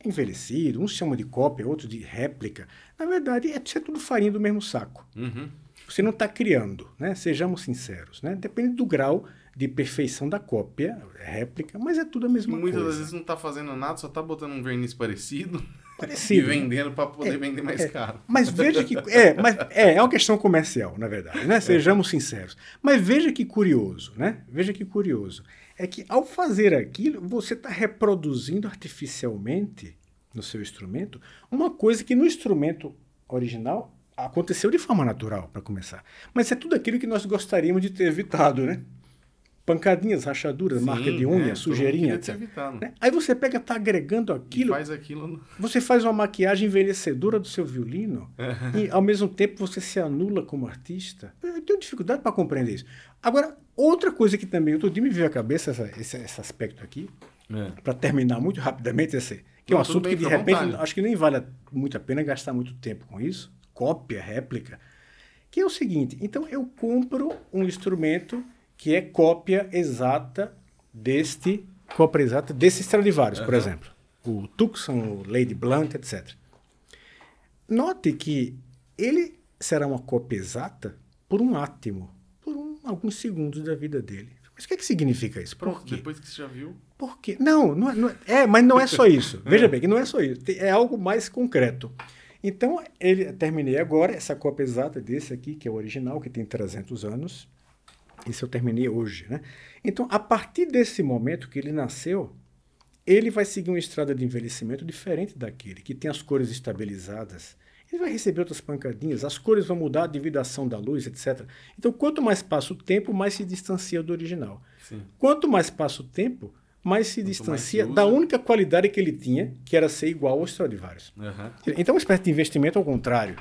envelhecido, um chama de cópia, outro de réplica. Na verdade, é, é tudo farinha do mesmo saco. Uhum. Você não está criando, né? Sejamos sinceros, né? Depende do grau de perfeição da cópia, réplica, mas é tudo a mesma Muitas coisa. Muitas vezes não está fazendo nada, só está botando um verniz parecido parecido. E né? vendendo para poder é, vender mais é, caro. Mas veja que. É, mas é, é uma questão comercial, na verdade, né? É. Sejamos sinceros. Mas veja que curioso, né? Veja que curioso. É que ao fazer aquilo, você está reproduzindo artificialmente no seu instrumento uma coisa que no instrumento original aconteceu de forma natural, para começar. Mas é tudo aquilo que nós gostaríamos de ter evitado, né? pancadinhas, rachaduras, Sim, marca de unha, né? sujeirinha. Etc. Evitar, né? Aí você pega, tá agregando aquilo. E faz aquilo. Você faz uma maquiagem envelhecedora do seu violino é. e ao mesmo tempo você se anula como artista. Eu tenho dificuldade para compreender isso. Agora, outra coisa que também outro dia me veio à cabeça essa, esse, esse aspecto aqui, é. para terminar muito rapidamente esse, que Não, é um assunto bem, que de repente vontade. acho que nem vale muito a pena gastar muito tempo com isso. Cópia, réplica. Que é o seguinte, então eu compro um instrumento que é cópia exata deste cópia exata desse Stradivarius, uhum. por exemplo, o Tucson, o Lady Blunt, etc. Note que ele será uma cópia exata por um átomo, por um, alguns segundos da vida dele. Mas o que, é que significa isso? Pronto, depois que você já viu. Por quê? Não, não, é, não é, é, mas não é só isso. É. Veja bem, que não é só isso. É algo mais concreto. Então, ele terminei agora essa cópia exata desse aqui, que é o original, que tem 300 anos. Isso eu terminei hoje, né? Então, a partir desse momento que ele nasceu, ele vai seguir uma estrada de envelhecimento diferente daquele, que tem as cores estabilizadas. Ele vai receber outras pancadinhas, as cores vão mudar devido à ação da luz, etc. Então, quanto mais passa o tempo, mais se distancia do original. Sim. Quanto mais passa o tempo, mais se quanto distancia mais da única qualidade que ele tinha, que era ser igual ao Stradivarius. Uhum. Então, é uma espécie de investimento ao contrário.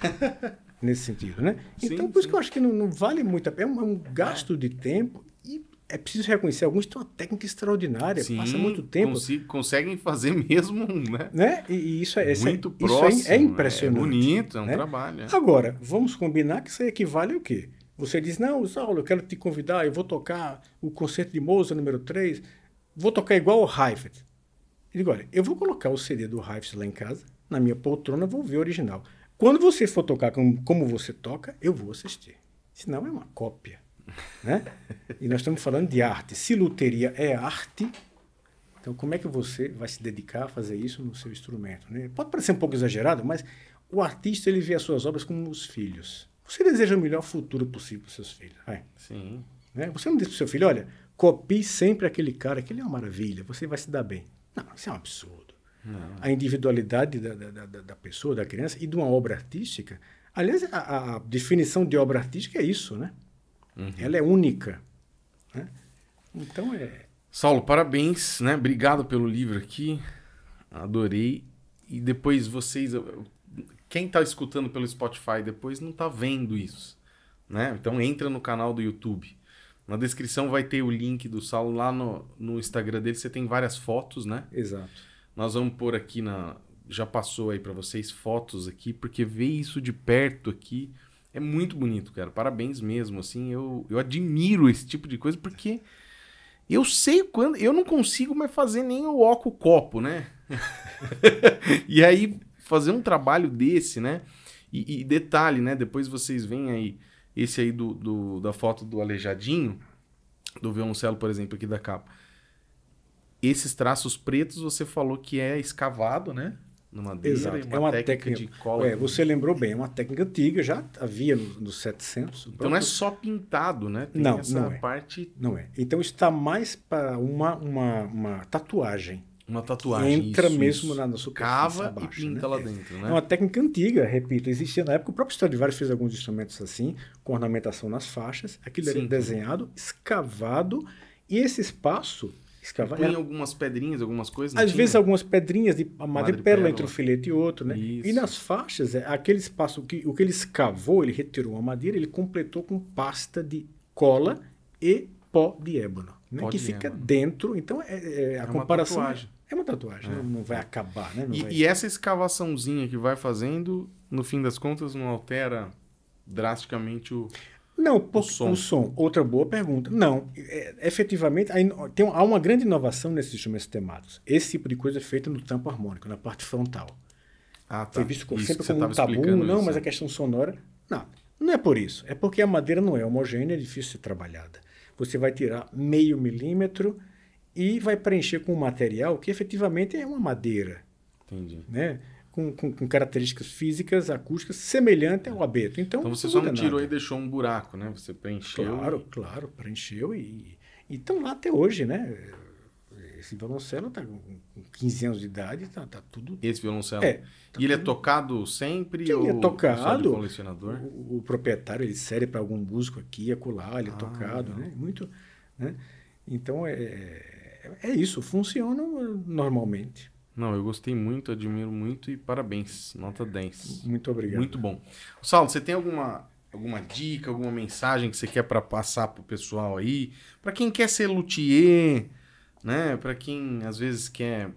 nesse sentido, né? Sim, então, por sim. isso que eu acho que não, não vale muito a pena, é um, é gasto é. de tempo e é preciso reconhecer, alguns têm uma técnica extraordinária, sim, passa muito tempo. Consigo, conseguem fazer mesmo, né? né? E, e isso é muito isso é próximo, é, é impressionante. É bonito, é um né? trabalho. É. Agora, vamos combinar que isso equivale ao quê? Você diz, não, Saulo, eu quero te convidar, eu vou tocar o concerto de Mozart número 3, vou tocar igual o Heifert. Ele digo, olha, eu vou colocar o CD do Heifert lá em casa, na minha poltrona, vou ver o original. Quando você for tocar como, como você toca, eu vou assistir. Senão é uma cópia. Né? E nós estamos falando de arte. Se luteria é arte, então como é que você vai se dedicar a fazer isso no seu instrumento? Né? Pode parecer um pouco exagerado, mas o artista ele vê as suas obras como os filhos. Você deseja o melhor futuro possível para os seus filhos. É. Sim. Né? Você não diz para o seu filho, olha, copie sempre aquele cara, aquele é uma maravilha, você vai se dar bem. Não, isso é um absurdo a individualidade da, da, da, da, pessoa, da criança e de uma obra artística. Aliás, a, a definição de obra artística é isso, né? Uhum. Ela é única. Né? Então é. Saulo, parabéns, né? Obrigado pelo livro aqui. Adorei. E depois vocês. Quem está escutando pelo Spotify depois não está vendo isso. Né? Então entra no canal do YouTube. Na descrição vai ter o link do Saulo lá no, no Instagram dele. Você tem várias fotos, né? Exato nós vamos pôr aqui na. Já passou aí para vocês fotos aqui, porque ver isso de perto aqui é muito bonito, cara. Parabéns mesmo, assim. Eu, eu admiro esse tipo de coisa, porque eu sei quando. Eu não consigo mais fazer nem o óculos copo, né? e aí, fazer um trabalho desse, né? E, e, detalhe, né? Depois vocês veem aí esse aí do, do da foto do Alejadinho, do violoncelo, por exemplo, aqui da capa. Esses traços pretos você falou que é escavado, né? Numa madeira, Exato. Uma é uma técnica, técnica de cola. É, você lembrou bem, é uma técnica antiga, já havia nos no 700. Então não é só pintado, né? Tem não, essa não é. parte. Não é. Então está mais para uma, uma, uma tatuagem. Uma tatuagem. Entra isso, mesmo isso. na nossa Cava abaixo, e né? pinta né? lá é. dentro, né? É uma técnica antiga, repito, existia na época. O próprio Stradivarius fez alguns instrumentos assim, com ornamentação nas faixas. Aquilo Sim. era desenhado, escavado, e esse espaço escava... Põe algumas pedrinhas, algumas coisas. Às tinha? vezes algumas pedrinhas de madeira, pérola entre um filete e outro, né? Isso. E nas faixas, é, aquele espaço que o que ele escavou, ele retirou a madeira, ele completou com pasta de cola e pó de ébano, né? Pó que de fica ébano. dentro. Então é, é a é comparação. Uma é tatuagem. É uma tatuagem, né? é. Não, vai acabar, né? E, vai... e essa escavaçãozinha que vai fazendo, no fim das contas, não altera drasticamente o não, por, o, som. o som. Outra boa pergunta. Não, é, efetivamente, aí, tem, há uma grande inovação nesses instrumentos temáticos. Esse tipo de coisa é feita no tampo harmônico, na parte frontal. Ah, tá. Foi visto com sempre como um tabu, não, isso. mas é. a questão sonora. Não, não é por isso. É porque a madeira não é homogênea, é difícil ser trabalhada. Você vai tirar meio milímetro e vai preencher com um material que efetivamente é uma madeira. Entendi. Né? com, com, com, características físicas, acústicas, semelhante ao abeto. Então, então você só não tirou nada. e deixou um buraco, né? Você preencheu. Claro, e... claro, preencheu e estão lá até hoje, né? Esse violoncelo está com 15 anos de idade, está tá tudo. Esse violoncelo? É. Tá e ele é tudo... é tocado sempre? Sim, ou... é tocado. Colecionador? O, o, proprietário ele serve para algum músico aqui, acolá, ele é ah, é tocado, não. né? Muito. Né? Então é, é, é isso, funciona normalmente. Não, eu gostei muito, admiro muito e parabéns. Nota 10. Muito obrigado. Muito bom. Saulo, você tem alguma, alguma dica, alguma mensagem que você quer para passar pro pessoal aí? Para quem quer ser luthier, né? Para quem às vezes quer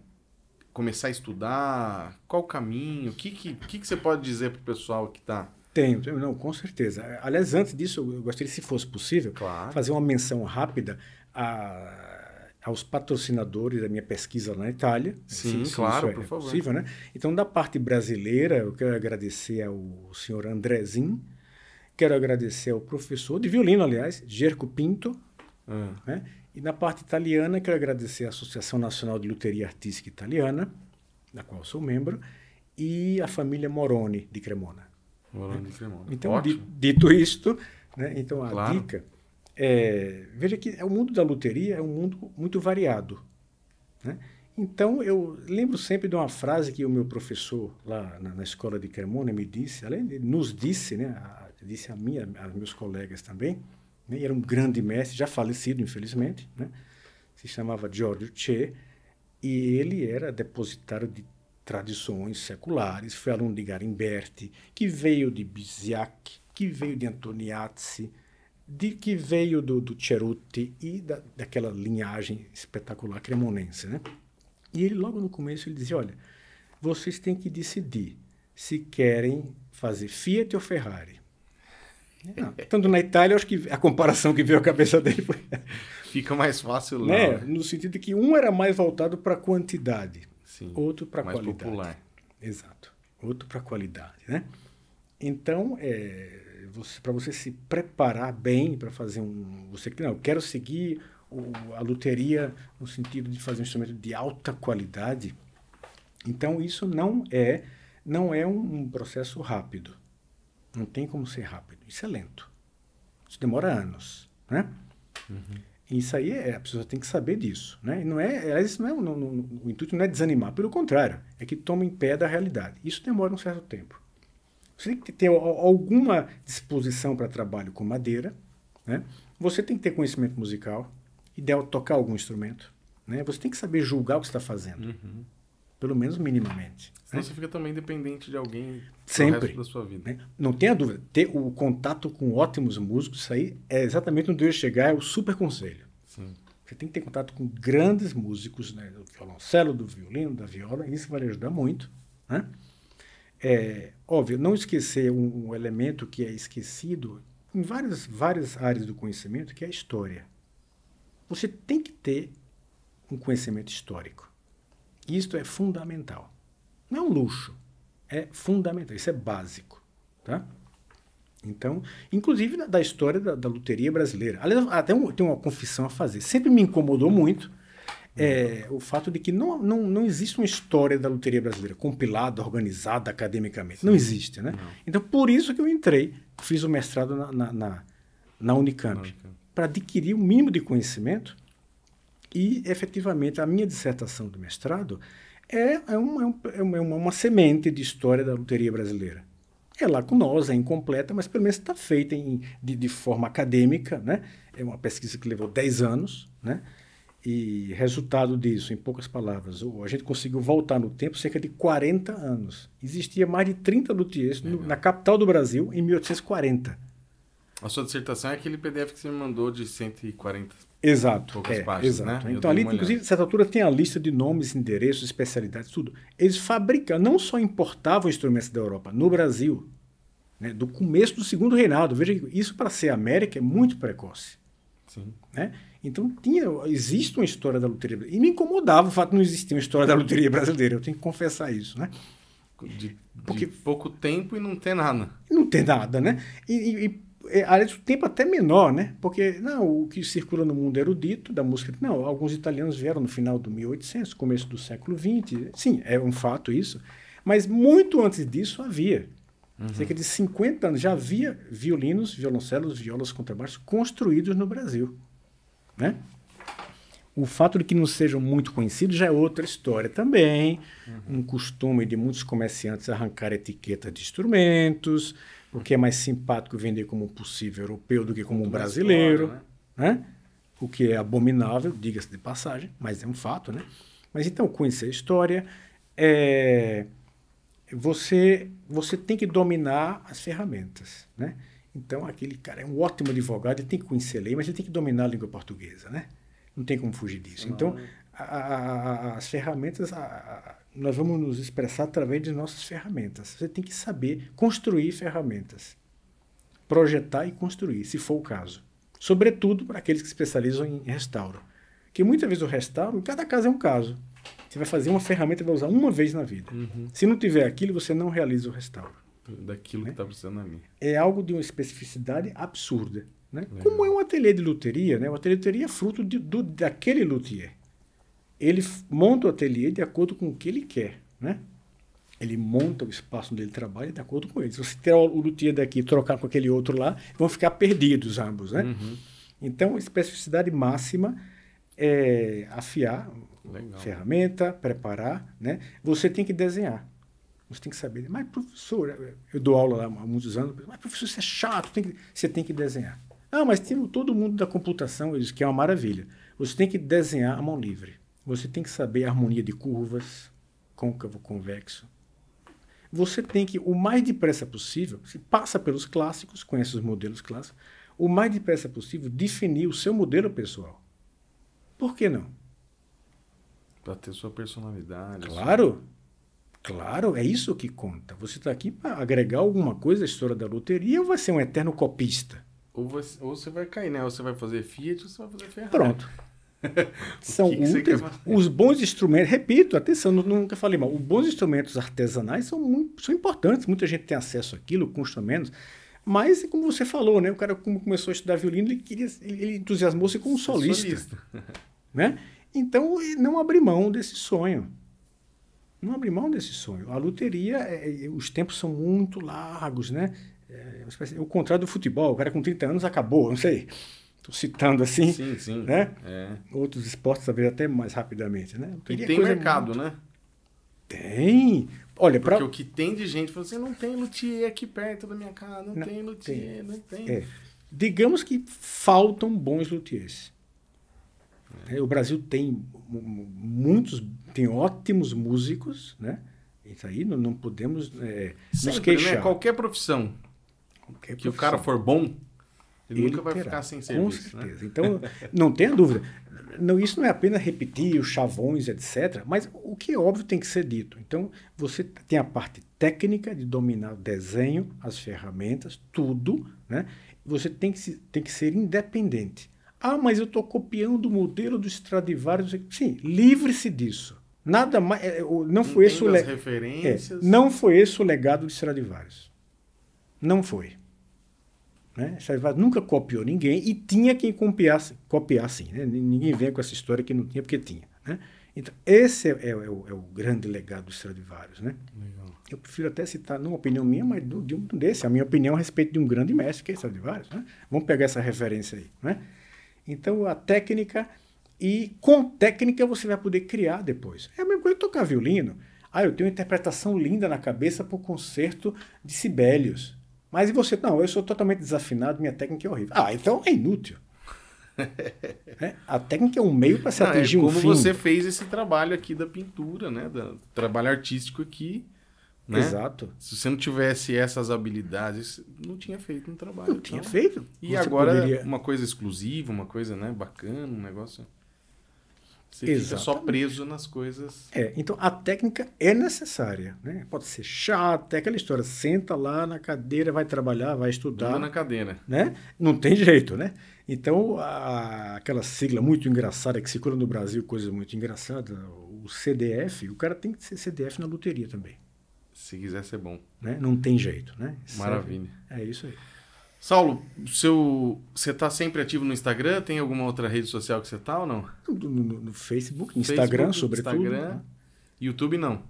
começar a estudar, qual o caminho? O que, que, que, que você pode dizer pro pessoal que está tenho, não, com certeza. Aliás, antes disso, eu gostaria, se fosse possível, claro. fazer uma menção rápida a aos patrocinadores da minha pesquisa na Itália. É Sim, claro, é por favor. né? Então, da parte brasileira, eu quero agradecer ao senhor Andrezin, quero agradecer ao professor de violino, aliás, Gerco Pinto, ah. né? E na parte italiana, quero agradecer à Associação Nacional de Luteria Artística Italiana, da qual sou membro, e à família Moroni de Cremona. Moroni né? de Cremona. Então, Ótimo. dito isto, né? então a claro. dica é, veja que é o mundo da loteria é um mundo muito variado. Né? Então, eu lembro sempre de uma frase que o meu professor lá na, na escola de Cremona me disse, além de, nos disse, né, a, disse a mim, aos meus colegas também, né, e era um grande mestre, já falecido, infelizmente, né, se chamava Giorgio Che, e ele era depositário de tradições seculares, foi aluno de Garimberti, que veio de Bisiac que veio de Antoniazzi, de que veio do, do Cerutti e da, daquela linhagem espetacular cremonense, né? E ele logo no começo ele dizia, olha, vocês têm que decidir se querem fazer Fiat ou Ferrari. Não, ah, tanto na Itália, acho que a comparação que veio à cabeça dele foi... Fica mais fácil lá. Né? né? No sentido de que um era mais voltado para a quantidade, Sim, outro para qualidade. Mais popular. Exato. Outro para qualidade, né? Então, é, você, para você se preparar bem para fazer um. Você que não, eu quero seguir o, a luteria no sentido de fazer um instrumento de alta qualidade. Então isso não é não é um, um processo rápido. Não tem como ser rápido. Isso é lento. Isso demora anos, né? Uhum. Isso aí é, a pessoa tem que saber disso, né? E não é, isso não é, não, não, o intuito não é desanimar, pelo contrário, é que toma em pé da realidade. Isso demora um certo tempo. Você tem que ter alguma disposição para trabalho com madeira, né? Você tem que ter conhecimento musical, ideal tocar algum instrumento, né? Você tem que saber julgar o que está fazendo. Uhum. Pelo menos minimamente. Né? Senão né? você fica também dependente de alguém Sempre. da sua vida. Né? Não tenha dúvida, ter o contato com ótimos músicos, isso aí é exatamente onde eu ia chegar, é o super conselho. Sim. Você tem que ter contato com grandes músicos, né? do violoncelo, do violino, da viola, isso vai lhe ajudar muito. Né? É, óbvio, não esquecer um, um, elemento que é esquecido em várias, várias áreas do conhecimento, que é a história. Você tem que ter um conhecimento histórico. Isto é fundamental. Não é um luxo, é fundamental, isso é básico. Tá? Então, inclusive da, da história da, da, loteria brasileira. Aliás, até um, tem uma confissão a fazer. Sempre me incomodou muito é o fato de que não, não, não existe uma história da loteria brasileira compilada, organizada academicamente. Sim. Não existe, né? Não. Então, por isso que eu entrei, fiz o mestrado na, na, na, na Unicamp, Unicamp. para adquirir o um mínimo de conhecimento e, efetivamente, a minha dissertação do mestrado é, é, uma, é, é, é, uma, é uma semente de história da loteria brasileira é lacunosa, é incompleta, mas pelo menos está feita em, de, de, forma acadêmica, né? É uma pesquisa que levou 10 anos, né? E resultado disso, em poucas palavras, a gente conseguiu voltar no tempo cerca de 40 anos. Existia mais de 30 luthiers no, na capital do Brasil em 1840. A sua dissertação é aquele PDF que você me mandou de 140 exato, poucas é, páginas, exato. né? Então ali, inclusive, a certa altura tem a lista de nomes, endereços, especialidades, tudo. Eles fabricavam, não só importavam instrumentos da Europa, no Brasil, né, do começo do segundo reinado. Veja que isso para ser América é muito precoce. Sim. Né? Então tinha, existe uma história da loteria brasileira. E me incomodava o fato de não existir uma história da loteria brasileira. Eu tenho que confessar isso, né? De, Porque, de pouco tempo e não tem nada. Não tem nada, né? E, e, e é, aliás, o tempo até menor, né? Porque não, o que circula no mundo é erudito da música. Não, alguns italianos vieram no final do 1800, começo do século 20. Sim, é um fato isso. Mas muito antes disso havia. Uhum. Cerca de 50 anos já havia violinos, violoncelos, violas contrabaixos construídos no Brasil. Né? O fato de que não sejam muito conhecidos já é outra história também. Uhum. Um costume de muitos comerciantes arrancar etiqueta de instrumentos, porque é mais simpático vender como um possível europeu do que como um brasileiro, claro, né? né? O que é abominável, diga-se de passagem, mas é um fato, né? Mas então conhecer a história é você você tem que dominar as ferramentas, né? Então, aquele cara é um ótimo advogado, ele tem que conhecer a lei, mas ele tem que dominar a língua portuguesa, né? Não tem como fugir disso. Não, então, a, a, a, as ferramentas, nós vamos nos expressar através de nossas ferramentas. Você tem que saber construir ferramentas, projetar e construir, se for o caso. Sobretudo para aqueles que se especializam em restauro. Que muitas vezes o restauro, cada caso é um caso. Você vai fazer uma ferramenta, e vai usar uma vez na vida. Uhum. Se não tiver aquilo, você não realiza o restauro daquilo né? que está precisando a mim É algo de uma especificidade absurda. Né? Legal. Como é um ateliê de luteria, né? o ateliê de luteria é fruto de, do, daquele luthier. Ele monta o ateliê de acordo com o que ele quer. Né? Ele monta o espaço onde ele trabalha de acordo com ele. Se você tirar o luthier daqui e trocar com aquele outro lá, vão ficar perdidos ambos. Né? Uhum. Então, especificidade máxima é afiar Legal. ferramenta, preparar. Né? Você tem que desenhar. Você tem que saber. Mas, professor, eu dou aula lá há muitos anos. Mas, professor, isso é chato, tem que, você tem que desenhar. Ah, mas tem todo mundo da computação, eles que é uma maravilha. Você tem que desenhar a mão livre. Você tem que saber a harmonia de curvas, côncavo, convexo. Você tem que, o mais depressa possível, se passa pelos clássicos, conhece os modelos clássicos, o mais depressa possível definir o seu modelo pessoal. Por que não? Para ter sua personalidade. Assim. Claro! Sua Claro, é isso que conta. Você está aqui para agregar alguma coisa à história da loteria ou vai ser um eterno copista? Ou você, ou você vai cair, né? Ou você vai fazer Fiat ou você vai fazer Ferrari. Pronto. São que úteis. os bons instrumentos, repito, atenção, nunca falei mal. Os bons instrumentos artesanais são, muito, são importantes. Muita gente tem acesso àquilo, com instrumentos. Mas, como você falou, né? O cara como começou a estudar violino, ele, queria, ele entusiasmou-se com solista. solista. né? Então, não abrir mão desse sonho não abrir mão desse sonho. A loteria, é, é os tempos são muito largos, né? É, é, o contrário do futebol, o cara com 30 anos acabou, não sei. Estou citando assim. Sim, sim. Né? É. Outros esportes talvez até mais rapidamente, né? e é tem mercado, muito... né? Tem. Olha, Porque pra... o que tem de gente, você assim, não tem luthier aqui perto da minha casa, não, não tem luthier, tem. não tem. É. Digamos que faltam bons luthiers. É, o Brasil tem muitos, tem ótimos músicos, né? Isso aí não, não podemos é, Sempre, nos né? queixar. Né? Qualquer profissão Qualquer que profissão. o cara for bom, ele, ele nunca vai ficar sem serviço. Com né? certeza. Né? Então, não tenha dúvida. Não, isso não é apenas repetir os chavões, etc., mas o que é óbvio tem que ser dito. Então, você tem a parte técnica de dominar o desenho, as ferramentas, tudo, né? Você tem que, tem que ser independente. Ah, mas eu estou copiando o modelo do Stradivarius. Sim, livre-se disso. Nada mais. É, é, não foi Entendo esse o le... referências. É, não foi esse o legado de Stradivarius. Não foi. Né? Stradivarius nunca copiou ninguém e tinha quem copiasse, copiar sim. Né? Ninguém vem com essa história que não tinha, porque tinha. Né? Então, esse é, é, é, o, é, o, grande legado do Stradivarius, né? Legal. Eu prefiro até citar, não opinião minha, mas do, de um desse, a minha opinião a respeito de um grande mestre, que é Stradivarius, né? Vamos pegar essa referência aí, né? Então a técnica e com técnica você vai poder criar depois. É a mesma coisa tocar violino. Ah, eu tenho uma interpretação linda na cabeça para o concerto de Sibelius. Mas e você? Não, eu sou totalmente desafinado, minha técnica é horrível. Ah, então é inútil. é, a técnica é um meio para se Não, é atingir é um fim. Como você fez esse trabalho aqui da pintura, né? Do trabalho artístico aqui. Né? Exato. Se você não tivesse essas habilidades, não tinha feito um trabalho. Não tinha então. feito. E você agora poderia... uma coisa exclusiva, uma coisa né, bacana, um negócio. Você Exatamente. fica só preso nas coisas. É, então a técnica é necessária, né? Pode ser chata, é aquela história, senta lá na cadeira, vai trabalhar, vai estudar. Dura na cadeira. Né? Não tem jeito, né? Então, a, aquela sigla muito engraçada que circula no Brasil, coisa muito engraçada, o CDF, o cara tem que ser CDF na loteria também. Se quiser ser bom. Né? Não tem jeito, né? Maravilha. É isso aí. Saulo, seu, você está sempre ativo no Instagram? Tem alguma outra rede social que você está ou não? No, no, no Facebook, Instagram, Facebook, sobretudo. Instagram, né? YouTube não.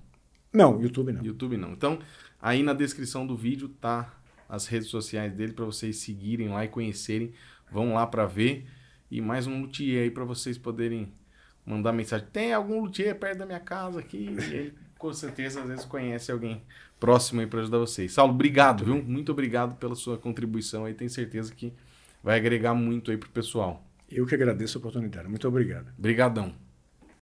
Não, YouTube não. YouTube não. Então, aí na descrição do vídeo tá as redes sociais dele para vocês seguirem lá e conhecerem. Vão lá para ver. E mais um luthier aí para vocês poderem mandar mensagem. Tem algum luthier perto da minha casa aqui? com certeza às vezes conhece alguém próximo aí para ajudar vocês. Saulo, obrigado, viu? Muito obrigado pela sua contribuição aí. Tenho certeza que vai agregar muito aí pro pessoal. Eu que agradeço a oportunidade. Muito obrigado. Obrigadão.